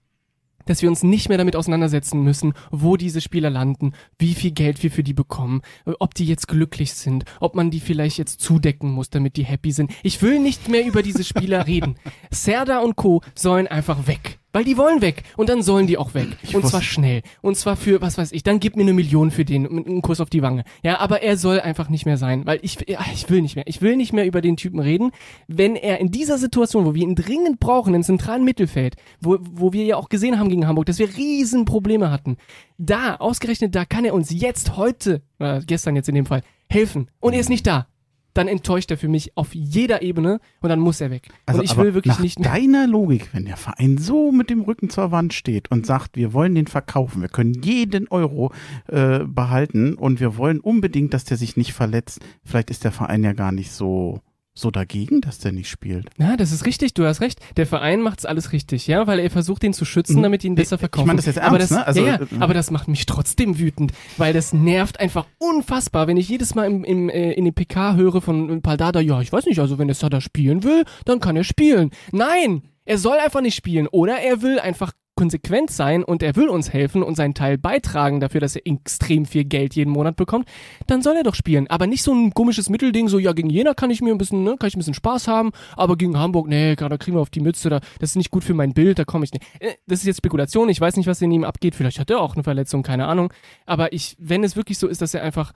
dass wir uns nicht mehr damit auseinandersetzen müssen, wo diese Spieler landen, wie viel Geld wir für die bekommen, ob die jetzt glücklich sind, ob man die vielleicht jetzt zudecken muss, damit die happy sind. Ich will nicht mehr über diese Spieler [LAUGHS] reden. Serda und Co. sollen einfach weg. Weil die wollen weg und dann sollen die auch weg. Ich und zwar schnell. Und zwar für, was weiß ich, dann gib mir eine Million für den und einen Kuss auf die Wange. Ja, aber er soll einfach nicht mehr sein, weil ich, ich will nicht mehr. Ich will nicht mehr über den Typen reden. Wenn er in dieser Situation, wo wir ihn dringend brauchen, im zentralen Mittelfeld, wo, wo wir ja auch gesehen haben gegen Hamburg, dass wir Riesenprobleme hatten, da, ausgerechnet da, kann er uns jetzt heute, äh, gestern jetzt in dem Fall, helfen. Und er ist nicht da dann enttäuscht er für mich auf jeder Ebene und dann muss er weg. Also und ich will wirklich nach nicht Nach deiner Logik, wenn der Verein so mit dem Rücken zur Wand steht und sagt, wir wollen den verkaufen, wir können jeden Euro äh, behalten und wir wollen unbedingt, dass der sich nicht verletzt, vielleicht ist der Verein ja gar nicht so so dagegen, dass der nicht spielt. Ja, das ist richtig, du hast recht. Der Verein macht's alles richtig, ja, weil er versucht, ihn zu schützen, mhm. damit ihn besser verkaufen. Ich meine das jetzt ernst, aber das, ne? Also, ja, ja, äh, aber das macht mich trotzdem wütend, weil das nervt einfach unfassbar, wenn ich jedes Mal im, im, äh, in den PK höre von Paldada, ja, ich weiß nicht, also wenn der Sada spielen will, dann kann er spielen. Nein! Er soll einfach nicht spielen oder er will einfach konsequent sein und er will uns helfen und seinen Teil beitragen dafür, dass er extrem viel Geld jeden Monat bekommt, dann soll er doch spielen. Aber nicht so ein komisches Mittelding, so ja, gegen Jena kann ich mir ein bisschen, ne, kann ich ein bisschen Spaß haben, aber gegen Hamburg, nee, da kriegen wir auf die Mütze, da, das ist nicht gut für mein Bild, da komme ich nicht. Äh, das ist jetzt Spekulation, ich weiß nicht, was in ihm abgeht, vielleicht hat er auch eine Verletzung, keine Ahnung. Aber ich, wenn es wirklich so ist, dass er einfach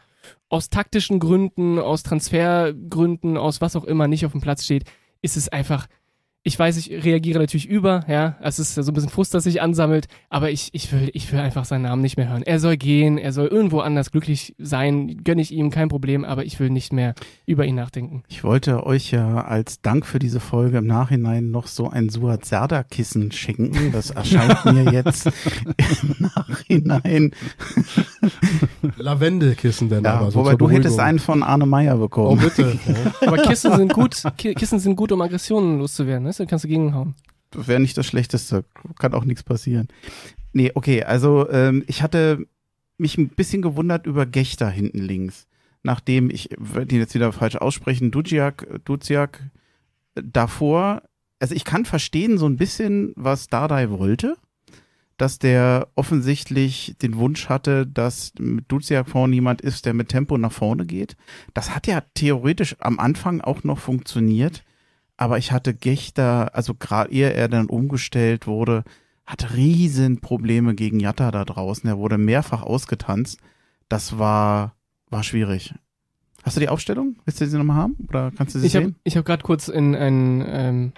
aus taktischen Gründen, aus Transfergründen, aus was auch immer nicht auf dem Platz steht, ist es einfach ich weiß, ich reagiere natürlich über, ja. Es ist so ein bisschen Frust, das sich ansammelt, aber ich, ich will, ich will einfach seinen Namen nicht mehr hören. Er soll gehen, er soll irgendwo anders glücklich sein, gönne ich ihm kein Problem, aber ich will nicht mehr über ihn nachdenken. Ich wollte euch ja als Dank für diese Folge im Nachhinein noch so ein Suat Zerda Kissen schenken. Das erscheint mir [LAUGHS] jetzt im Nachhinein. Lavendelkissen denn ja, aber so Wobei du hättest einen von Arne Meyer bekommen. Oh bitte. [LAUGHS] aber Kissen sind gut, Kissen sind gut, um Aggressionen loszuwerden, ne? scheiße, kannst du gegenhauen. Wäre nicht das Schlechteste. Kann auch nichts passieren. Nee, okay, also ähm, ich hatte mich ein bisschen gewundert über Gechter hinten links. Nachdem, ich werde ihn jetzt wieder falsch aussprechen, Duziak, Duziak äh, davor, also ich kann verstehen so ein bisschen, was Dardai wollte, dass der offensichtlich den Wunsch hatte, dass mit Duziak vorne jemand ist, der mit Tempo nach vorne geht. Das hat ja theoretisch am Anfang auch noch funktioniert aber ich hatte Gechter, also gerade ehe er dann umgestellt wurde, hatte riesen Probleme gegen Jatta da draußen. Er wurde mehrfach ausgetanzt. Das war, war schwierig. Hast du die Aufstellung? Willst du sie nochmal haben? Oder kannst du sie ich sehen? Hab, ich habe gerade kurz ein, ein ähm,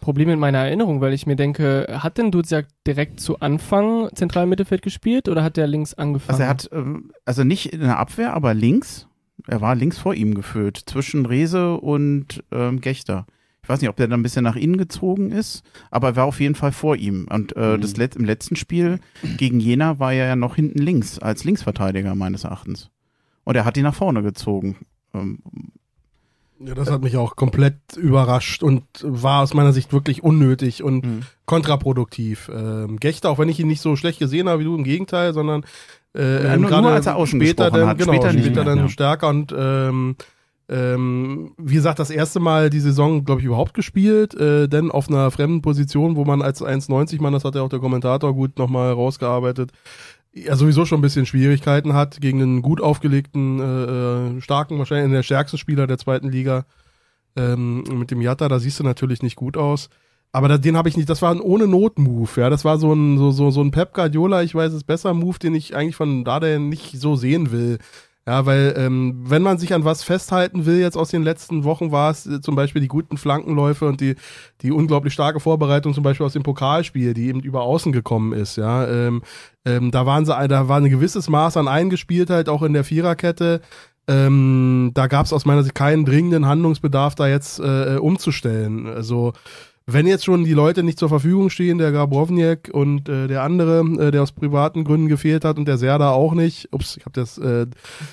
Problem mit meiner Erinnerung, weil ich mir denke, hat denn Duziak direkt zu Anfang zentral Mittelfeld gespielt oder hat der links angefangen? Also er hat, ähm, also nicht in der Abwehr, aber links. Er war links vor ihm geführt, zwischen Rese und ähm, Gechter ich weiß nicht, ob der dann ein bisschen nach innen gezogen ist, aber er war auf jeden Fall vor ihm. Und äh, mhm. das Let im letzten Spiel gegen Jena war er ja noch hinten links, als Linksverteidiger meines Erachtens. Und er hat ihn nach vorne gezogen. Ähm, ja, das hat mich auch komplett überrascht und war aus meiner Sicht wirklich unnötig und mhm. kontraproduktiv. Ähm, Gechter, auch wenn ich ihn nicht so schlecht gesehen habe wie du, im Gegenteil, sondern äh, ja, ähm, nur, nur als er außen später dann, hat, genau, später, später dann ja. stärker und ähm, ähm, wie gesagt, das erste Mal die Saison, glaube ich, überhaupt gespielt, äh, denn auf einer fremden Position, wo man als 1,90 Mann, das hat ja auch der Kommentator gut nochmal rausgearbeitet, ja sowieso schon ein bisschen Schwierigkeiten hat gegen einen gut aufgelegten, äh, äh starken, wahrscheinlich der stärksten Spieler der zweiten Liga ähm, mit dem Jatta, da siehst du natürlich nicht gut aus. Aber da, den habe ich nicht, das war ein ohne Not-Move, ja. Das war so ein, so, so, so ein Pep Guardiola, ich weiß es besser, Move, den ich eigentlich von Dada nicht so sehen will. Ja, weil ähm, wenn man sich an was festhalten will, jetzt aus den letzten Wochen war es äh, zum Beispiel die guten Flankenläufe und die, die unglaublich starke Vorbereitung zum Beispiel aus dem Pokalspiel, die eben über Außen gekommen ist. Ja, ähm, ähm, da waren sie, da war ein gewisses Maß an Eingespieltheit auch in der Viererkette. Ähm, da gab es aus meiner Sicht keinen dringenden Handlungsbedarf, da jetzt äh, äh umzustellen. Also wenn jetzt schon die Leute nicht zur Verfügung stehen, der Grabowniak und äh, der andere, äh, der aus privaten Gründen gefehlt hat und der Serda auch nicht, ups, ich habe das äh,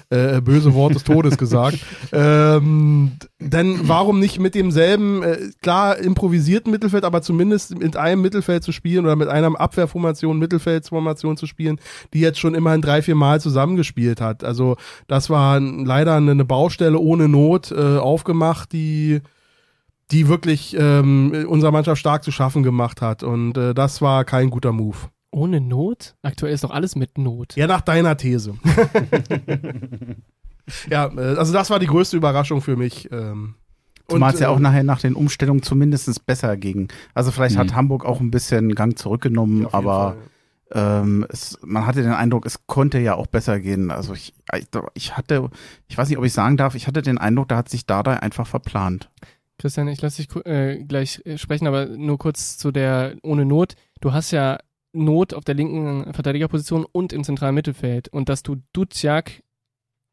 äh, böse Wort des Todes gesagt, [LAUGHS] ähm, dann warum nicht mit demselben, äh, klar, improvisierten Mittelfeld, aber zumindest mit einem Mittelfeld zu spielen oder mit einer Abwehrformation, Mittelfeldformation zu spielen, die jetzt schon immerhin drei, vier Mal zusammengespielt hat. Also das war leider eine Baustelle ohne Not äh, aufgemacht, die die wirklich ähm, unserer Mannschaft stark zu schaffen gemacht hat. Und äh, das war kein guter Move. Ohne Not? Aktuell ist doch alles mit Not. Ja, nach deiner These. [LAUGHS] ja, äh, also das war die größte Überraschung für mich. Ähm. Zumal es ja auch äh, nachher nach den Umstellungen zumindest besser ging. Also vielleicht hat mhm. Hamburg auch ein bisschen Gang zurückgenommen, ja, aber ähm, es, man hatte den Eindruck, es konnte ja auch besser gehen. Also ich, ich, ich hatte, ich weiß nicht, ob ich sagen darf, ich hatte den Eindruck, da hat sich Dada einfach verplant. Christian, ich lasse dich äh, gleich äh, sprechen, aber nur kurz zu der ohne Not. Du hast ja Not auf der linken Verteidigerposition und im zentralen Mittelfeld. Und dass du Duziak,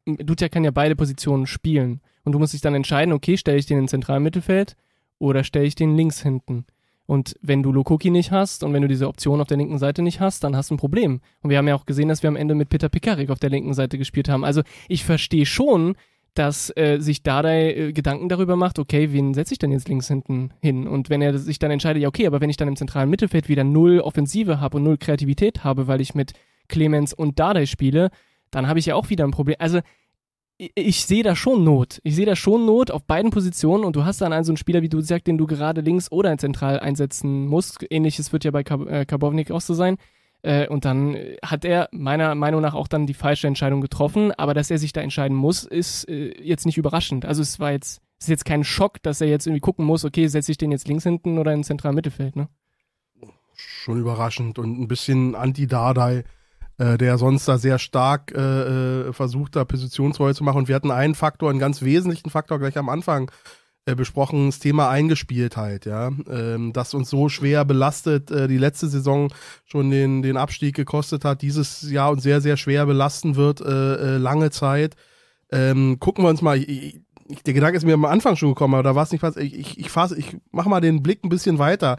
Duziak kann ja beide Positionen spielen. Und du musst dich dann entscheiden, okay, stelle ich den im zentralen Mittelfeld oder stelle ich den links hinten. Und wenn du Lokoki nicht hast und wenn du diese Option auf der linken Seite nicht hast, dann hast du ein Problem. Und wir haben ja auch gesehen, dass wir am Ende mit Peter Pekarik auf der linken Seite gespielt haben. Also ich verstehe schon, dass äh, sich Dardai äh, Gedanken darüber macht, okay, wen setze ich denn jetzt links hinten hin? Und wenn er sich dann entscheidet, ja, okay, aber wenn ich dann im zentralen Mittelfeld wieder null Offensive habe und null Kreativität habe, weil ich mit Clemens und Dardai spiele, dann habe ich ja auch wieder ein Problem. Also ich, ich sehe da schon Not. Ich sehe da schon Not auf beiden Positionen und du hast dann einen so also einen Spieler, wie du sagst, den du gerade links oder zentral einsetzen musst. Ähnliches wird ja bei Kar äh, Karbovnik auch so sein äh, und dann hat er meiner Meinung nach auch dann die falsche Entscheidung getroffen. Aber dass er sich da entscheiden muss, ist äh, jetzt nicht überraschend. Also es war jetzt, es ist jetzt kein Schock, dass er jetzt irgendwie gucken muss, okay, setze ich den jetzt links hinten oder in zentralen Mittelfeld, ne? Schon überraschend und ein bisschen Anti-Dardai, äh, der sonst da sehr stark äh, äh, versucht, da Positionsreue zu machen. Und wir hatten einen Faktor, einen ganz wesentlichen Faktor gleich am Anfang äh, besprochenes Thema Eingespieltheit, halt, ja, ähm, das uns so schwer belastet, äh, die letzte Saison schon den, den Abstieg gekostet hat, dieses Jahr uns sehr, sehr schwer belasten wird, äh, äh lange Zeit. Ähm, gucken wir uns mal, ich, ich, der Gedanke ist mir am Anfang schon gekommen, aber da war es nicht fast, ich, ich, ich, ich mache mal den Blick ein bisschen weiter,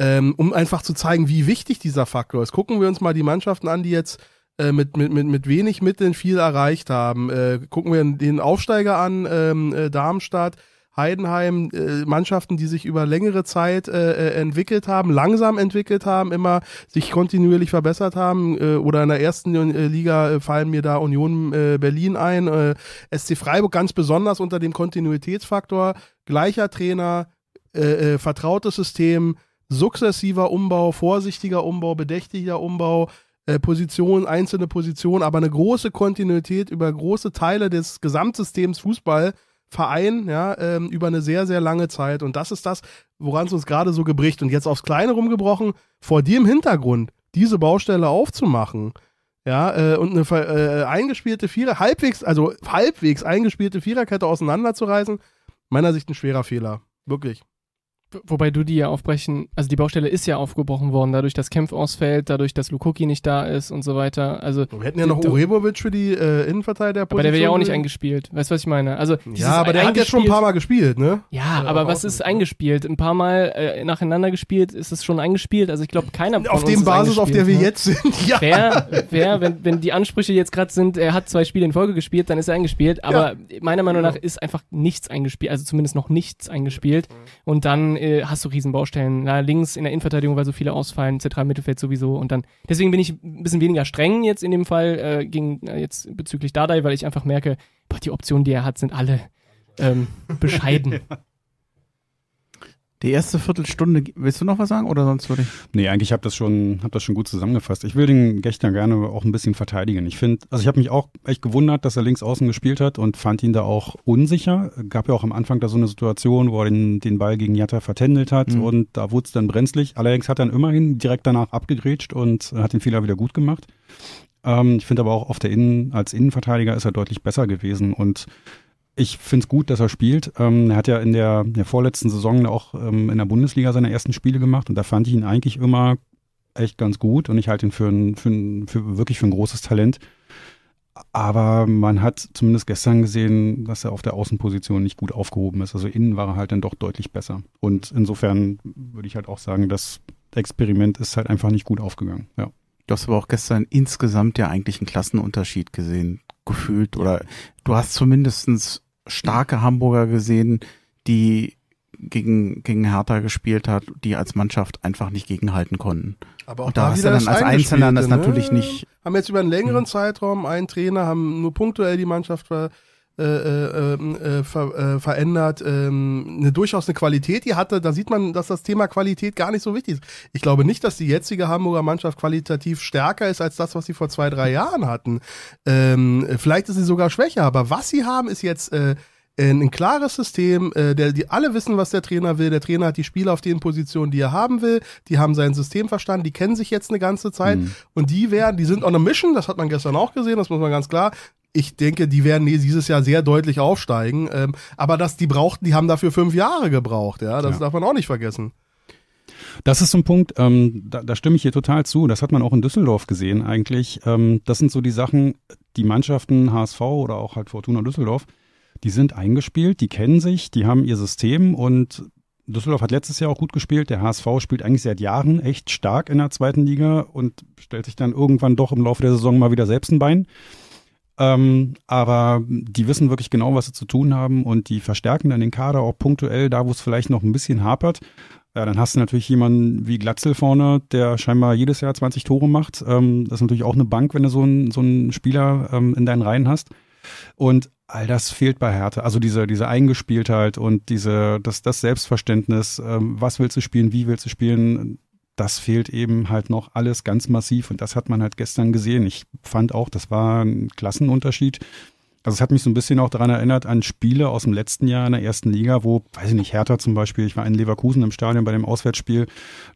ähm, um einfach zu zeigen, wie wichtig dieser Faktor ist. Gucken wir uns mal die Mannschaften an, die jetzt äh, mit, mit, mit, wenig Mitteln viel erreicht haben. Äh, gucken wir den Aufsteiger an, ähm, äh, Darmstadt, Heidenheim äh, Mannschaften, die sich über längere Zeit äh, äh, entwickelt haben, langsam entwickelt haben, immer sich kontinuierlich verbessert haben. Äh, oder in der ersten äh, Liga äh, fallen mir da Union Berlin ein, SC Freiburg ganz besonders unter dem Kontinuitätsfaktor, gleicher Trainer, vertrautes System, sukzessiver Umbau, vorsichtiger Umbau, bedächtiger Umbau. Position, einzelne Position, aber eine große Kontinuität über große Teile des Gesamtsystems Fußball Verein, ja, ähm, über eine sehr, sehr lange Zeit. Und das ist das, woran es uns gerade so gebricht. Und jetzt aufs Kleine rumgebrochen, vor dir im Hintergrund diese Baustelle aufzumachen, ja, äh, und eine äh, eingespielte Vierer, halbwegs, also halbwegs eingespielte Viererkette auseinanderzureißen, meiner Sicht ein schwerer Fehler. Wirklich. Wobei du die ja aufbrechen, also die Baustelle ist ja aufgebrochen worden, dadurch, dass Kempf ausfällt, dadurch, dass Lukoki nicht da ist und so weiter. Also, wir hätten ja noch Urebovic für die äh, Innenverteidigerposition. Aber der wäre ja auch nicht eingespielt. Weißt du, was ich meine? Also, ja, aber der hat ja schon ein paar Mal gespielt, ne? Ja, äh, aber was ist eingespielt? Ein paar Mal äh, nacheinander gespielt, ist es schon eingespielt? Also ich glaube, keiner von Auf dem Basis, auf der wir ne? jetzt sind, [LAUGHS] ja. Wer, wer wenn, wenn die Ansprüche jetzt gerade sind, er hat zwei Spiele in Folge gespielt, dann ist er eingespielt. Aber ja. meiner Meinung nach ist einfach nichts eingespielt, also zumindest noch nichts eingespielt. Und dann äh, hast du Riesenbaustellen. Na, links in der Innenverteidigung, weil so viele ausfallen, zentral Mittelfeld sowieso und dann. Deswegen bin ich ein bisschen weniger streng jetzt in dem Fall äh, gegen äh, jetzt bezüglich Dardai, weil ich einfach merke, boah, die Optionen, die er hat, sind alle ähm, bescheiden. ja. [LAUGHS] Die erste Viertelstunde, willst du noch was sagen oder sonst würde ich? Nee, eigentlich habe das schon, hab das schon gut zusammengefasst. Ich will den Gächter gerne auch ein bisschen verteidigen. Ich finde, also ich habe mich auch echt gewundert, dass er links außen gespielt hat und fand ihn da auch unsicher. Gab ja auch am Anfang da so eine Situation, wo er den, den Ball gegen Jatta vertändelt hat mhm. und da wurde es dann brenzlig. Allerdings hat er dann immerhin direkt danach abgegrätscht und hat den Fehler wieder gut gemacht. Ähm, ich finde aber auch auf der Innen, als Innenverteidiger ist er deutlich besser gewesen und ich finde es gut, dass er spielt. Ähm, er hat ja in der, der vorletzten Saison auch ähm, in der Bundesliga seine ersten Spiele gemacht und da fand ich ihn eigentlich immer echt ganz gut und ich halte ihn für, ein, für, ein, für wirklich für ein großes Talent. Aber man hat zumindest gestern gesehen, dass er auf der Außenposition nicht gut aufgehoben ist. Also innen war er halt dann doch deutlich besser. Und insofern würde ich halt auch sagen, das Experiment ist halt einfach nicht gut aufgegangen. Ja. Du hast aber auch gestern insgesamt ja eigentlich einen Klassenunterschied gesehen, gefühlt. Oder du hast zumindestens starke Hamburger gesehen, die gegen, gegen Hertha gespielt hat, die als Mannschaft einfach nicht gegenhalten konnten. Aber auch und da hast du dann als Einzelner das ne? natürlich nicht. Haben jetzt über einen längeren hm. Zeitraum einen Trainer, haben nur punktuell die Mannschaft ver äh, äh, ähm, äh, ver, äh, verändert. Ähm, eine, durchaus eine Qualität, die hatte. Da sieht man, dass das Thema Qualität gar nicht so wichtig ist. Ich glaube nicht, dass die jetzige Hamburger Mannschaft qualitativ stärker ist als das, was sie vor zwei, drei Jahren hatten. Ähm, vielleicht ist sie sogar schwächer, aber was sie haben, ist jetzt ein, klares System, der, die alle wissen, was der Trainer will. Der Trainer hat die Spieler auf den Positionen, die er haben will. Die haben sein System verstanden, die kennen sich jetzt eine ganze Zeit mhm. und die werden, die sind on a mission, das hat man gestern auch gesehen, das muss man ganz klar ich denke, die werden dieses Jahr sehr deutlich aufsteigen. Ähm, aber dass die brauchten, die haben dafür fünf Jahre gebraucht, ja. Das ja. darf man auch nicht vergessen. Das ist so ein Punkt, ähm, da, da, stimme ich hier total zu. Das hat man auch in Düsseldorf gesehen eigentlich. Ähm, das sind so die Sachen, die Mannschaften HSV oder auch halt Fortuna Düsseldorf, die sind eingespielt, die kennen sich, die haben ihr System und Düsseldorf hat letztes Jahr auch gut gespielt. Der HSV spielt eigentlich seit Jahren echt stark in der zweiten Liga und stellt sich dann irgendwann doch im Laufe der Saison mal wieder selbst ein Bein. Ähm, aber die wissen wirklich genau, was sie zu tun haben und die verstärken dann den Kader auch punktuell da, wo es vielleicht noch ein bisschen hapert. Ja, dann hast du natürlich jemanden wie Glatzel vorne, der scheinbar jedes Jahr 20 Tore macht. Ähm, das ist natürlich auch eine Bank, wenn du so einen, so einen Spieler ähm, in deinen Reihen hast. Und all das fehlt bei Hertha. Also diese, diese Eingespieltheit und diese, das, das Selbstverständnis, ähm, was willst du spielen, wie willst du spielen, das fehlt eben halt noch alles ganz massiv und das hat man halt gestern gesehen. Ich fand auch, das war ein Klassenunterschied also es hat mich so ein bisschen auch daran erinnert an Spiele aus dem letzten Jahr in der ersten Liga, wo, weiß ich nicht, Hertha zum Beispiel, ich war in Leverkusen im Stadion bei dem Auswärtsspiel,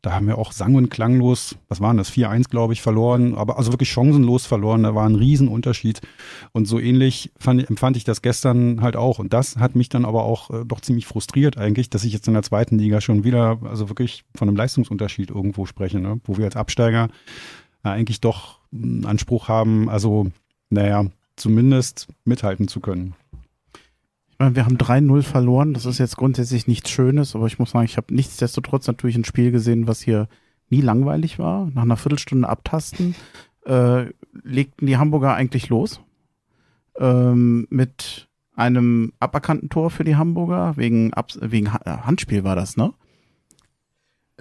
da haben wir auch sang- und klanglos, was waren das, 4-1 glaube ich, verloren, aber also wirklich chancenlos verloren, da war ein Riesenunterschied und so ähnlich fand, empfand ich das gestern halt auch und das hat mich dann aber auch äh, doch ziemlich frustriert eigentlich, dass ich jetzt in der zweiten Liga schon wieder, also wirklich von einem Leistungsunterschied irgendwo spreche, ne? wo wir als Absteiger äh, eigentlich doch einen Anspruch haben, also naja, zumindest mithalten zu können. Ich meine, wir haben 3-0 verloren. Das ist jetzt grundsätzlich nichts Schönes, aber ich muss sagen, ich habe nichtsdestotrotz natürlich ein Spiel gesehen, was hier nie langweilig war. Nach einer Viertelstunde abtasten äh, legten die Hamburger eigentlich los. Ähm, mit einem aberkannten Tor für die Hamburger, wegen, Abs wegen äh, Handspiel war das, ne?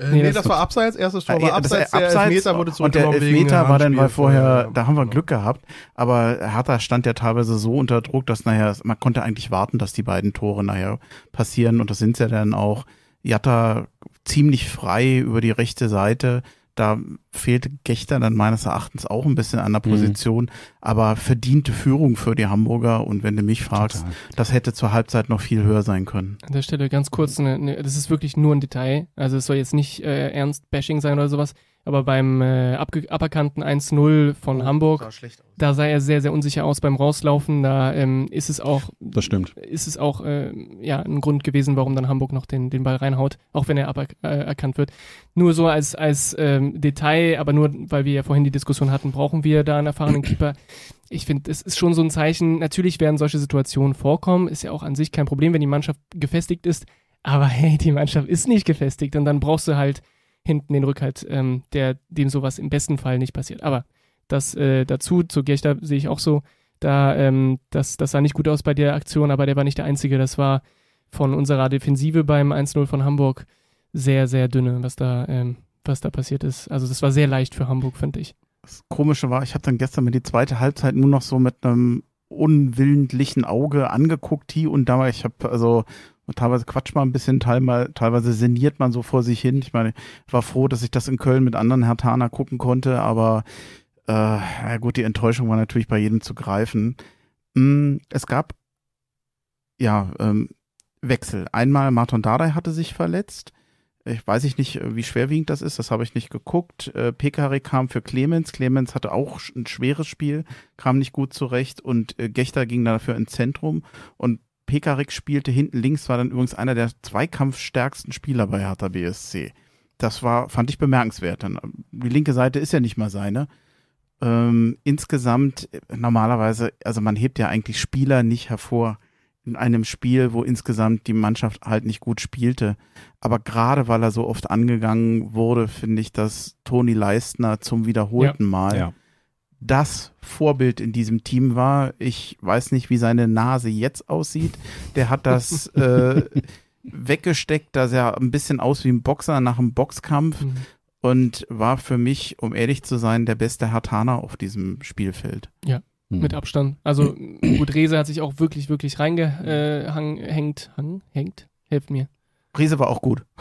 Äh, nee, nee das, das, war abseits. Erstes Tor ah, war ja, abseits. Der abseits Elfmeter wurde und der Elfmeter war dann mal vorher, da haben wir Glück gehabt. Aber Hertha stand ja teilweise so unter Druck, dass nachher, man konnte eigentlich warten, dass die beiden Tore nachher passieren. Und das sind ja dann auch. Jatta ziemlich frei über die rechte Seite da fehlte Gechter dann meines Erachtens auch ein bisschen an der mhm. Position, mhm. aber verdiente Führung für die Hamburger. Und wenn du mich fragst, Total. das hätte zur Halbzeit noch viel höher sein können. An der Stelle ganz kurz, ne, ne, das ist wirklich nur ein Detail. Also es soll jetzt nicht äh, ernst Bashing sein oder sowas. Aber beim äh, aberkannten 1-0 von oh, Hamburg, da sah er sehr, sehr unsicher aus beim Rauslaufen. Da ähm, ist es auch, das stimmt. Ist es auch äh, ja, ein Grund gewesen, warum dann Hamburg noch den, den Ball reinhaut, auch wenn er aberkannt äh, wird. Nur so als, als ähm, Detail, aber nur weil wir ja vorhin die Diskussion hatten, brauchen wir da einen erfahrenen Keeper. Ich finde, es ist schon so ein Zeichen. Natürlich werden solche Situationen vorkommen, ist ja auch an sich kein Problem, wenn die Mannschaft gefestigt ist. Aber hey, die Mannschaft ist nicht gefestigt und dann brauchst du halt hinten den Rückhalt, ähm, der dem sowas im besten Fall nicht passiert. Aber das äh, dazu, zu Gechta sehe ich auch so, da, ähm, das, das sah nicht gut aus bei der Aktion, aber der war nicht der Einzige. Das war von unserer Defensive beim 1-0 von Hamburg sehr, sehr dünne, was da, ähm, was da passiert ist. Also das war sehr leicht für Hamburg, finde ich. Das Komische war, ich habe dann gestern mir die zweite Halbzeit nur noch so mit einem unwillentlichen Auge angeguckt, hier und da. war Ich habe also teilweise quatscht man ein bisschen, teilweise sinniert man so vor sich hin. Ich meine, ich war froh, dass ich das in Köln mit anderen Hertaner gucken konnte, aber äh, ja gut, die Enttäuschung war natürlich bei jedem zu greifen. Mm, es gab ja ähm, Wechsel. Einmal Martin Dardai hatte sich verletzt. Ich weiß ich nicht, wie schwerwiegend das ist, das habe ich nicht geguckt. Äh, Pekari kam für Clemens. Clemens hatte auch ein schweres Spiel, kam nicht gut zurecht und äh, Gächter ging dafür ins Zentrum. Und Pekarik spielte hinten links, war dann übrigens einer der zweikampfstärksten Spieler bei Hertha BSC. Das war, fand ich bemerkenswert. Dann, die linke Seite ist ja nicht mal seine. Ähm, insgesamt, normalerweise, also man hebt ja eigentlich Spieler nicht hervor in einem Spiel, wo insgesamt die Mannschaft halt nicht gut spielte. Aber gerade weil er so oft angegangen wurde, finde ich, dass Toni Leistner zum wiederholten ja, Mal ja das Vorbild in diesem Team war. Ich weiß nicht, wie seine Nase jetzt aussieht. Der hat das [LAUGHS] äh, weggesteckt, dass er ein bisschen aus wie ein Boxer nach einem Boxkampf mhm. und war für mich, um ehrlich zu sein, der beste Hartaner auf diesem Spielfeld. Ja. Mhm. Mit Abstand. Also gut, [CLEARS THROAT] Rese hat sich auch wirklich, wirklich reingehängt. Äh, hängt? Helft mir. Riese war auch gut. [LAUGHS]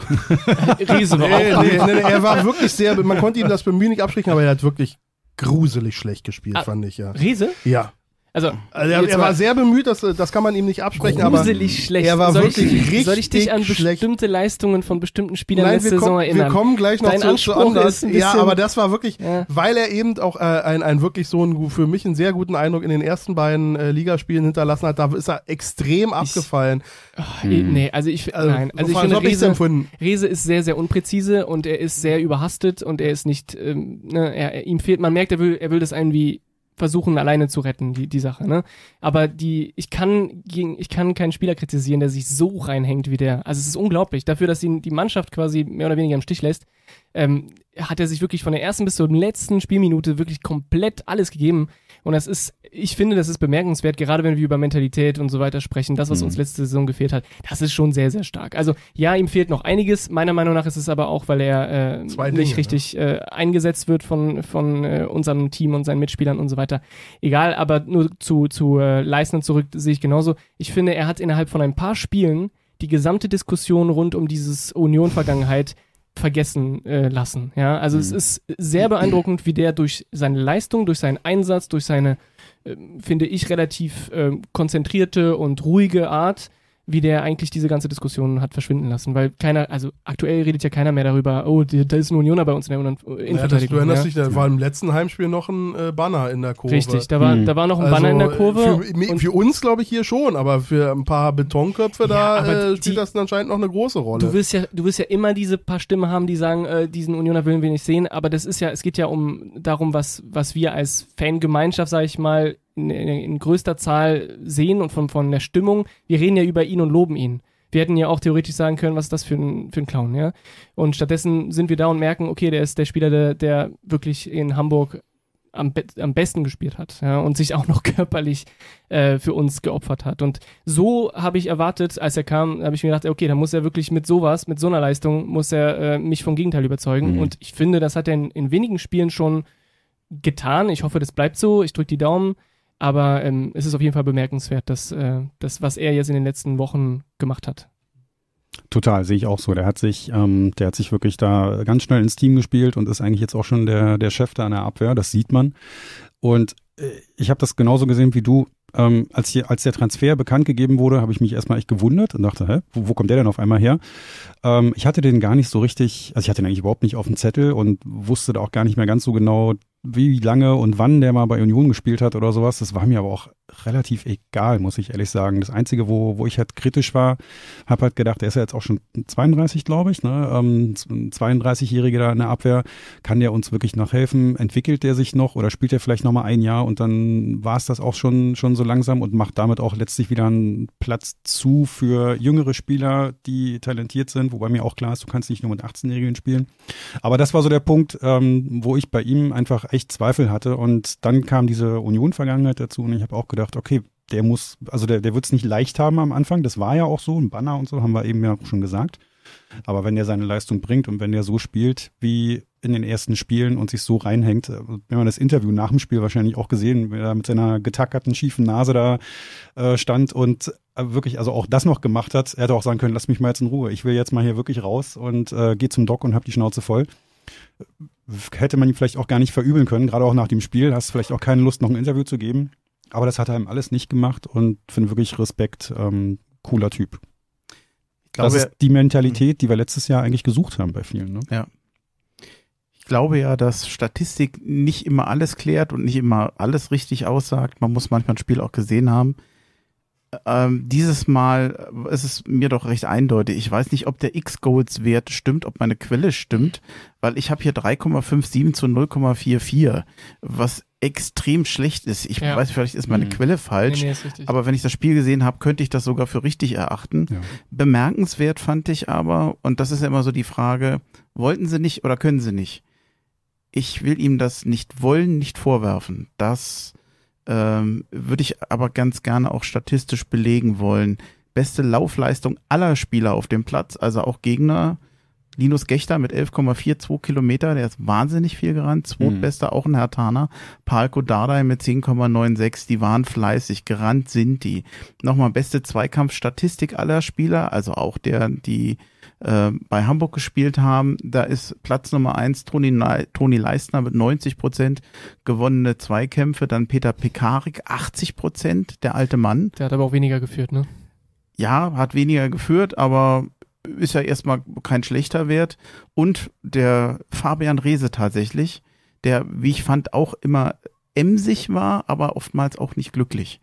Riese war nee, auch nee, gut. Nee, er war wirklich sehr, man konnte ihm das Bemühen nicht absprechen, aber er hat wirklich gruselig schlecht gespielt, ah, fand ich ja. Riese? Ja. Also, also er, er war sehr bemüht, das, das kann man ihm nicht absprechen. aber schlecht. Er war soll wirklich ich, richtig Soll ich dich an schlecht. bestimmte Leistungen von bestimmten Spielern Nein, letzte Saison kommen, erinnern? Wir kommen gleich noch Dein zu, Anspruch zu anders. ja, aber das war wirklich, ja. weil er eben auch äh, ein, ein wirklich so einen, für mich einen sehr guten Eindruck in den ersten beiden äh, Ligaspielen hinterlassen hat. Da ist er extrem ich, abgefallen. Oh, hm. Nee, also ich, also, nein, also, also ich finde, Rese, Rese ist sehr, sehr unpräzise und er ist sehr überhastet und er ist nicht, ähm, ne, er, ihm fehlt, man merkt, er will, er will das einen wie versuchen, alleine zu retten, die, die Sache, ne? Aber die, ich kann gegen, ich kann keinen Spieler kritisieren, der sich so reinhängt wie der. Also es ist unglaublich. Dafür, dass die, die Mannschaft quasi mehr oder weniger im Stich lässt, ähm, hat er sich wirklich von der ersten bis zur letzten Spielminute wirklich komplett alles gegeben. Und das ist, ich finde, das ist bemerkenswert, gerade wenn wir über Mentalität und so weiter sprechen. Das, was mhm. uns letzte Saison gefehlt hat, das ist schon sehr, sehr stark. Also ja, ihm fehlt noch einiges. Meiner Meinung nach ist es aber auch, weil er äh, Dinge, nicht ne? richtig ne? äh, eingesetzt wird von, von äh, unserem Team und seinen Mitspielern und so weiter. Egal, aber nur zu, zu äh, Leistner zurück sehe ich genauso. Ich finde, er hat innerhalb von ein paar Spielen die gesamte Diskussion rund um dieses Union-Vergangenheit vergessen äh, lassen. Ja, also mhm. es ist sehr beeindruckend, wie der durch seine Leistung, durch seinen Einsatz, durch seine, äh, finde ich, relativ äh, konzentrierte und ruhige Art wie der eigentlich diese ganze Diskussion hat verschwinden lassen, weil keiner, also aktuell redet ja keiner mehr darüber, oh, da ist ein Unioner bei uns in der äh, Innenverteidigung. Ja, du erinnerst ja. dich, da war im letzten Heimspiel noch ein äh, Banner in der Kurve. Richtig, da war, mhm. da war noch ein also, Banner in der also, Kurve. Für, für, uns glaube ich hier schon, aber für ein paar Betonköpfe ja, da äh, spielt die, das anscheinend noch eine große Rolle. Du wirst ja, du wirst ja immer diese paar Stimmen haben, die sagen, äh, diesen Unioner willen wir nicht sehen, aber das ist ja, es geht ja um darum, was, was wir als Fangemeinschaft, sage ich mal, in, in, in größter Zahl sehen und von, von der Stimmung. Wir reden ja über ihn und loben ihn. Wir hätten ja auch theoretisch sagen können, was ist das für ein, für ein Clown, ja? Und stattdessen sind wir da und merken, okay, der ist der Spieler, der, der wirklich in Hamburg am, be am besten gespielt hat ja? und sich auch noch [LAUGHS] körperlich äh, für uns geopfert hat. Und so habe ich erwartet, als er kam, habe ich mir gedacht, okay, da muss er wirklich mit sowas, mit so einer Leistung, muss er äh, mich vom Gegenteil überzeugen. Mhm. Und ich finde, das hat er in, in wenigen Spielen schon getan. Ich hoffe, das bleibt so. Ich drücke die Daumen. Aber ähm, es ist auf jeden Fall bemerkenswert, dass äh, das, was er jetzt in den letzten Wochen gemacht hat. Total, sehe ich auch so. Der hat sich, ähm, der hat sich wirklich da ganz schnell ins Team gespielt und ist eigentlich jetzt auch schon der, der Chef da an der Abwehr, das sieht man. Und äh, ich habe das genauso gesehen wie du. Ähm, als, hier, als der Transfer bekannt gegeben wurde, habe ich mich erstmal echt gewundert und dachte, hä, wo, wo kommt der denn auf einmal her? Ähm, ich hatte den gar nicht so richtig, also ich hatte den eigentlich überhaupt nicht auf dem Zettel und wusste da auch gar nicht mehr ganz so genau, wie lange und wann der mal bei Union gespielt hat oder sowas. Das war mir aber auch relativ egal, muss ich ehrlich sagen. Das Einzige, wo, wo ich halt kritisch war, habe halt gedacht, der ist ja jetzt auch schon 32, glaube ich. Ne? Ähm, 32-Jähriger da in der Abwehr, kann der uns wirklich noch helfen? Entwickelt der sich noch oder spielt er vielleicht nochmal ein Jahr und dann war es das auch schon, schon so langsam und macht damit auch letztlich wieder einen Platz zu für jüngere Spieler, die talentiert sind, wobei mir auch klar ist, du kannst nicht nur mit 18-Jährigen spielen. Aber das war so der Punkt, ähm, wo ich bei ihm einfach echt Zweifel hatte. Und dann kam diese Union-Vergangenheit dazu und ich habe auch gedacht, okay, der muss, also der, der wird es nicht leicht haben am Anfang. Das war ja auch so, ein Banner und so, haben wir eben ja auch schon gesagt. Aber wenn der seine Leistung bringt und wenn der so spielt wie in den ersten Spielen und sich so reinhängt, äh, wenn man das Interview nach dem Spiel wahrscheinlich auch gesehen, wenn er mit seiner getackerten, schiefen Nase da äh, stand und äh, wirklich, also auch das noch gemacht hat, er hätte auch sagen können, lass mich mal jetzt in Ruhe, ich will jetzt mal hier wirklich raus und äh, geh zum Doc und hab die Schnauze voll hätte man ihm vielleicht auch gar nicht verübeln können, gerade auch nach dem Spiel. Hast vielleicht auch keine Lust, noch ein Interview zu geben. Aber das hat er ihm alles nicht gemacht und finde wirklich Respekt, ähm, cooler Typ. Ich glaube, das ist die Mentalität, hm. die wir letztes Jahr eigentlich gesucht haben bei vielen. Ne? Ja. Ich glaube ja, dass Statistik nicht immer alles klärt und nicht immer alles richtig aussagt. Man muss manchmal ein Spiel auch gesehen haben. Ähm, dieses Mal ist es mir doch recht eindeutig. Ich weiß nicht, ob der X-Goals-Wert stimmt, ob meine Quelle stimmt, weil ich habe hier 3,57 zu 0,44, was extrem schlecht ist. Ich ja. weiß, vielleicht ist meine hm. Quelle falsch, nee, nee, aber wenn ich das Spiel gesehen habe, könnte ich das sogar für richtig erachten. Ja. Bemerkenswert fand ich aber, und das ist ja immer so die Frage, wollten sie nicht oder können sie nicht? Ich will ihm das nicht wollen, nicht vorwerfen. Das ähm, würde ich aber ganz gerne auch statistisch belegen wollen. Beste Laufleistung aller Spieler auf dem Platz, also auch Gegner, Linus Gechter mit 11,42 Kilometer, der ist wahnsinnig viel gerannt. Zweitbester mhm. auch ein Herr Hertaner. Palko Dardai mit 10,96, die waren fleißig, gerannt sind die. Nochmal beste Zweikampfstatistik aller Spieler, also auch der, die äh, bei Hamburg gespielt haben. Da ist Platz Nummer eins Toni, Toni Leistner mit 90 Prozent gewonnene Zweikämpfe, dann Peter Pekarik 80 Prozent, der alte Mann. Der hat aber auch weniger geführt, ne? Ja, hat weniger geführt, aber ist ja erstmal kein schlechter Wert. Und der Fabian Rehse tatsächlich, der, wie ich fand, auch immer emsig war, aber oftmals auch nicht glücklich.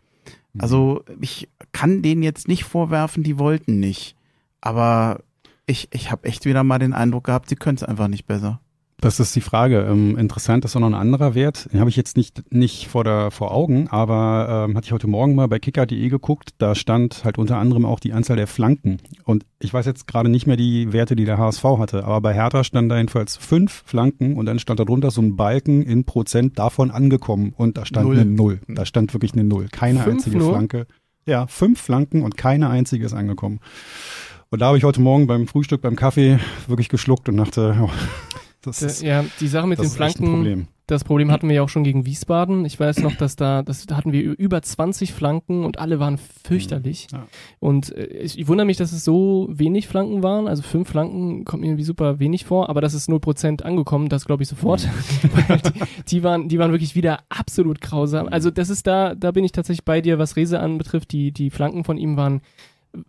Mhm. Also ich kann denen jetzt nicht vorwerfen, die wollten nicht. Aber ich, ich habe echt wieder mal den Eindruck gehabt, sie können es einfach nicht besser. Das ist die Frage. Ähm, interessant ist auch noch ein anderer Wert. Den habe ich jetzt nicht, nicht vor, der, vor Augen, aber ähm, hatte ich heute Morgen mal bei kicker.de geguckt. Da stand halt unter anderem auch die Anzahl der Flanken. Und ich weiß jetzt gerade nicht mehr die Werte, die der HSV hatte, aber bei Hertha stand da jedenfalls fünf Flanken und dann stand darunter so ein Balken in Prozent davon angekommen. Und da stand Null. eine Null. Da stand wirklich eine Null. Keine fünf einzige Null? Flanke. Ja, fünf Flanken und keine einzige ist angekommen. Und da habe ich heute Morgen beim Frühstück, beim Kaffee wirklich geschluckt und dachte, oh, das äh, ist, ja, die Sache mit den Flanken, Problem. das Problem hm. hatten wir ja auch schon gegen Wiesbaden. Ich weiß noch, dass da, das da hatten wir über 20 Flanken und alle waren fürchterlich. Hm, ja. Und äh, ich, ich, wundere mich, dass es so wenig Flanken waren. Also fünf Flanken kommt mir irgendwie super wenig vor, aber das ist 0% angekommen, das glaube ich sofort. Mhm. [LAUGHS] die, die, waren, die waren wirklich wieder absolut grausam. Hm. Also das ist da, da bin ich tatsächlich bei dir, was Rese anbetrifft. Die, die Flanken von ihm waren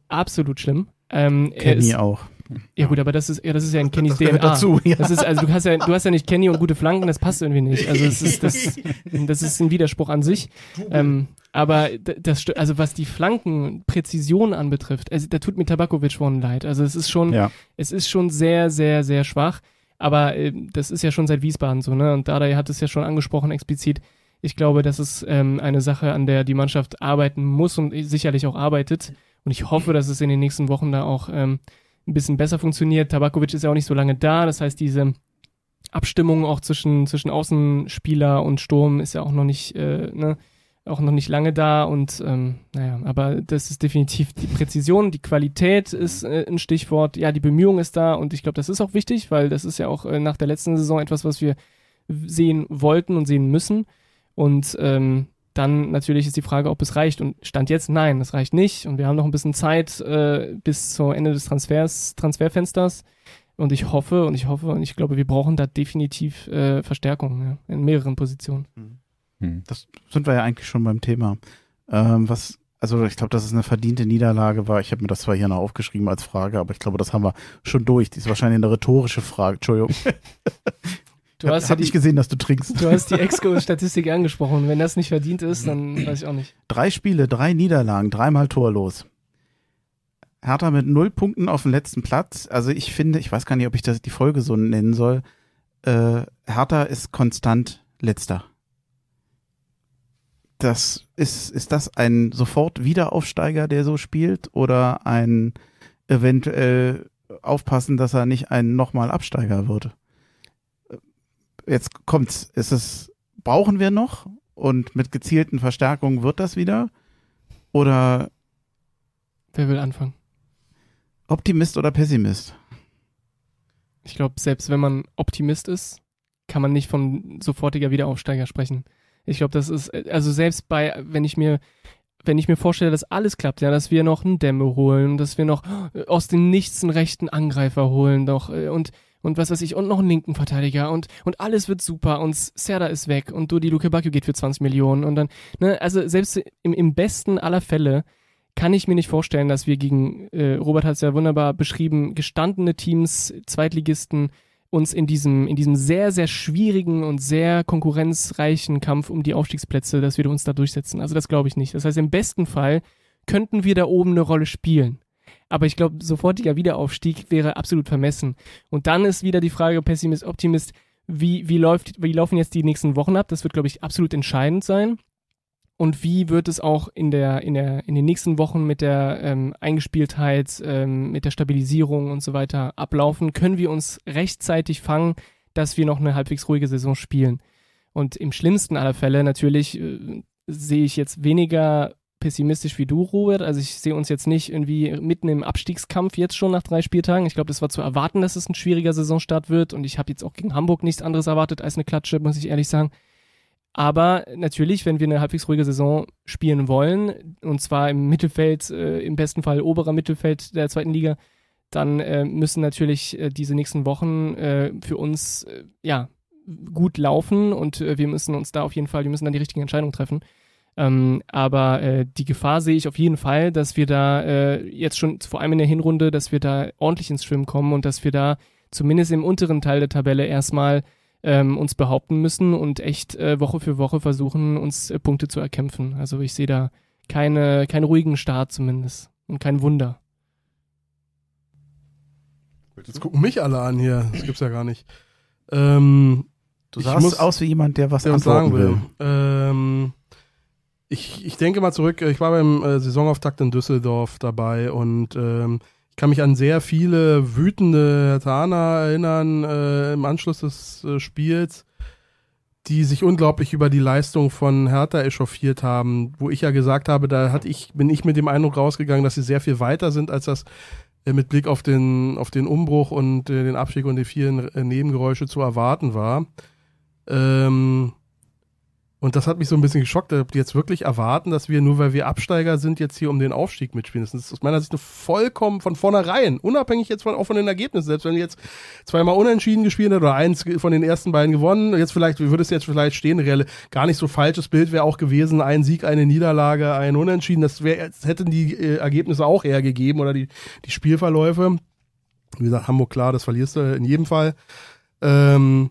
absolut schlimm. Ähm, Kenny auch. Ja, gut, aber das ist, ja, das ist ja in Kennys das DNA. Dazu, ja. Das ist, also du hast ja, du hast ja nicht Kenny und gute Flanken, das passt irgendwie nicht. Also es ist, das, [LAUGHS] das ist ein Widerspruch an sich. Ähm, aber das, also was die Flankenpräzision anbetrifft, also da tut mir Tabakovic schon leid. Also es ist schon, ja. es ist schon sehr, sehr, sehr schwach. Aber äh, das ist ja schon seit Wiesbaden so, ne? Und Dada hat es ja schon angesprochen explizit. Ich glaube, das ist ähm, eine Sache, an der die Mannschaft arbeiten muss und sicherlich auch arbeitet. Und ich hoffe, dass es in den nächsten Wochen da auch ähm, ein bisschen besser funktioniert. Tabakovic ist ja auch nicht so lange da, das heißt, diese Abstimmung auch zwischen, zwischen Außenspieler und Sturm ist ja auch noch nicht, äh, ne, auch noch nicht lange da und ähm, naja, aber das ist definitiv die Präzision, die Qualität ist äh, ein Stichwort, ja, die Bemühung ist da und ich glaube, das ist auch wichtig, weil das ist ja auch äh, nach der letzten Saison etwas, was wir sehen wollten und sehen müssen und ähm, dann natürlich ist die Frage, ob es reicht. Und Stand jetzt, nein, es reicht nicht. Und wir haben noch ein bisschen Zeit äh, bis zum Ende des Transfers, Transferfensters. Und ich hoffe und ich hoffe und ich glaube, wir brauchen da definitiv äh, Verstärkung ja, in mehreren Positionen. Mhm. Hm. Das sind wir ja eigentlich schon beim Thema. Ähm, was, also ich glaube, dass es eine verdiente Niederlage war. Ich habe mir das zwar hier noch aufgeschrieben als Frage, aber ich glaube, das haben wir schon durch. Die ist wahrscheinlich eine rhetorische Frage. Entschuldigung. [LAUGHS] Du hab, hast hab ja die, nicht gesehen, dass du trinkst. Du hast die Exco-Statistik angesprochen. Wenn das nicht verdient ist, dann mhm. weiß ich auch nicht. Drei Spiele, drei Niederlagen, dreimal torlos. Hertha mit null Punkten auf dem letzten Platz. Also ich finde, ich weiß gar nicht, ob ich das die Folge so nennen soll. Äh, Hertha ist konstant letzter. Das ist, ist das ein sofort Wiederaufsteiger, der so spielt, oder ein eventuell aufpassen, dass er nicht ein nochmal Absteiger wird? jetzt kommt's. Ist es, brauchen wir noch? Und mit gezielten Verstärkungen wird das wieder? Oder. Wer will anfangen? Optimist oder Pessimist? Ich glaube, selbst wenn man Optimist ist, kann man nicht von sofortiger Wiederaufsteiger sprechen. Ich glaube, das ist, also selbst bei, wenn ich mir, wenn ich mir vorstelle, dass alles klappt, ja, dass wir noch einen Dämme holen, dass wir noch äh, aus dem Nichts einen rechten Angreifer holen, doch, äh, und und was weiß ich, und noch einen linken Verteidiger und, und alles wird super und Serda ist weg und Dodi Luke Bacchio geht für 20 Millionen und dann, ne, also selbst im, im besten aller Fälle kann ich mir nicht vorstellen, dass wir gegen, äh, Robert hat es ja wunderbar beschrieben, gestandene Teams, Zweitligisten, uns in diesem, in diesem sehr, sehr schwierigen und sehr konkurrenzreichen Kampf um die Aufstiegsplätze, dass wir uns da durchsetzen. Also das glaube ich nicht. Das heißt, im besten Fall könnten wir da oben eine Rolle spielen. Aber ich glaube, sofortiger Wiederaufstieg wäre absolut vermessen. Und dann ist wieder die Frage, Pessimist, Optimist, wie, wie, läuft, wie laufen jetzt die nächsten Wochen ab? Das wird, glaube ich, absolut entscheidend sein. Und wie wird es auch in, der, in, der, in den nächsten Wochen mit der ähm, Eingespieltheit, ähm, mit der Stabilisierung und so weiter ablaufen? Können wir uns rechtzeitig fangen, dass wir noch eine halbwegs ruhige Saison spielen? Und im schlimmsten aller Fälle natürlich äh, sehe ich jetzt weniger pessimistisch wie du, Robert. Also ich sehe uns jetzt nicht irgendwie mitten im Abstiegskampf jetzt schon nach drei Spieltagen. Ich glaube, das war zu erwarten, dass es ein schwieriger Saisonstart wird. Und ich habe jetzt auch gegen Hamburg nichts anderes erwartet als eine Klatsche, muss ich ehrlich sagen. Aber natürlich, wenn wir eine halbwegs ruhige Saison spielen wollen, und zwar im Mittelfeld, äh, im besten Fall oberer Mittelfeld der zweiten Liga, dann äh, müssen natürlich äh, diese nächsten Wochen äh, für uns äh, ja gut laufen und äh, wir müssen uns da auf jeden Fall, wir müssen dann die richtigen Entscheidungen treffen. Ähm, aber äh, die Gefahr sehe ich auf jeden Fall, dass wir da äh, jetzt schon vor allem in der Hinrunde, dass wir da ordentlich ins Schwimmen kommen und dass wir da zumindest im unteren Teil der Tabelle erstmal ähm, uns behaupten müssen und echt äh, Woche für Woche versuchen, uns äh, Punkte zu erkämpfen. Also ich sehe da keine, keinen ruhigen Start zumindest und kein Wunder. Jetzt gucken mich alle an hier. Das gibt's ja gar nicht. Ähm, du sahst aus wie jemand, der was der antworten sagen will. will. Ähm, ich, ich denke mal zurück, äh, ich war beim äh, Saisonauftakt in Düsseldorf dabei und ähm, ich kann mich an sehr viele wütende Tana erinnern äh, im Anschluss des äh, Spiels, die sich unglaublich über die Leistung von Hertha echauffiert haben, wo ich ja gesagt habe, da hat ich, bin ich mit dem Eindruck rausgegangen, dass sie sehr viel weiter sind als das äh, mit Blick auf den, auf den Umbruch und äh, den Abstieg und die vielen Nebengeräusche zu erwarten war. Ähm, und das hat mich so ein bisschen geschockt, ob die jetzt wirklich erwarten, dass wir nur weil wir Absteiger sind, jetzt hier um den Aufstieg mitspielen. Das ist aus meiner Sicht vollkommen von vornherein, unabhängig jetzt von, auch von den Ergebnissen. Selbst wenn jetzt zweimal unentschieden gespielt hat oder eins von den ersten beiden gewonnen, jetzt vielleicht, wie würde es jetzt vielleicht stehen, reelle, gar nicht so falsches Bild wäre auch gewesen, ein Sieg, eine Niederlage, ein Unentschieden. Das, wär, das hätten die äh, Ergebnisse auch eher gegeben oder die, die Spielverläufe. Wie gesagt, Hamburg klar, das verlierst du in jedem Fall. Ähm,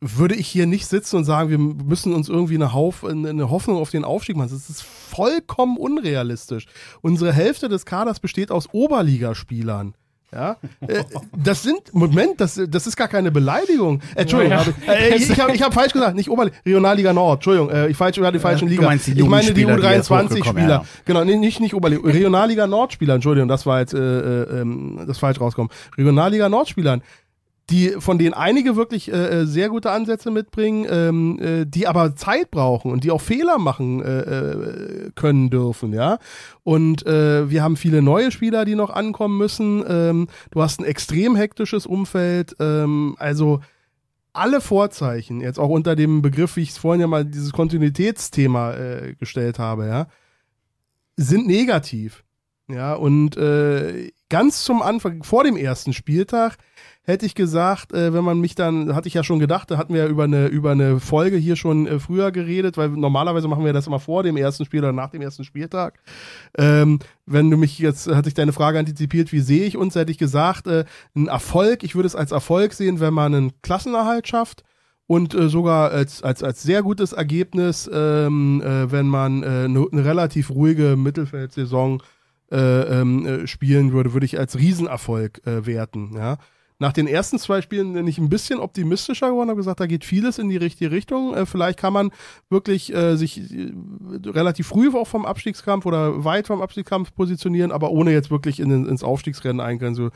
würde ich hier nicht sitzen und sagen, wir müssen uns irgendwie eine, Hauf, eine Hoffnung auf den Aufstieg machen. Das ist vollkommen unrealistisch. Unsere Hälfte des Kaders besteht aus Oberligaspielern. Ja, äh, das sind, Moment, das, das ist gar keine Beleidigung. Äh, Entschuldigung, ja, ja. Hab ich, äh, ich habe ich hab falsch gesagt, nicht Oberliga, Regionalliga Nord, Entschuldigung, äh, ich falsch über die falschen Liga. Die ich meine die U23-Spieler. Genau, nee, nicht, nicht Oberliga, Regionalliga Nord-Spieler, Entschuldigung, das war jetzt, äh, äh ähm, das falsch rauskommen. Regionalliga Nord-Spielern. Äh, die von denen einige wirklich äh, äh, sehr gute Ansätze mitbringen, ähm, äh, die aber Zeit brauchen und die auch Fehler machen äh, äh, können dürfen, ja. Und äh, wir haben viele neue Spieler, die noch ankommen müssen. Ähm, du hast ein extrem hektisches Umfeld, ähm, also alle Vorzeichen, jetzt auch unter dem Begriff, wie ich es vorhin ja mal dieses Kontinuitätsthema äh, gestellt habe, ja, sind negativ. Ja, und äh, ganz zum Anfang, vor dem ersten Spieltag, hätte ich gesagt, äh, wenn man mich dann, hatte ich ja schon gedacht, da hatten wir ja über eine, über eine Folge hier schon äh, früher geredet, weil normalerweise machen wir das immer vor dem ersten Spiel oder nach dem ersten Spieltag. Ähm, wenn du mich jetzt, hatte ich deine Frage antizipiert, wie sehe ich uns, hätte ich gesagt, äh, ein Erfolg, ich würde es als Erfolg sehen, wenn man einen Klassenerhalt schafft und äh, sogar als, als, als sehr gutes Ergebnis, ähm, äh, wenn man äh, eine äh, ne relativ ruhige Mittelfeldsaison äh, äh, ähm, äh, spielen würde, würde ich als Riesenerfolg äh, werten. Ja? Nach den ersten zwei Spielen bin ich ein bisschen optimistischer geworden, habe gesagt, da geht vieles in die richtige Richtung. Äh, vielleicht kann man wirklich äh, sich äh, relativ früh auch vom Abstiegskampf oder weit vom Abstiegskampf positionieren, aber ohne jetzt wirklich in, ins Aufstiegsrennen eingehen So,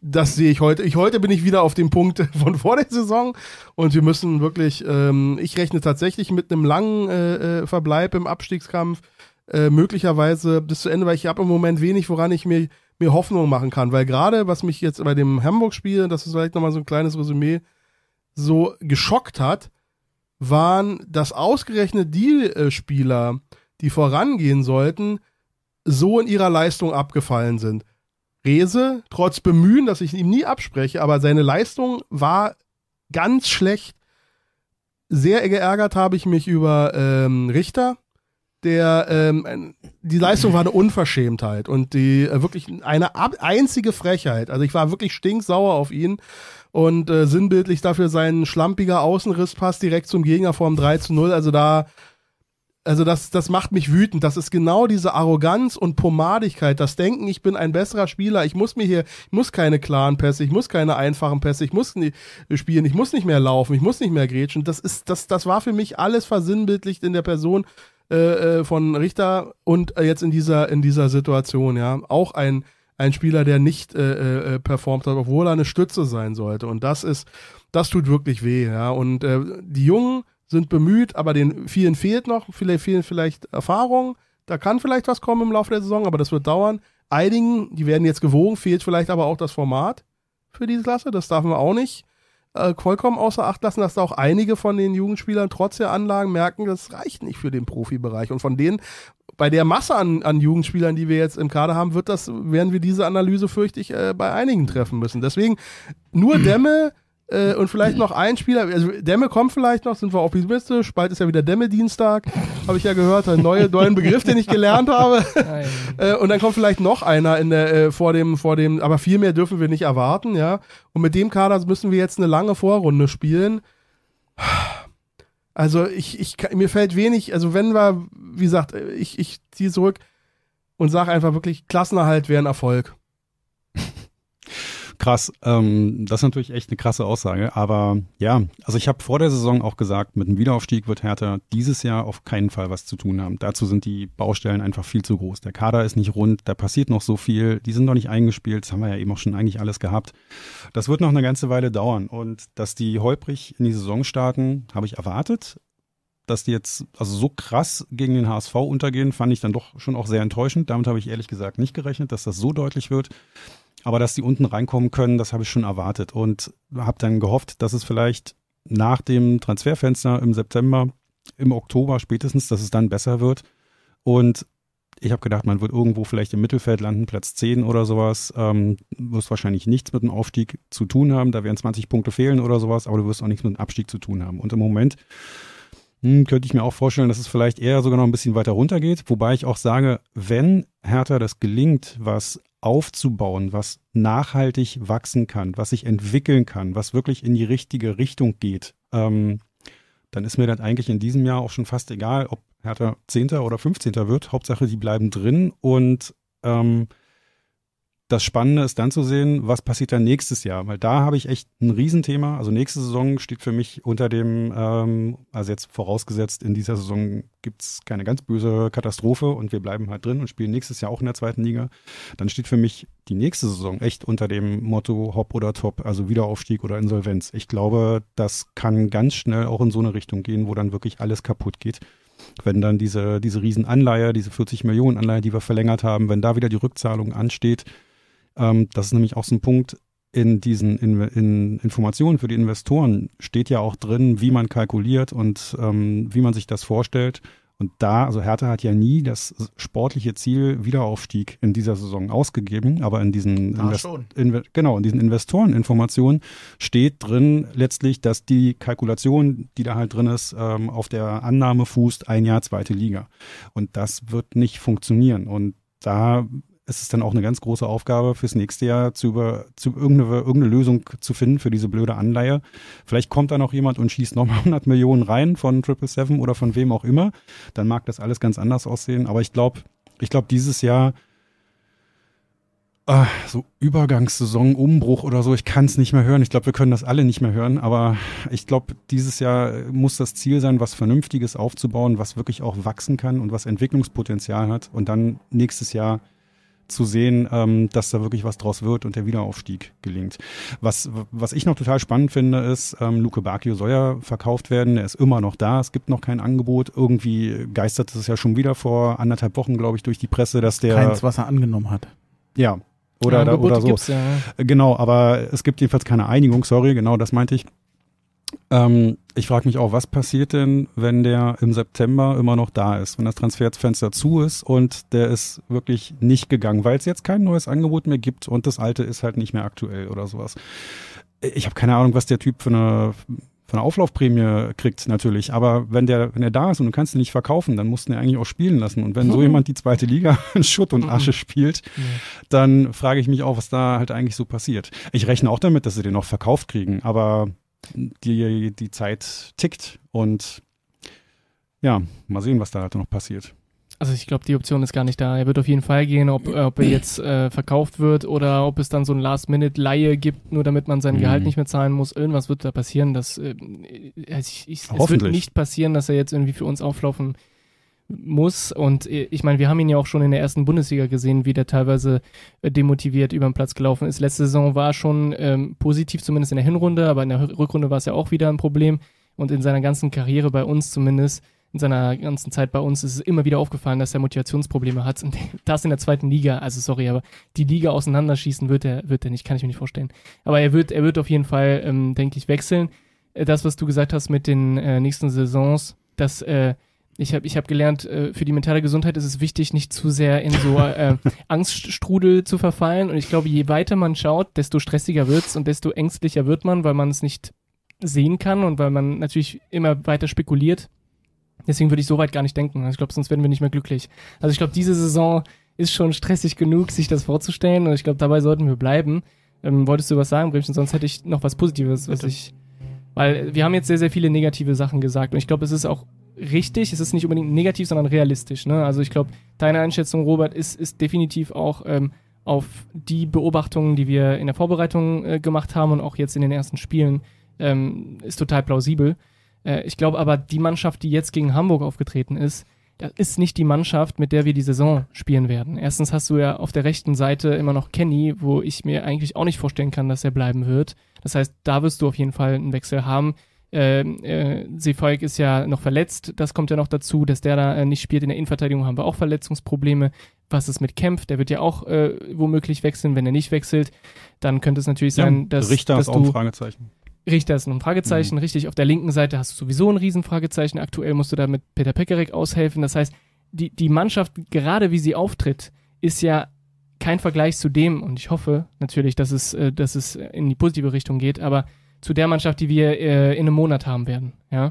das sehe ich heute. Ich, heute bin ich wieder auf dem Punkt [LAUGHS] von vor der Saison und wir müssen wirklich, ähm, ich rechne tatsächlich mit einem langen Verbleib im Abstiegskampf äh, möglicherweise bis zu Ende, weil ich habe im Moment wenig, woran ich mir, mir Hoffnung machen kann. Weil gerade, was mich jetzt bei dem Hamburg-Spiel, das ist vielleicht nochmal so ein kleines Resümee, so geschockt hat, waren, dass ausgerechnet die äh, Spieler, die vorangehen sollten, so in ihrer Leistung abgefallen sind. Rese, trotz Bemühen, dass ich ihm nie abspreche, aber seine Leistung war ganz schlecht. Sehr geärgert habe ich mich über ähm, Richter, der ähm, die Leistung war eine Unverschämtheit und die äh, wirklich eine einzige Frechheit. Also ich war wirklich stinksauer auf ihn und äh, sinnbildlich dafür sein schlampiger Außenrisspass direkt zum Gegner vor dem 3 zu 0. Also da also das, das macht mich wütend. Das ist genau diese Arroganz und Pomadigkeit, das Denken, ich bin ein besserer Spieler, ich muss mir hier, ich muss keine klaren Pässe, ich muss keine einfachen Pässe, ich muss nie, spielen, ich muss nicht mehr laufen, ich muss nicht mehr grätschen. Das ist, das, das war für mich alles versinnbildlicht in der Person äh, äh, von Richter und äh, jetzt in dieser, in dieser Situation, ja. Auch ein, ein Spieler, der nicht äh, performt hat, obwohl er eine Stütze sein sollte. Und das ist, das tut wirklich weh, ja. Und äh, die Jungen sind bemüht, aber den vielen fehlt noch, vielleicht fehlen vielleicht Erfahrung. Da kann vielleicht was kommen im Laufe der Saison, aber das wird dauern. Einigen, die werden jetzt gewogen, fehlt vielleicht aber auch das Format für diese Klasse. Das darf man auch nicht äh, vollkommen außer Acht lassen, dass da auch einige von den Jugendspielern trotz der Anlagen merken, das reicht nicht für den Profibereich. Und von denen, bei der Masse an, an Jugendspielern, die wir jetzt im Kader haben, wird das, werden wir diese Analyse fürchte ich äh, bei einigen treffen müssen. Deswegen nur [CLEARS THROAT] Dämme äh, und vielleicht noch ein Spieler, also Dämme kommt vielleicht noch, sind wir optimistisch. Bald ist ja wieder Dämme-Dienstag, habe ich ja gehört, ein neuer, neuen Begriff, den ich gelernt habe. [LAUGHS] äh, und dann kommt vielleicht noch einer in der, äh, vor, dem, vor dem, aber viel mehr dürfen wir nicht erwarten, ja. Und mit dem Kader müssen wir jetzt eine lange Vorrunde spielen. Also ich, ich, mir fällt wenig, also wenn wir, wie gesagt, ich, ich ziehe zurück und sage einfach wirklich, Klassenerhalt wäre ein Erfolg. [LAUGHS] Krass, ähm, das ist natürlich echt eine krasse Aussage. Aber ja, also ich habe vor der Saison auch gesagt, mit dem Wiederaufstieg wird Hertha dieses Jahr auf keinen Fall was zu tun haben. Dazu sind die Baustellen einfach viel zu groß. Der Kader ist nicht rund, da passiert noch so viel, die sind noch nicht eingespielt, das haben wir ja eben auch schon eigentlich alles gehabt. Das wird noch eine ganze Weile dauern. Und dass die holprig in die Saison starten, habe ich erwartet dass die jetzt also so krass gegen den HSV untergehen, fand ich dann doch schon auch sehr enttäuschend. Damit habe ich ehrlich gesagt nicht gerechnet, dass das so deutlich wird. Aber dass die unten reinkommen können, das habe ich schon erwartet und habe dann gehofft, dass es vielleicht nach dem Transferfenster im September, im Oktober spätestens, dass es dann besser wird. Und ich habe gedacht, man wird irgendwo vielleicht im Mittelfeld landen, Platz 10 oder sowas. Ähm, wirst wahrscheinlich nichts mit dem Aufstieg zu tun haben. Da werden 20 Punkte fehlen oder sowas, aber du wirst auch nichts mit dem Abstieg zu tun haben. Und im Moment hm, könnte ich mir auch vorstellen, dass es vielleicht eher sogar noch ein bisschen weiter runter geht. Wobei ich auch sage, wenn Hertha das gelingt, was aufzubauen, was nachhaltig wachsen kann, was sich entwickeln kann, was wirklich in die richtige Richtung geht, ähm, dann ist mir das eigentlich in diesem Jahr auch schon fast egal, ob Hertha 10. oder 15. wird. Hauptsache, die bleiben drin und ähm, das Spannende ist dann zu sehen, was passiert dann nächstes Jahr, weil da habe ich echt ein Riesenthema. Also nächste Saison steht für mich unter dem, ähm, also jetzt vorausgesetzt, in dieser Saison gibt es keine ganz böse Katastrophe und wir bleiben halt drin und spielen nächstes Jahr auch in der zweiten Liga. Dann steht für mich die nächste Saison echt unter dem Motto Hop oder Top, also Wiederaufstieg oder Insolvenz. Ich glaube, das kann ganz schnell auch in so eine Richtung gehen, wo dann wirklich alles kaputt geht wenn dann diese, diese Riesenanleihe, diese 40 Millionen Anleihe, die wir verlängert haben, wenn da wieder die Rückzahlung ansteht, ähm, das ist nämlich auch so ein Punkt, in diesen in, in Informationen für die Investoren steht ja auch drin, wie man kalkuliert und ähm, wie man sich das vorstellt. Und da, also Hertha hat ja nie das sportliche Ziel Wiederaufstieg in dieser Saison ausgegeben, aber in diesen, ah, Invest in, genau, in diesen Investoreninformationen steht drin letztlich, dass die Kalkulation, die da halt drin ist, ähm, auf der Annahme fußt, ein Jahr zweite Liga. Und das wird nicht funktionieren. Und da es ist dann auch eine ganz große Aufgabe fürs nächste Jahr, zu über, zu irgendeine, irgendeine Lösung zu finden für diese blöde Anleihe. Vielleicht kommt da noch jemand und schießt nochmal 100 [LAUGHS] Millionen rein von 777 oder von wem auch immer. Dann mag das alles ganz anders aussehen. Aber ich glaube, ich glaube, dieses Jahr Ah, so Übergangssaison, Umbruch oder so, ich kann es nicht mehr hören. Ich glaube, wir können das alle nicht mehr hören, aber ich glaube, dieses Jahr muss das Ziel sein, was Vernünftiges aufzubauen, was wirklich auch wachsen kann und was Entwicklungspotenzial hat. Und dann nächstes Jahr zu sehen, ähm, dass da wirklich was draus wird und der Wiederaufstieg gelingt. Was, was ich noch total spannend finde, ist, ähm, Luke Bacchio soll ja verkauft werden. Er ist immer noch da. Es gibt noch kein Angebot. Irgendwie geistert es ja schon wieder vor anderthalb Wochen, glaube ich, durch die Presse, dass der. Keins, was er angenommen hat. Ja. Oder, ja, da, oder so. Ja. Genau, aber es gibt jedenfalls keine Einigung, sorry, genau das meinte ich. Ähm, ich frage mich auch, was passiert denn, wenn der im September immer noch da ist, wenn das Transferfenster zu ist und der ist wirklich nicht gegangen, weil es jetzt kein neues Angebot mehr gibt und das alte ist halt nicht mehr aktuell oder sowas. Ich habe keine Ahnung, was der Typ für eine von der Auflaufprämie kriegt natürlich, aber wenn der wenn er da ist und du kannst ihn nicht verkaufen, dann musst du ihn eigentlich auch spielen lassen und wenn so mhm. jemand die zweite Liga [LAUGHS] in Schutt und mhm. Asche spielt, dann frage ich mich auch, was da halt eigentlich so passiert. Ich rechne auch damit, dass sie den noch verkauft kriegen, aber die, die Zeit tickt und ja, mal sehen, was da halt noch passiert. Also ich glaube, die Option ist gar nicht da. Er wird auf jeden Fall gehen, ob, äh, ob er [CLEARS THROAT] jetzt äh, verkauft wird oder ob es dann so ein Last-Minute-Laie gibt, nur damit man sein Gehalt mhm. nicht mehr zahlen muss. Irgendwas wird da passieren. Dass, äh, äh also ich, ich, es wird nicht passieren, dass er jetzt irgendwie für uns auflaufen muss. Und äh, ich meine, wir haben ihn ja auch schon in der ersten Bundesliga gesehen, wie der teilweise äh, demotiviert über den Platz gelaufen ist. Letzte Saison war schon ähm, positiv, zumindest in der Hinrunde, aber in der Rückrunde war es ja auch wieder ein Problem. Und in seiner ganzen Karriere bei uns zumindest, in seiner ganzen Zeit bei uns, ist es immer wieder aufgefallen, dass er Motivationsprobleme hat. Und [LAUGHS] das in der zweiten Liga, also sorry, aber die Liga auseinanderschießen wird er, wird er nicht, kann ich mir nicht vorstellen. Aber er wird, er wird auf jeden Fall, ähm, denke ich, wechseln. Äh, das, was du gesagt hast mit den äh, nächsten Saisons, dass äh, ich habe ich hab gelernt, äh, für die mentale Gesundheit ist es wichtig, nicht zu sehr in so äh, [LAUGHS] Angststrudel zu verfallen. Und ich glaube, je weiter man schaut, desto stressiger wird's und desto ängstlicher wird man, weil man es nicht sehen kann und weil man natürlich immer weiter spekuliert. Deswegen würde ich so weit gar nicht denken. Also ich glaube, sonst werden wir nicht mehr glücklich. Also ich glaube, diese Saison ist schon stressig genug, sich das vorzustellen. Und ich glaube, dabei sollten wir bleiben. Ähm, wolltest du was sagen, Bremchen? Sonst hätte ich noch was Positives, was Bitte. ich. Weil wir haben jetzt sehr, sehr viele negative Sachen gesagt. Und ich glaube, es ist auch richtig, es ist nicht unbedingt negativ, sondern realistisch. Ne? Also ich glaube, deine Einschätzung, Robert, ist, ist definitiv auch ähm, auf die Beobachtungen, die wir in der Vorbereitung äh, gemacht haben und auch jetzt in den ersten Spielen, ähm, ist total plausibel. Äh, ich glaube aber, die Mannschaft, die jetzt gegen Hamburg aufgetreten ist, das ist nicht die Mannschaft, mit der wir die Saison spielen werden. Erstens hast du ja auf der rechten Seite immer noch Kenny, wo ich mir eigentlich auch nicht vorstellen kann, dass er bleiben wird. Das heißt, da wirst du auf jeden Fall einen Wechsel haben. Ähm, äh, Seefolk ist ja noch verletzt, das kommt ja noch dazu, dass der da äh, nicht spielt. In der Innenverteidigung haben wir auch Verletzungsprobleme. Was ist mit Kempf? Der wird ja auch äh, womöglich wechseln. Wenn er nicht wechselt, dann könnte es natürlich ja, sein, dass. Richter dass ist auch ein Fragezeichen. Richter ist noch ein Fragezeichen, mhm. richtig. Auf der linken Seite hast du sowieso ein Riesenfragezeichen. Aktuell musst du da mit Peter Pekarek aushelfen. Das heißt, die, die Mannschaft, gerade wie sie auftritt, ist ja kein Vergleich zu dem. Und ich hoffe natürlich, dass es, äh, dass es in die positive Richtung geht, aber zu der Mannschaft, die wir äh, in einem Monat haben werden. Ja?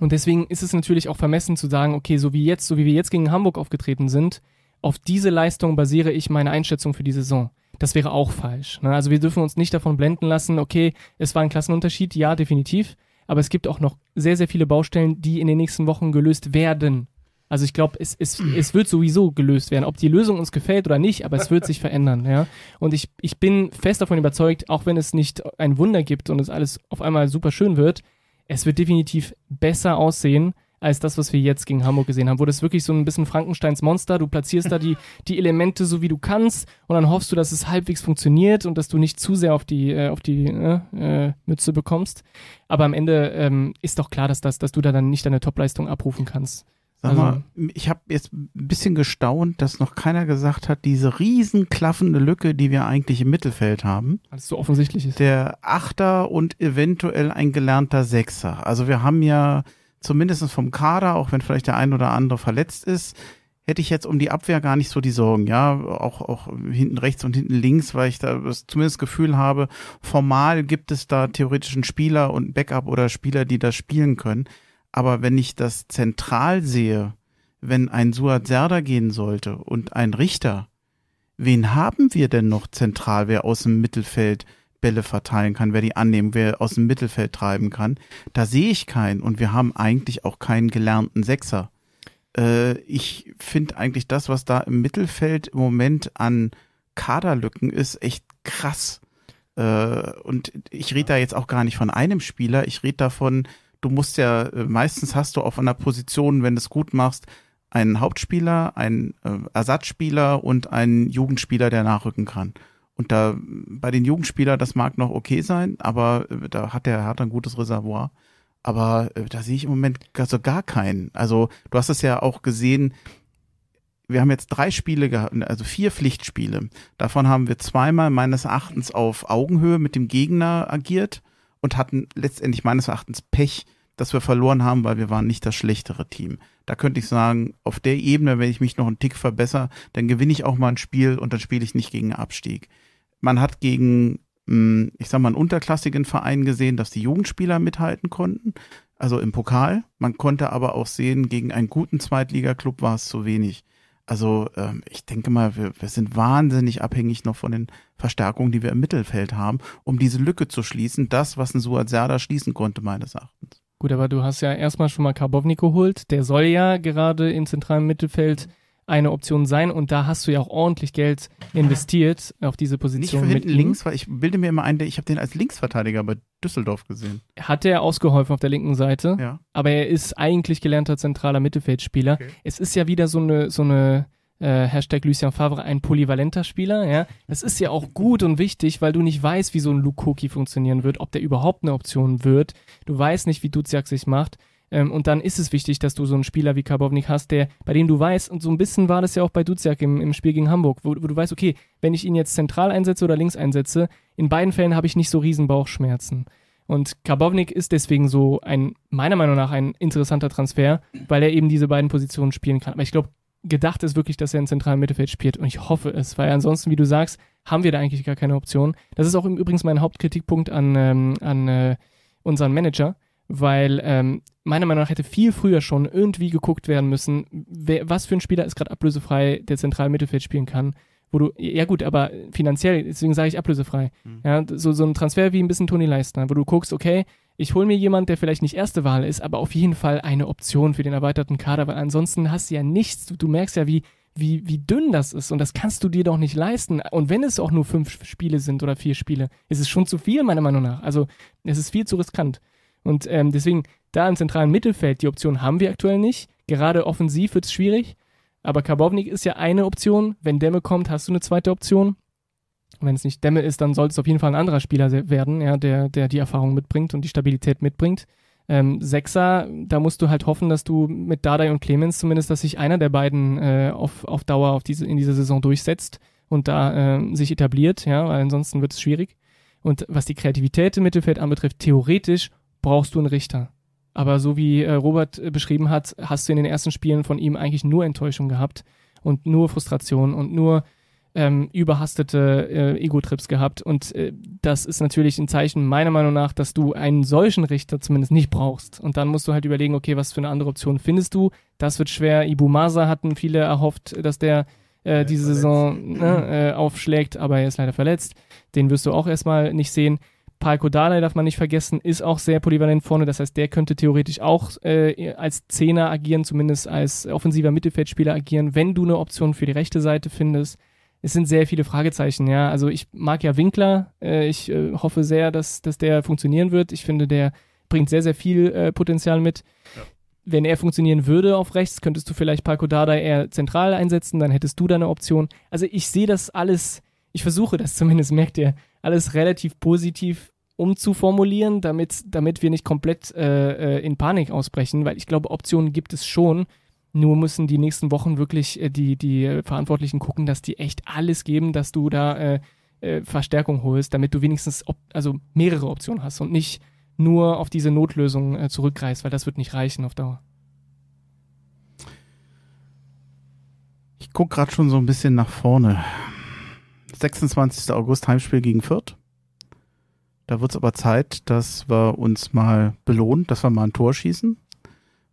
Und deswegen ist es natürlich auch vermessen zu sagen, okay, so wie jetzt, so wie wir jetzt gegen Hamburg aufgetreten sind, auf diese Leistung basiere ich meine Einschätzung für die Saison. Das wäre auch falsch. Ne? Also wir dürfen uns nicht davon blenden lassen, okay, es war ein Klassenunterschied, ja, definitiv. Aber es gibt auch noch sehr, sehr viele Baustellen, die in den nächsten Wochen gelöst werden. Also ich glaube, es, es, es wird sowieso gelöst werden, ob die Lösung uns gefällt oder nicht, aber es wird sich verändern, ja. Und ich, ich bin fest davon überzeugt, auch wenn es nicht ein Wunder gibt und es alles auf einmal super schön wird, es wird definitiv besser aussehen, als das, was wir jetzt gegen Hamburg gesehen haben, wo das wirklich so ein bisschen Frankensteins Monster, du platzierst da die, die Elemente so wie du kannst und dann hoffst du, dass es halbwegs funktioniert und dass du nicht zu sehr auf die, äh, auf die äh, äh, Mütze bekommst. Aber am Ende ähm, ist doch klar, dass, das, dass du da dann nicht deine Topleistung abrufen kannst. Sag also mal, ich habe jetzt ein bisschen gestaunt, dass noch keiner gesagt hat, diese riesen klaffende Lücke, die wir eigentlich im Mittelfeld haben. Alles so offensichtlich ist. Der Achter und eventuell ein gelernter Sechser. Also wir haben ja zumindest vom Kader, auch wenn vielleicht der ein oder andere verletzt ist, hätte ich jetzt um die Abwehr gar nicht so die Sorgen. Ja, auch, auch hinten rechts und hinten links, weil ich da zumindest das Gefühl habe, formal gibt es da theoretisch einen Spieler und Backup oder Spieler, die das spielen können. Aber wenn ich das zentral sehe, wenn ein Suat Serdar gehen sollte und ein Richter, wen haben wir denn noch zentral, wer aus dem Mittelfeld Bälle verteilen kann, wer die annehmen, wer aus dem Mittelfeld treiben kann? Da sehe ich keinen und wir haben eigentlich auch keinen gelernten Sechser. Äh, ich finde eigentlich das, was da im Mittelfeld im Moment an Kaderlücken ist, echt krass. Äh, und ich rede da jetzt auch gar nicht von einem Spieler, ich rede davon du musst ja, äh, meistens hast du auf einer Position, wenn du es gut machst, einen Hauptspieler, einen äh, Ersatzspieler und einen Jugendspieler, der nachrücken kann. Und da bei den Jugendspielern, das mag noch okay sein, aber äh, da hat der Hertha ein gutes Reservoir. Aber da sehe ich im Moment so gar keinen. Also du hast es ja auch gesehen, wir haben jetzt drei Spiele gehabt, also vier Pflichtspiele. Davon haben wir zweimal meines Erachtens auf Augenhöhe mit dem Gegner agiert und hatten letztendlich meines Erachtens Pech, dass wir verloren haben, weil wir waren nicht das schlechtere Team. Da könnte ich sagen, auf der Ebene, wenn ich mich noch einen Tick verbessere, dann gewinne ich auch mal ein Spiel und dann spiele ich nicht gegen Abstieg. Man hat gegen, hm, ich sag mal, einen unterklassigen Verein gesehen, dass die Jugendspieler mithalten konnten, also im Pokal. Man konnte aber auch sehen, gegen einen guten Zweitligaklub war es zu wenig. Also ähm, ich denke mal, wir, wir sind wahnsinnig abhängig noch von den Verstärkungen, die wir im Mittelfeld haben, um diese Lücke zu schließen. Das, was ein Suat Serda schließen konnte, meines Erachtens. Gut, aber du hast ja erstmal schon mal Karbovnik geholt. Der soll ja gerade im zentralen Mittelfeld eine Option sein und da hast du ja auch ordentlich Geld investiert auf diese Position. Nicht für hinten links, weil ich bilde mir immer ein, ich habe den als Linksverteidiger bei Düsseldorf gesehen. Hat er ausgeholfen auf der linken Seite, ja. aber er ist eigentlich gelernter zentraler Mittelfeldspieler. Okay. Es ist ja wieder so eine, so eine äh, Hashtag Lucien Favre ein polyvalenter Spieler, ja. Das ist ja auch gut und wichtig, weil du nicht weißt, wie so ein Lukoki funktionieren wird, ob der überhaupt eine Option wird. Du weißt nicht, wie Duziak sich macht. Ähm, und dann ist es wichtig, dass du so einen Spieler wie Karbovnik hast, der, bei dem du weißt, und so ein bisschen war das ja auch bei Duziak im, im Spiel gegen Hamburg, wo, wo du weißt, okay, wenn ich ihn jetzt zentral einsetze oder links einsetze, in beiden Fällen habe ich nicht so riesen Bauchschmerzen. Und Karbovnik ist deswegen so ein, meiner Meinung nach, ein interessanter Transfer, weil er eben diese beiden Positionen spielen kann. Aber ich glaube, gedacht ist wirklich, dass er im zentralen Mittelfeld spielt und ich hoffe es, weil ansonsten, wie du sagst, haben wir da eigentlich gar keine Option. Das ist auch übrigens mein Hauptkritikpunkt an, ähm, an äh, unseren Manager, weil ähm, meiner Meinung nach hätte viel früher schon irgendwie geguckt werden müssen, wer, was für ein Spieler ist gerade ablösefrei, der zentral Mittelfeld spielen kann. Wo du, ja gut, aber finanziell, deswegen sage ich ablösefrei. Mhm. Ja, so, so ein Transfer wie ein bisschen Toni Leistner, wo du guckst, okay, ich hole mir jemanden, der vielleicht nicht erste Wahl ist, aber auf jeden Fall eine Option für den erweiterten Kader, weil ansonsten hast du ja nichts. Du, du merkst ja, wie, wie, wie dünn das ist und das kannst du dir doch nicht leisten. Und wenn es auch nur fünf Spiele sind oder vier Spiele, ist es schon zu viel, meiner Meinung nach. Also es ist viel zu riskant. Und ähm, deswegen, da im zentralen Mittelfeld, die Option haben wir aktuell nicht. Gerade offensiv wird es schwierig. Aber Karbovnik ist ja eine Option. Wenn Demme kommt, hast du eine zweite Option. Wenn es nicht Demme ist, dann sollte es auf jeden Fall ein anderer Spieler werden, ja, der, der die Erfahrung mitbringt und die Stabilität mitbringt. Ähm, Sechser, da musst du halt hoffen, dass du mit Dardai und Clemens zumindest, dass sich einer der beiden äh, auf, auf Dauer auf diese, in dieser Saison durchsetzt und da äh, sich etabliert, ja, weil ansonsten wird es schwierig. Und was die Kreativität im Mittelfeld anbetrifft, theoretisch brauchst du einen Richter. Aber so wie äh, Robert äh, beschrieben hat, hast du in den ersten Spielen von ihm eigentlich nur Enttäuschung gehabt und nur Frustration und nur ähm, überhastete äh, Ego-Trips gehabt. Und äh, das ist natürlich ein Zeichen meiner Meinung nach, dass du einen solchen Richter zumindest nicht brauchst. Und dann musst du halt überlegen, okay, was für eine andere Option findest du? Das wird schwer. Ibu Masa hatten viele erhofft, dass der äh, diese verletzt. Saison ne, äh, aufschlägt, aber er ist leider verletzt. Den wirst du auch erstmal nicht sehen. Palco Dardai darf man nicht vergessen, ist auch sehr polyvalent vorne. Das heißt, der könnte theoretisch auch äh, als Zehner agieren, zumindest als offensiver Mittelfeldspieler agieren, wenn du eine Option für die rechte Seite findest. Es sind sehr viele Fragezeichen, ja. Also ich mag ja Winkler. Äh, ich äh, hoffe sehr, dass, dass der funktionieren wird. Ich finde, der bringt sehr, sehr viel äh, Potenzial mit. Ja. Wenn er funktionieren würde auf rechts, könntest du vielleicht Palko Dardai eher zentral einsetzen, dann hättest du deine Option. Also ich sehe das alles, ich versuche das zumindest, merkt ihr, alles relativ positiv umzuformulieren, damit, damit wir nicht komplett äh, äh, in Panik ausbrechen, weil ich glaube, Optionen gibt es schon. Nur müssen die nächsten Wochen wirklich äh, die, die Verantwortlichen gucken, dass die echt alles geben, dass du da äh, äh, Verstärkung holst, damit du wenigstens also mehrere Optionen hast und nicht nur auf diese Notlösung äh, zurückgreifst, weil das wird nicht reichen auf Dauer. Ich gucke gerade schon so ein bisschen nach vorne. 26. August Heimspiel gegen Fürth. Da wird es aber Zeit, dass wir uns mal belohnen, dass wir mal ein Tor schießen.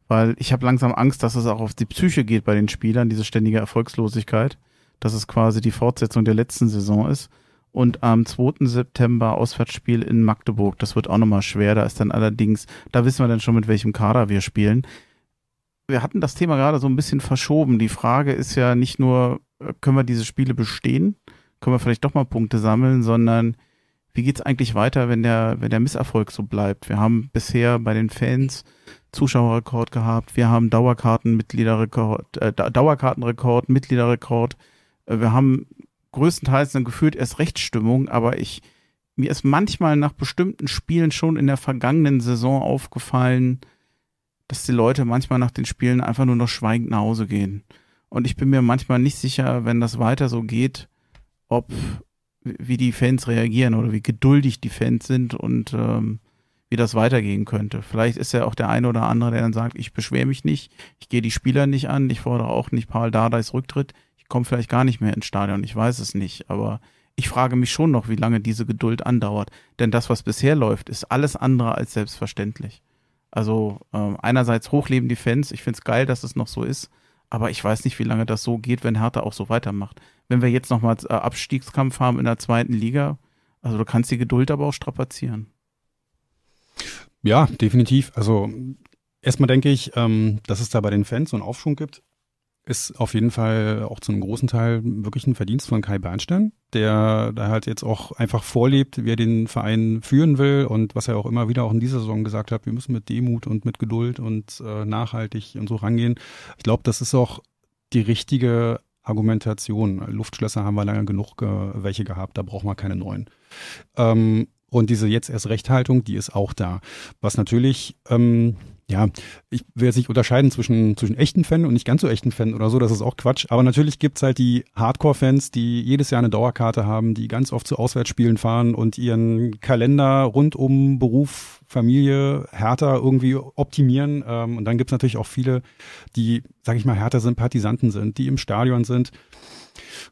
Weil ich habe langsam Angst, dass es auch auf die Psyche geht bei den Spielern, diese ständige Erfolgslosigkeit, dass es quasi die Fortsetzung der letzten Saison ist. Und am 2. September Auswärtsspiel in Magdeburg. Das wird auch nochmal schwer. Da ist dann allerdings, da wissen wir dann schon, mit welchem Kader wir spielen wir hatten das Thema gerade so ein bisschen verschoben. Die Frage ist ja nicht nur, äh, können wir diese Spiele bestehen? Können wir vielleicht doch mal Punkte sammeln, sondern wie geht's eigentlich weiter, wenn der, wenn der Misserfolg so bleibt? Wir haben bisher bei den Fans Zuschauerrekord gehabt, wir haben Dauerkartenmitgliederrekord, äh, Dauerkartenrekord, Mitgliederrekord. Äh, wir haben größtenteils dann gefühlt erst Rechtsstimmung, aber ich, mir ist manchmal nach bestimmten Spielen schon in der vergangenen Saison aufgefallen, dass die Leute manchmal nach den Spielen einfach nur noch schweigend nach Hause gehen. Und ich bin mir manchmal nicht sicher, wenn das weiter so geht, ob wie die Fans reagieren oder wie geduldig die Fans sind und ähm, wie das weitergehen könnte. Vielleicht ist ja auch der eine oder andere, der dann sagt, ich beschwere mich nicht, ich gehe die Spieler nicht an, ich fordere auch nicht Paul Dardais Rücktritt, ich komme vielleicht gar nicht mehr ins Stadion, ich weiß es nicht, aber ich frage mich schon noch, wie lange diese Geduld andauert, denn das, was bisher läuft, ist alles andere als selbstverständlich. Also äh, einerseits hochleben die Fans, ich finde es geil, dass es noch so ist, aber ich weiß nicht, wie lange das so geht, wenn Hertha auch so weitermacht. Wenn wir jetzt nochmal äh, Abstiegskampf haben in der zweiten Liga, also du kannst die Geduld aber auch strapazieren. Ja, definitiv. Also erstmal denke ich, ähm, dass es da bei den Fans so einen Aufschwung gibt ist auf jeden Fall auch zu einem großen Teil wirklich ein Verdienst von Kai Bernstein, der da halt jetzt auch einfach vorlebt, wie er den Verein führen will und was er auch immer wieder auch in dieser Saison gesagt hat, wir müssen mit Demut und mit Geduld und äh, nachhaltig und so rangehen. Ich glaube, das ist auch die richtige Argumentation. Luftschlösser haben wir lange genug ge welche gehabt, da braucht man keine neuen. Ähm, und diese jetzt erst Rechthaltung, die ist auch da. Was natürlich ähm, ja, ich will jetzt nicht unterscheiden zwischen, zwischen echten Fan und nicht ganz so echten Fan oder so, das ist auch Quatsch. Aber natürlich gibt's halt die Hardcore-Fans, die jedes Jahr eine Dauerkarte haben, die ganz oft zu Auswärtsspielen fahren und ihren Kalender rund um Beruf, Familie, härter irgendwie optimieren. Ähm, und dann gibt's natürlich auch viele, die, sag ich mal, härter sympathisanten sind, die im Stadion sind.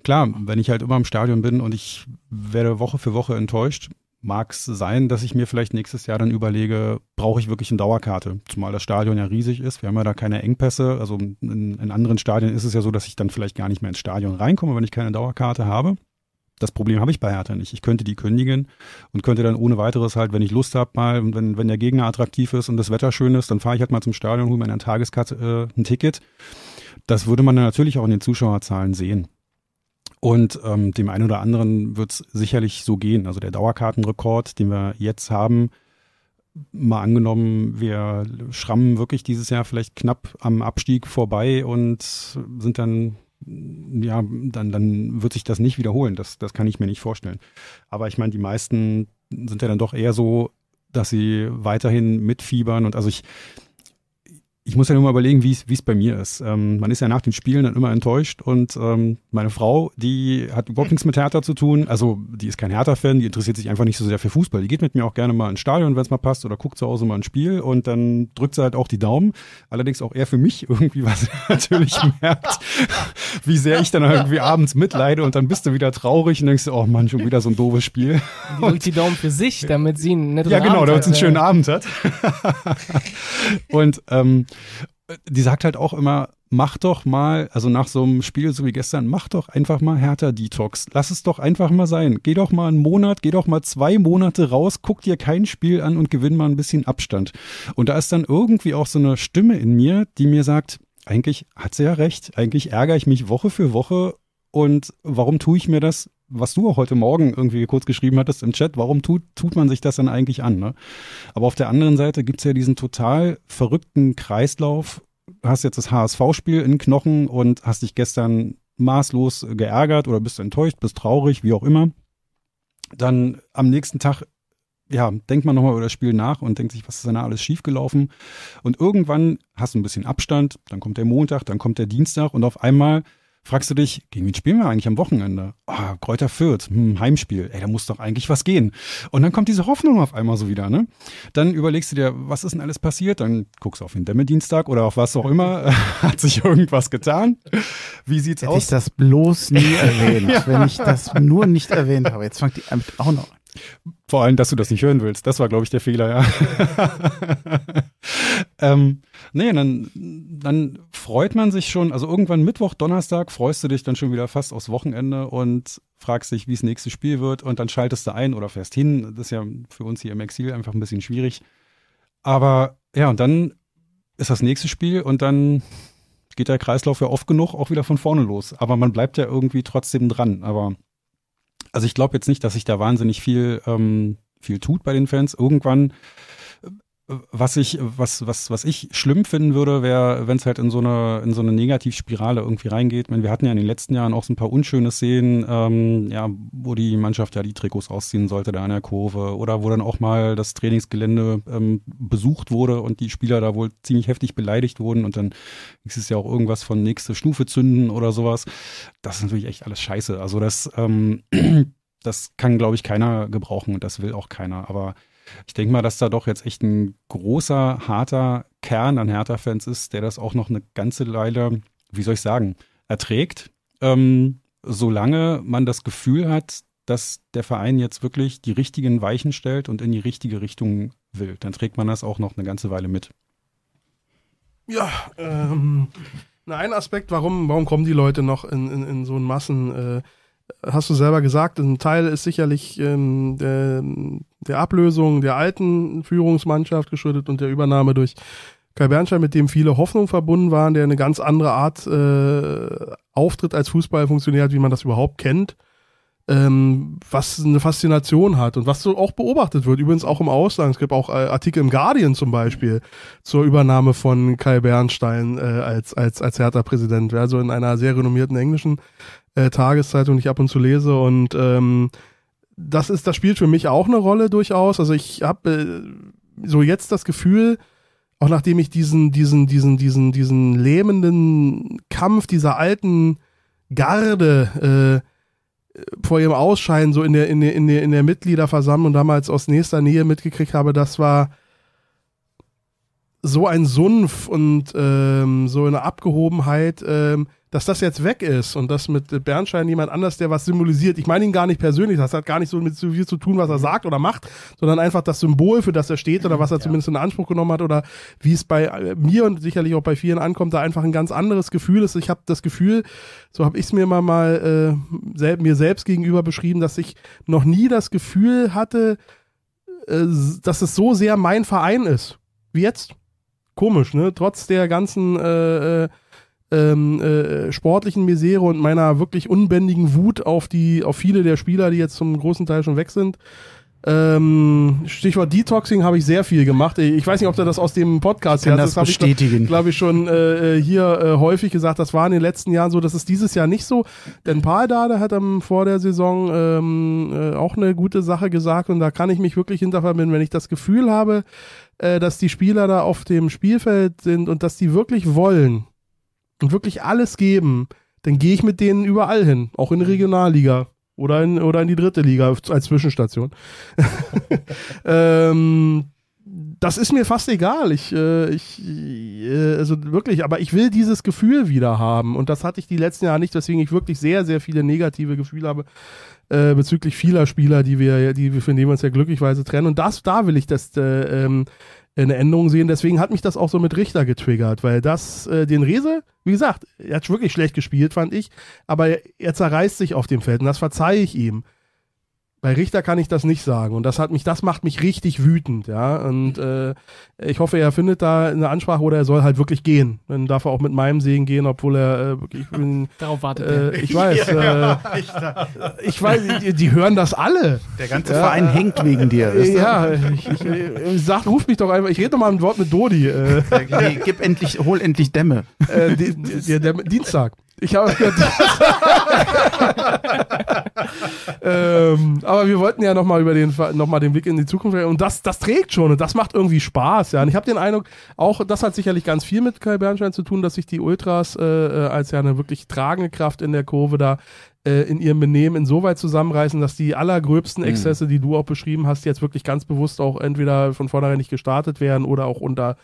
Klar, wenn ich halt immer im Stadion bin und ich werde Woche für Woche enttäuscht, mag es sein, dass ich mir vielleicht nächstes Jahr dann überlege, brauche ich wirklich eine Dauerkarte? Zumal das Stadion ja riesig ist. Wir haben ja da keine Engpässe. Also in, in, anderen Stadien ist es ja so, dass ich dann vielleicht gar nicht mehr ins Stadion reinkomme, wenn ich keine Dauerkarte habe. Das Problem habe ich bei Hertha nicht. Ich könnte die kündigen und könnte dann ohne weiteres halt, wenn ich Lust habe, mal, wenn, wenn der Gegner attraktiv ist und das Wetter schön ist, dann fahre ich halt mal zum Stadion, hole mir eine Tageskarte, äh, ein Ticket. Das würde man dann natürlich auch in den Zuschauerzahlen sehen. Und ähm, dem einen oder anderen wird es sicherlich so gehen. Also der Dauerkartenrekord, den wir jetzt haben, mal angenommen, wir schrammen wirklich dieses Jahr vielleicht knapp am Abstieg vorbei und sind dann, ja, dann, dann wird sich das nicht wiederholen. Das, das kann ich mir nicht vorstellen. Aber ich meine, die meisten sind ja dann doch eher so, dass sie weiterhin mitfiebern. Und also ich, ich muss ja nur mal überlegen, wie es bei mir ist. Ähm, man ist ja nach den Spielen dann immer enttäuscht und ähm, meine Frau, die hat überhaupt nichts mit Hertha zu tun. Also die ist kein Hertha-Fan, die interessiert sich einfach nicht so sehr für Fußball. Die geht mit mir auch gerne mal ins Stadion, wenn es mal passt, oder guckt zu Hause mal ein Spiel und dann drückt sie halt auch die Daumen. Allerdings auch eher für mich [LAUGHS] irgendwie, weil sie natürlich [LAUGHS] merkt, wie sehr ich dann irgendwie abends mitleide und dann bist du wieder traurig und denkst oh Mann, schon wieder so ein doofes Spiel. Die drückt die Daumen für sich, [LAUGHS] damit sie einen netten Abend hat. Ja genau, damit sie einen schönen Abend hat. und ähm, die sagt halt auch immer, mach doch mal, also nach so einem Spiel so wie gestern, mach doch einfach mal härter Detox. Lass es doch einfach mal sein. Geh doch mal einen Monat, geh doch mal zwei Monate raus, guck dir kein Spiel an und gewinn mal ein bisschen Abstand. Und da ist dann irgendwie auch so eine Stimme in mir, die mir sagt, eigentlich hat sie ja recht, eigentlich ärgere ich mich Woche für Woche und warum tue ich mir das was du auch heute Morgen irgendwie kurz geschrieben hattest im Chat, warum tut, tut man sich das dann eigentlich an? Ne? Aber auf der anderen Seite gibt's ja diesen total verrückten Kreislauf. Du Hast jetzt das HSV-Spiel in Knochen und hast dich gestern maßlos geärgert oder bist enttäuscht, bist traurig, wie auch immer. Dann am nächsten Tag ja, denkt man nochmal über das Spiel nach und denkt sich, was ist denn da alles schiefgelaufen? Und irgendwann hast du ein bisschen Abstand, dann kommt der Montag, dann kommt der Dienstag und auf einmal fragst du dich, gegen wen spielen wir eigentlich am Wochenende? Ah, oh, Kräuter Fürth, hm, Heimspiel, ey, da muss doch eigentlich was gehen. Und dann kommt diese Hoffnung auf einmal so wieder, ne? Dann überlegst du dir, was ist denn alles passiert? Dann guckst du auf den dämme oder auf was auch immer. [LAUGHS] Hat sich irgendwas getan? Wie sieht's Hätte aus? ich das bloß nie erwähnt, [LAUGHS] ja. wenn ich das nur nicht erwähnt habe. Jetzt fangt die auch noch an. Vor allem, dass du das nicht hören willst. Das war, glaube ich, der Fehler, ja. [LAUGHS] ähm, Nee, dann, dann freut man sich schon, also irgendwann Mittwoch, Donnerstag freust du dich dann schon wieder fast aufs Wochenende und fragst dich, wie das nächste Spiel wird und dann schaltest du ein oder fährst hin. Das ist ja für uns hier im Exil einfach ein bisschen schwierig. Aber ja, und dann ist das nächste Spiel und dann geht der Kreislauf ja oft genug auch wieder von vorne los. Aber man bleibt ja irgendwie trotzdem dran. Aber also ich glaube jetzt nicht, dass sich da wahnsinnig viel, ähm, viel tut bei den Fans. Irgendwann was ich, was, was, was ich schlimm finden würde, wäre, wenn es halt in so eine, in so eine Negativspirale irgendwie reingeht. Ich Meine, wir hatten ja in den letzten Jahren auch so ein paar unschöne Szenen, ähm, ja, wo die Mannschaft ja die Trikots ausziehen sollte da an der Kurve oder wo dann auch mal das Trainingsgelände ähm, besucht wurde und die Spieler da wohl ziemlich heftig beleidigt wurden und dann ist es ja auch irgendwas von nächste Stufe zünden oder sowas. Das ist natürlich echt alles scheiße. Also das, ähm, [CLEARS THROAT] das kann, glaube ich, keiner gebrauchen und das will auch keiner. Aber ich denke mal, dass da doch jetzt echt ein großer, harter Kern an Hertha-Fans ist, der das auch noch eine ganze Weile, wie soll ich sagen, erträgt. Ähm, solange man das Gefühl hat, dass der Verein jetzt wirklich die richtigen Weichen stellt und in die richtige Richtung will, dann trägt man das auch noch eine ganze Weile mit. Ja, ähm, ein Aspekt, warum, warum kommen die Leute noch in, in, in so einen Massen, äh, hast du selber gesagt, ein Teil ist sicherlich ähm, der, ähm, der, Ablösung der alten Führungsmannschaft geschuldet und der Übernahme durch Kai Bernstein, mit dem viele Hoffnungen verbunden waren, der eine ganz andere Art äh, Auftritt als Fußball funktioniert wie man das überhaupt kennt. Ähm, was eine Faszination hat und was so auch beobachtet wird, übrigens auch im Ausland. Es gibt auch äh, Artikel im Guardian zum Beispiel zur Übernahme von Kai Bernstein äh, als, als, als Hertha-Präsident, also in einer sehr renommierten englischen äh, Tageszeitung, die ich ab und zu lese und ähm, das ist, das spielt für mich auch eine Rolle durchaus. Also ich habe äh, so jetzt das Gefühl, auch nachdem ich diesen, diesen, diesen, diesen, diesen lähmenden Kampf dieser alten Garde äh, vor ihrem Ausscheiden so in der, in der, in der, in der Mitgliederversammlung damals aus nächster Nähe mitgekriegt habe, das war so ein Sumpf und ähm, so eine Abgehobenheit, ähm, dass das jetzt weg ist und dass mit Bernstein jemand anders, der was symbolisiert, ich meine ihn gar nicht persönlich, das hat gar nicht so mit so viel zu tun, was er mhm. sagt oder macht, sondern einfach das Symbol, für das er steht oder was er ja. zumindest in Anspruch genommen hat oder wie es bei äh, mir und sicherlich auch bei vielen ankommt, da einfach ein ganz anderes Gefühl ist. Ich habe das Gefühl, so habe ich es mir immer mal äh, sel mir selbst gegenüber beschrieben, dass ich noch nie das Gefühl hatte, äh, dass es so sehr mein Verein ist, wie jetzt. Komisch, ne? Trotz der ganzen äh, äh ähm, äh, sportlichen Misere und meiner wirklich unbändigen Wut auf die, auf viele der Spieler, die jetzt zum großen Teil schon weg sind. Ähm, Stichwort Detoxing habe ich sehr viel gemacht. Ich weiß nicht, ob du das aus dem Podcast Kann her das, das bestätigen. Ich, glaube ich schon äh, äh, hier äh, häufig gesagt. Das war in den letzten Jahren so. Das ist dieses Jahr nicht so. Denn Paldade hat am, vor der Saison ähm, äh, auch eine gute Sache gesagt und da kann ich mich wirklich hinter verbinden, wenn ich das Gefühl habe, äh, dass die Spieler da auf dem Spielfeld sind und dass die wirklich wollen und wirklich alles geben, dann gehe ich mit denen überall hin, auch in die mhm. Regionalliga oder in, oder in die dritte Liga als Zwischenstation. [LAUGHS] ähm, das ist mir fast egal. Ich, äh, ich äh, also wirklich, aber ich will dieses Gefühl wieder haben. Und das hatte ich die letzten Jahre nicht, weswegen ich wirklich sehr, sehr viele negative Gefühle habe äh, bezüglich vieler Spieler, die wir, die wir, von denen wir uns ja glücklicherweise trennen. Und das, da will ich das, äh, ähm, eine Änderung sehen. Deswegen hat mich das auch so mit Richter getriggert, weil das äh, den Rese, wie gesagt, er hat wirklich schlecht gespielt, fand ich, aber er, er zerreißt sich auf dem Feld und das verzeihe ich ihm. Bei Richter kann ich das nicht sagen. Und das hat mich, das macht mich richtig wütend, ja. Und mhm. äh, ich hoffe, er findet da eine Ansprache oder er soll halt wirklich gehen. Dann darf er auch mit meinem Segen gehen, obwohl er äh, ich bin, [LAUGHS] Darauf wartet äh, ich weiß. [LAUGHS] Ja, äh, ich weiß, die, die, hören das alle. Der ganze ja, Verein äh, hängt wegen dir. ja, ich, ich, ich, äh, sag, ruf mich doch einfach, ich rede doch mal ein Wort mit Dodi. Nee, äh. gib endlich, hol endlich Dämme. Die, die, Dämme Dienstag. Ich habe [LAUGHS] ähm, aber wir wollten ja nochmal über den, noch den Blick in die Zukunft. Und das, das trägt schon und das macht irgendwie Spaß. Ja. Und ich habe den Eindruck, auch das hat sicherlich ganz viel mit Kai Bernstein zu tun, dass sich die Ultras äh, äh als ja eine wirklich tragende Kraft in der Kurve da äh, in ihrem Benehmen insoweit zusammenreißen, dass die allergröbsten mhm. Exzesse, die du auch beschrieben hast, jetzt wirklich ganz bewusst auch entweder von vornherein nicht gestartet werden oder auch unter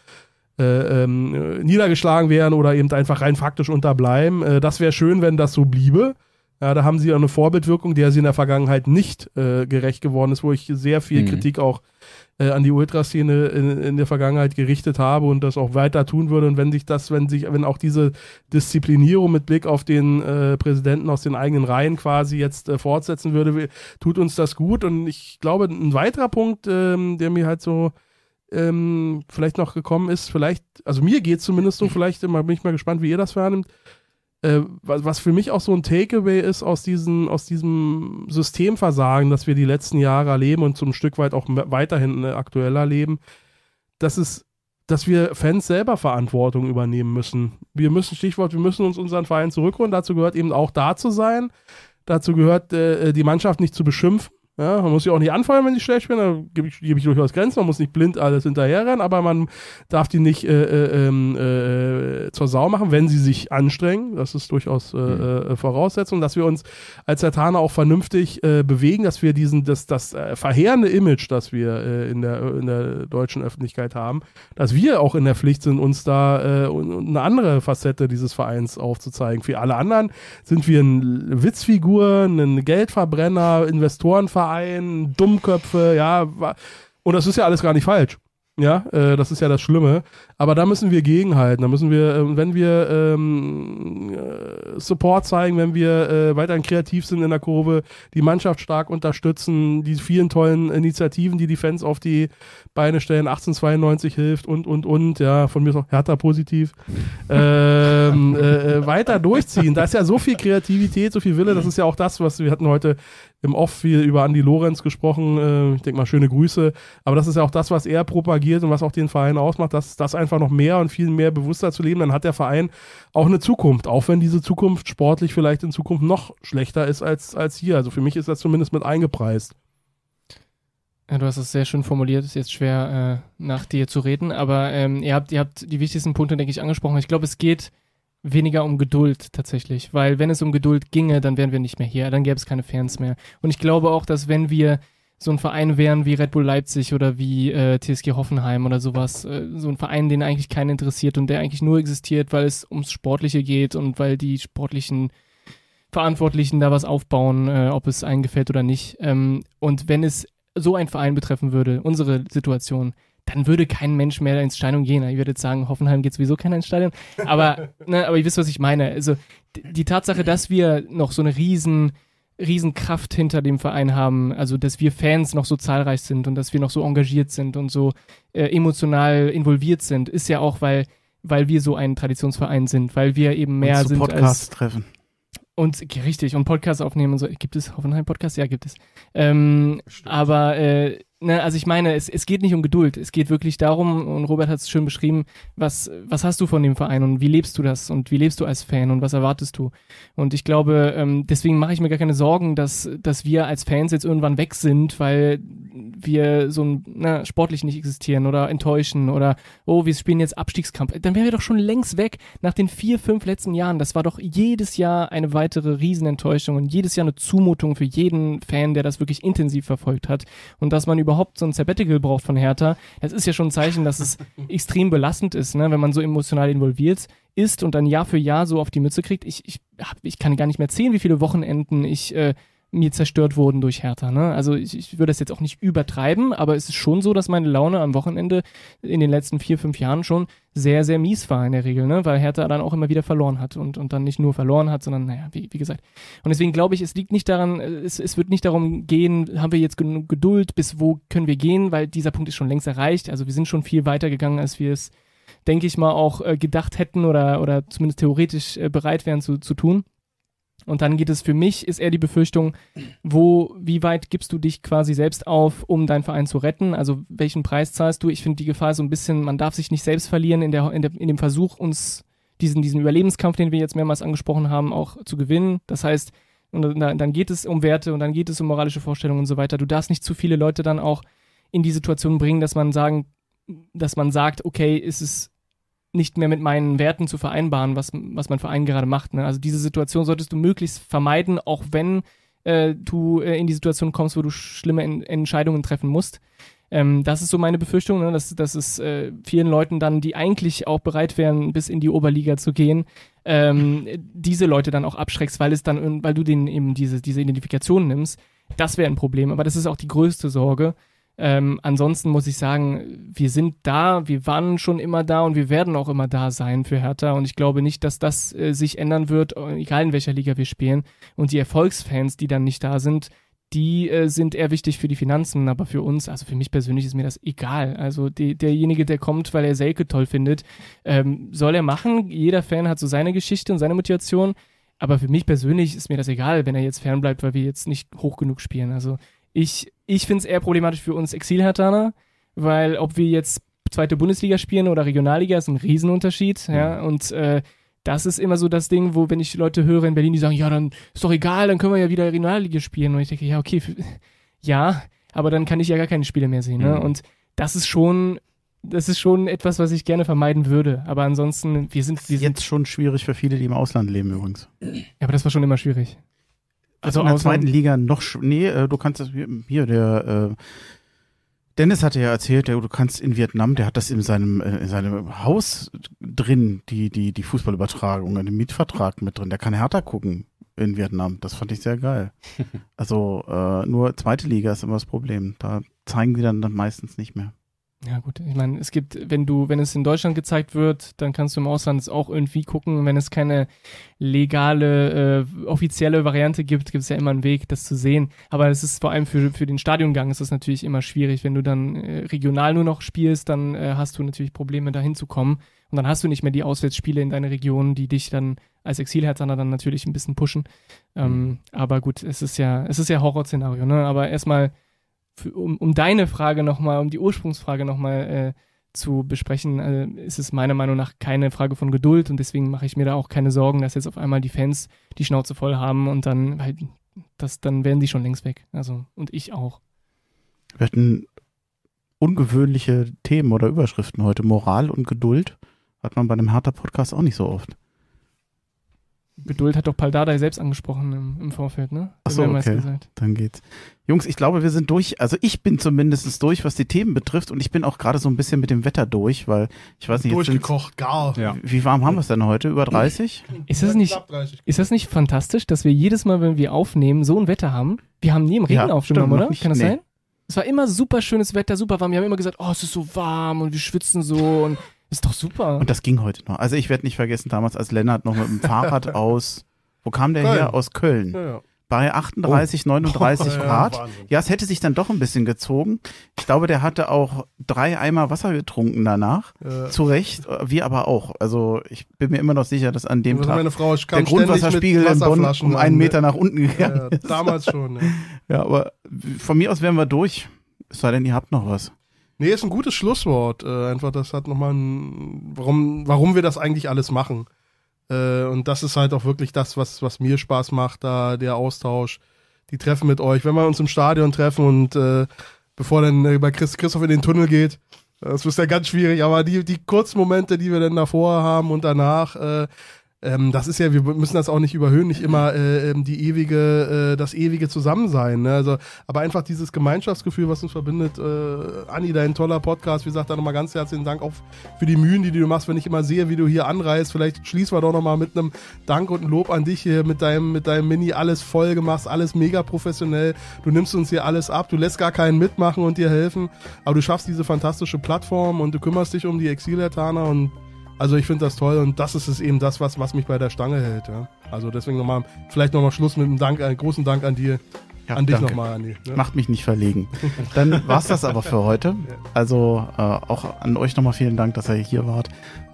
äh, ähm, niedergeschlagen werden oder eben einfach rein faktisch unterbleiben. Äh, das wäre schön, wenn das so bliebe. Ja, da haben sie ja eine Vorbildwirkung, der sie in der Vergangenheit nicht äh, gerecht geworden ist, wo ich sehr viel mhm. Kritik auch äh, an die Ultraszene in, in der Vergangenheit gerichtet habe und das auch weiter tun würde. Und wenn sich das, wenn sich, wenn auch diese Disziplinierung mit Blick auf den äh, Präsidenten aus den eigenen Reihen quasi jetzt äh, fortsetzen würde, tut uns das gut. Und ich glaube, ein weiterer Punkt, ähm, der mir halt so ähm, vielleicht noch gekommen ist, vielleicht, also mir geht es zumindest so, mhm. vielleicht bin ich mal gespannt, wie ihr das wahrnimmt äh, was für mich auch so ein Takeaway ist aus, diesen, aus diesem Systemversagen, das wir die letzten Jahre erleben und zum Stück weit auch weiterhin äh, aktuell erleben, dass es dass wir Fans selber Verantwortung übernehmen müssen. Wir müssen, Stichwort, wir müssen uns unseren Verein zurückholen. Dazu gehört eben auch da zu sein. Dazu gehört, äh, äh die Mannschaft nicht zu beschimpfen. Ja, man muss sie auch nicht anfeuern, wenn sie schlecht spielen, da gebe ich, geb ich durchaus Grenzen, man muss nicht blind alles hinterherrennen, aber man darf die nicht äh, äh, ähm, äh, zur Sau machen, wenn sie sich anstrengen. Das ist durchaus äh, mhm. Äh, äh, Voraussetzung, dass wir uns als Satana auch vernünftig bewegen, dass wir diesen, das, das verheerende Image, das wir in, der, in der deutschen Öffentlichkeit haben, dass wir auch in der Pflicht sind, uns da eine andere Facette dieses Vereins aufzuzeigen. Für alle anderen sind wir eine Witzfigur, ein Geldverbrenner, Investorenverein, Verein, Dummköpfe, ja. Und das ist ja alles gar nicht falsch. Ja, äh, das ist ja das Schlimme. Aber da müssen wir gegenhalten. Da müssen wir, äh, wenn wir ähm, äh, Support zeigen, wenn wir äh, weiterhin kreativ sind in der Kurve, die Mannschaft stark unterstützen, die vielen tollen Initiativen, die die Fans auf die Beine stellen, 1892 hilft und, und, und, ja, von mir ist auch Hertha positiv. ähm, [LAUGHS] äh, äh, weiter durchziehen. Da ist ja so viel Kreativität, so viel Wille. Das ist ja auch das, was wir hatten heute im Off viel über Andy Lorenz gesprochen. Äh, ich denke mal, schöne Grüße. Aber das ist ja auch das, was er propagiert und was auch den Verein ausmacht, dass das einfach noch mehr und viel mehr bewusster zu leben. Dann hat der Verein auch eine Zukunft, auch wenn diese Zukunft sportlich vielleicht in Zukunft noch schlechter ist als, als hier. Also für mich ist das zumindest mit eingepreist. Ja, du hast es sehr schön formuliert, ist jetzt schwer äh, nach dir zu reden, aber ähm, ihr, habt, ihr habt die wichtigsten Punkte, denke ich, angesprochen. Ich glaube, es geht weniger um Geduld tatsächlich, weil wenn es um Geduld ginge, dann wären wir nicht mehr hier, dann gäbe es keine Fans mehr. Und ich glaube auch, dass wenn wir so ein Verein wären wie Red Bull Leipzig oder wie äh, TSG Hoffenheim oder sowas, äh, so ein Verein, den eigentlich keiner interessiert und der eigentlich nur existiert, weil es ums Sportliche geht und weil die sportlichen Verantwortlichen da was aufbauen, äh, ob es einem gefällt oder nicht. Ähm, und wenn es so ein Verein betreffen würde, unsere Situation, dann würde kein Mensch mehr ins Stadion gehen. Ich würde jetzt sagen, Hoffenheim geht sowieso keiner ins Stadion. Aber, [LAUGHS] ne, aber ihr wisst, was ich meine. Also die Tatsache, dass wir noch so eine riesen, riesen Kraft hinter dem Verein haben, also dass wir Fans noch so zahlreich sind und dass wir noch so engagiert sind und so äh, emotional involviert sind, ist ja auch, weil, weil wir so ein Traditionsverein sind, weil wir eben mehr und zu sind Podcast als... treffen. Und richtig, und Podcast aufnehmen und so. Gibt es Hoffenheim Podcast? Ja, gibt es. Ähm, aber äh, ne, also ich meine, es, es geht nicht um Geduld. Es geht wirklich darum, und Robert hat es schön beschrieben, was, was hast du von dem Verein und wie lebst du das und wie lebst du als Fan und was erwartest du? Und ich glaube, ähm, deswegen mache ich mir gar keine Sorgen, dass, dass wir als Fans jetzt irgendwann weg sind, weil wir so ein, na, ne, sportlich nicht existieren oder enttäuschen oder, oh, wir spielen jetzt Abstiegskampf. Dann wären wir doch schon längst weg nach den vier, fünf letzten Jahren. Das war doch jedes Jahr eine weitere Riesenenttäuschung und jedes Jahr eine Zumutung für jeden Fan, der das wirklich intensiv verfolgt hat. Und dass man überhaupt überhaupt so ein Sabbatical braucht von Hertha, das ist ja schon ein Zeichen, dass es [LAUGHS] extrem belastend ist, ne? wenn man so emotional involviert ist und dann Jahr für Jahr so auf die Mütze kriegt. Ich, ich, hab, ich kann gar nicht mehr zählen, wie viele Wochenenden ich äh, mir zerstört wurden durch Hertha. Ne? Also ich, ich würde das jetzt auch nicht übertreiben, aber es ist schon so, dass meine Laune am Wochenende in den letzten vier, fünf Jahren schon sehr, sehr mies war in der Regel, ne? weil Hertha dann auch immer wieder verloren hat und, und dann nicht nur verloren hat, sondern naja, wie, wie gesagt. Und deswegen glaube ich, es liegt nicht daran, es, es wird nicht darum gehen, haben wir jetzt genug Geduld, bis wo können wir gehen, weil dieser Punkt ist schon längst erreicht. Also wir sind schon viel weiter gegangen, als wir es, denke ich mal, auch äh, gedacht hätten oder, oder zumindest theoretisch äh, bereit wären zu, zu tun. Und dann geht es für mich, ist eher die Befürchtung, wo, wie weit gibst du dich quasi selbst auf, um deinen Verein zu retten? Also welchen Preis zahlst du? Ich finde die Gefahr so ein bisschen, man darf sich nicht selbst verlieren in, der, in, der, in dem Versuch, uns diesen, diesen Überlebenskampf, den wir jetzt mehrmals angesprochen haben, auch zu gewinnen. Das heißt, und dann geht es um Werte und dann geht es um moralische Vorstellungen und so weiter. Du darfst nicht zu viele Leute dann auch in die Situation bringen, dass man sagen, dass man sagt, okay, ist es nicht mehr mit meinen Werten zu vereinbaren, was, was mein Verein gerade macht. Ne? Also diese Situation solltest du möglichst vermeiden, auch wenn äh, du äh, in die Situation kommst, wo du schlimme en Entscheidungen treffen musst. Ähm, das ist so meine Befürchtung, ne? dass, dass es äh, vielen Leuten dann, die eigentlich auch bereit wären, bis in die Oberliga zu gehen, ähm, diese Leute dann auch abschreckst, weil es dann, weil du denen eben diese, diese Identifikation nimmst. Das wäre ein Problem, aber das ist auch die größte Sorge, ähm, ansonsten muss ich sagen, wir sind da, wir waren schon immer da und wir werden auch immer da sein für Hertha. Und ich glaube nicht, dass das äh, sich ändern wird, egal in welcher Liga wir spielen. Und die Erfolgsfans, die dann nicht da sind, die äh, sind eher wichtig für die Finanzen, aber für uns, also für mich persönlich ist mir das egal. Also die, derjenige, der kommt, weil er Selke toll findet, ähm, soll er machen. Jeder Fan hat so seine Geschichte und seine Motivation. Aber für mich persönlich ist mir das egal, wenn er jetzt fernbleibt, weil wir jetzt nicht hoch genug spielen. Also ich, ich finde es eher problematisch für uns Exilhertaner, weil ob wir jetzt zweite Bundesliga spielen oder Regionalliga, ist ein Riesenunterschied. Mhm. Ja, und äh, das ist immer so das Ding, wo, wenn ich Leute höre in Berlin, die sagen, ja, dann ist doch egal, dann können wir ja wieder Regionalliga spielen. Und ich denke, ja, okay, [LAUGHS] ja, aber dann kann ich ja gar keine Spiele mehr sehen. Ne? Mhm. Und das ist schon, das ist schon etwas, was ich gerne vermeiden würde. Aber ansonsten, wir sind. Wir sind jetzt schon schwierig für viele, die im Ausland leben übrigens. Ja, aber das war schon immer schwierig. Also, also in der zweiten Liga noch, nee, äh, du kannst das, hier, der, äh, Dennis hatte ja erzählt, der, du kannst in Vietnam, der hat das in seinem, äh, in seinem Haus drin, die, die, die Fußballübertragung, einen Mietvertrag mit drin. Der kann härter gucken in Vietnam. Das fand ich sehr geil. [LAUGHS] Also äh, nur zweite Liga ist immer das Problem. Da zeigen sie dann, dann meistens nicht mehr. Ja gut, ich meine, es gibt, wenn du, wenn es in Deutschland gezeigt wird, dann kannst du im Ausland es auch irgendwie gucken. Wenn es keine legale, äh, offizielle Variante gibt, gibt es ja immer einen Weg, das zu sehen. Aber es ist vor allem für, für den Stadiongang ist das natürlich immer schwierig. Wenn du dann äh, regional nur noch spielst, dann äh, hast du natürlich Probleme, da hinzukommen. Und dann hast du nicht mehr die Auswärtsspiele in deiner Region, die dich dann als Exilherzander dann natürlich ein bisschen pushen. Ähm, mhm. aber gut, es ist ja, es ist ja Horrorszenario, ne? Aber erstmal für, um, um, deine Frage nochmal, um die Ursprungsfrage nochmal äh, zu besprechen, also ist es meiner Meinung nach keine Frage von Geduld und deswegen mache ich mir da auch keine Sorgen, dass jetzt auf einmal die Fans die Schnauze voll haben und dann, weil halt, das, dann wären die schon längst weg. Also, und ich auch. Wir hatten ungewöhnliche Themen oder Überschriften heute. Moral und Geduld hat man bei einem harter Podcast auch nicht so oft. Geduld hat doch Paldadei selbst angesprochen im, im Vorfeld, ne? Achso, okay. Dann geht's. Jungs, ich glaube, wir sind durch. Also ich bin zumindest durch, was die Themen betrifft. Und ich bin auch gerade so ein bisschen mit dem Wetter durch, weil ich weiß nicht. Durchgekocht, gar. Ja. Wie warm haben wir es denn heute? Über 30? Ist das, nicht, ist das nicht fantastisch, dass wir jedes Mal, wenn wir aufnehmen, so ein Wetter haben? Wir haben nie im Regen ja, aufgenommen, stimmt, oder? Nicht, Kann das nee. sein? Es war immer super schönes Wetter, super warm. Wir haben immer gesagt, oh, es ist so warm und wir schwitzen so und ist doch super. Und das ging heute noch. Also ich werde nicht vergessen, damals als Lennart noch mit dem [LAUGHS] Fahrrad aus, wo kam der Köln. her? Aus Köln. Ja, ja. Bei 38, oh. 39 oh, Grad. Ja, ja, es hätte sich dann doch ein bisschen gezogen. Ich glaube, der hatte auch drei Eimer Wasser getrunken danach. Äh. Zu Recht, äh, wir aber auch. Also ich bin mir immer noch sicher, dass an dem also Tag Frau, der Grundwasserspiegel in Bonn um einen ne? Meter nach unten gegangen ist. damals schon. [LAUGHS] ja, aber von mir aus wären wir durch. Es sei denn, ihr habt noch was. Nee, ist ein gutes Schlusswort. Äh, einfach, das hat nochmal ein, warum, warum wir das eigentlich alles machen. Äh, und das ist halt auch wirklich das, was, was mir Spaß macht, da der Austausch, die Treffen mit euch. Wenn wir uns im Stadion treffen und äh, bevor dann äh, bei Chris, Christoph in den Tunnel geht, äh, das ist ja ganz schwierig, aber die, die kurzen Momente, die wir dann davor haben und danach, äh, ähm, das ist ja, wir müssen das auch nicht überhöhen, nicht immer äh, ähm, die ewige, äh, das ewige Zusammensein. Ne? Also, aber einfach dieses Gemeinschaftsgefühl, was uns verbindet. Äh, Anni, dein toller Podcast. Wie gesagt, da nochmal ganz herzlichen Dank auch für die Mühen, die du machst, wenn ich immer sehe, wie du hier anreist. Vielleicht schließen wir doch nochmal mit einem Dank und einem Lob an dich hier mit deinem, mit deinem Mini alles voll gemacht, alles mega professionell. Du nimmst uns hier alles ab, du lässt gar keinen mitmachen und dir helfen. Aber du schaffst diese fantastische Plattform und du kümmerst dich um die Exilertaner und also ich finde das toll und das ist es eben das, was, was mich bei der Stange hält. Ja? Also deswegen nochmal, vielleicht nochmal Schluss mit einem Dank, einen äh, großen Dank an dir. Ja, an dich nochmal, Andi. Ne? Macht mich nicht verlegen. [LAUGHS] Dann war es das aber für heute. Also äh, auch an euch nochmal vielen Dank, dass ihr hier wart.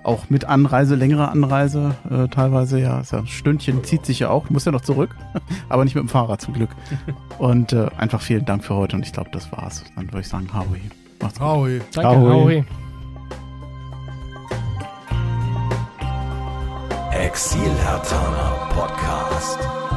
Auch mit Anreise, längere Anreise äh, teilweise, ja, ist ja ein Stündchen zieht sich ja auch. muss ja noch zurück, [LAUGHS] aber nicht mit dem Fahrrad zum Glück. [LAUGHS] Und äh, einfach vielen Dank für heute und ich glaube, das war's. Dann würde ich sagen, Howie. Macht's gut. Howie. Danke, Howie. Exil Hertaner Podcast.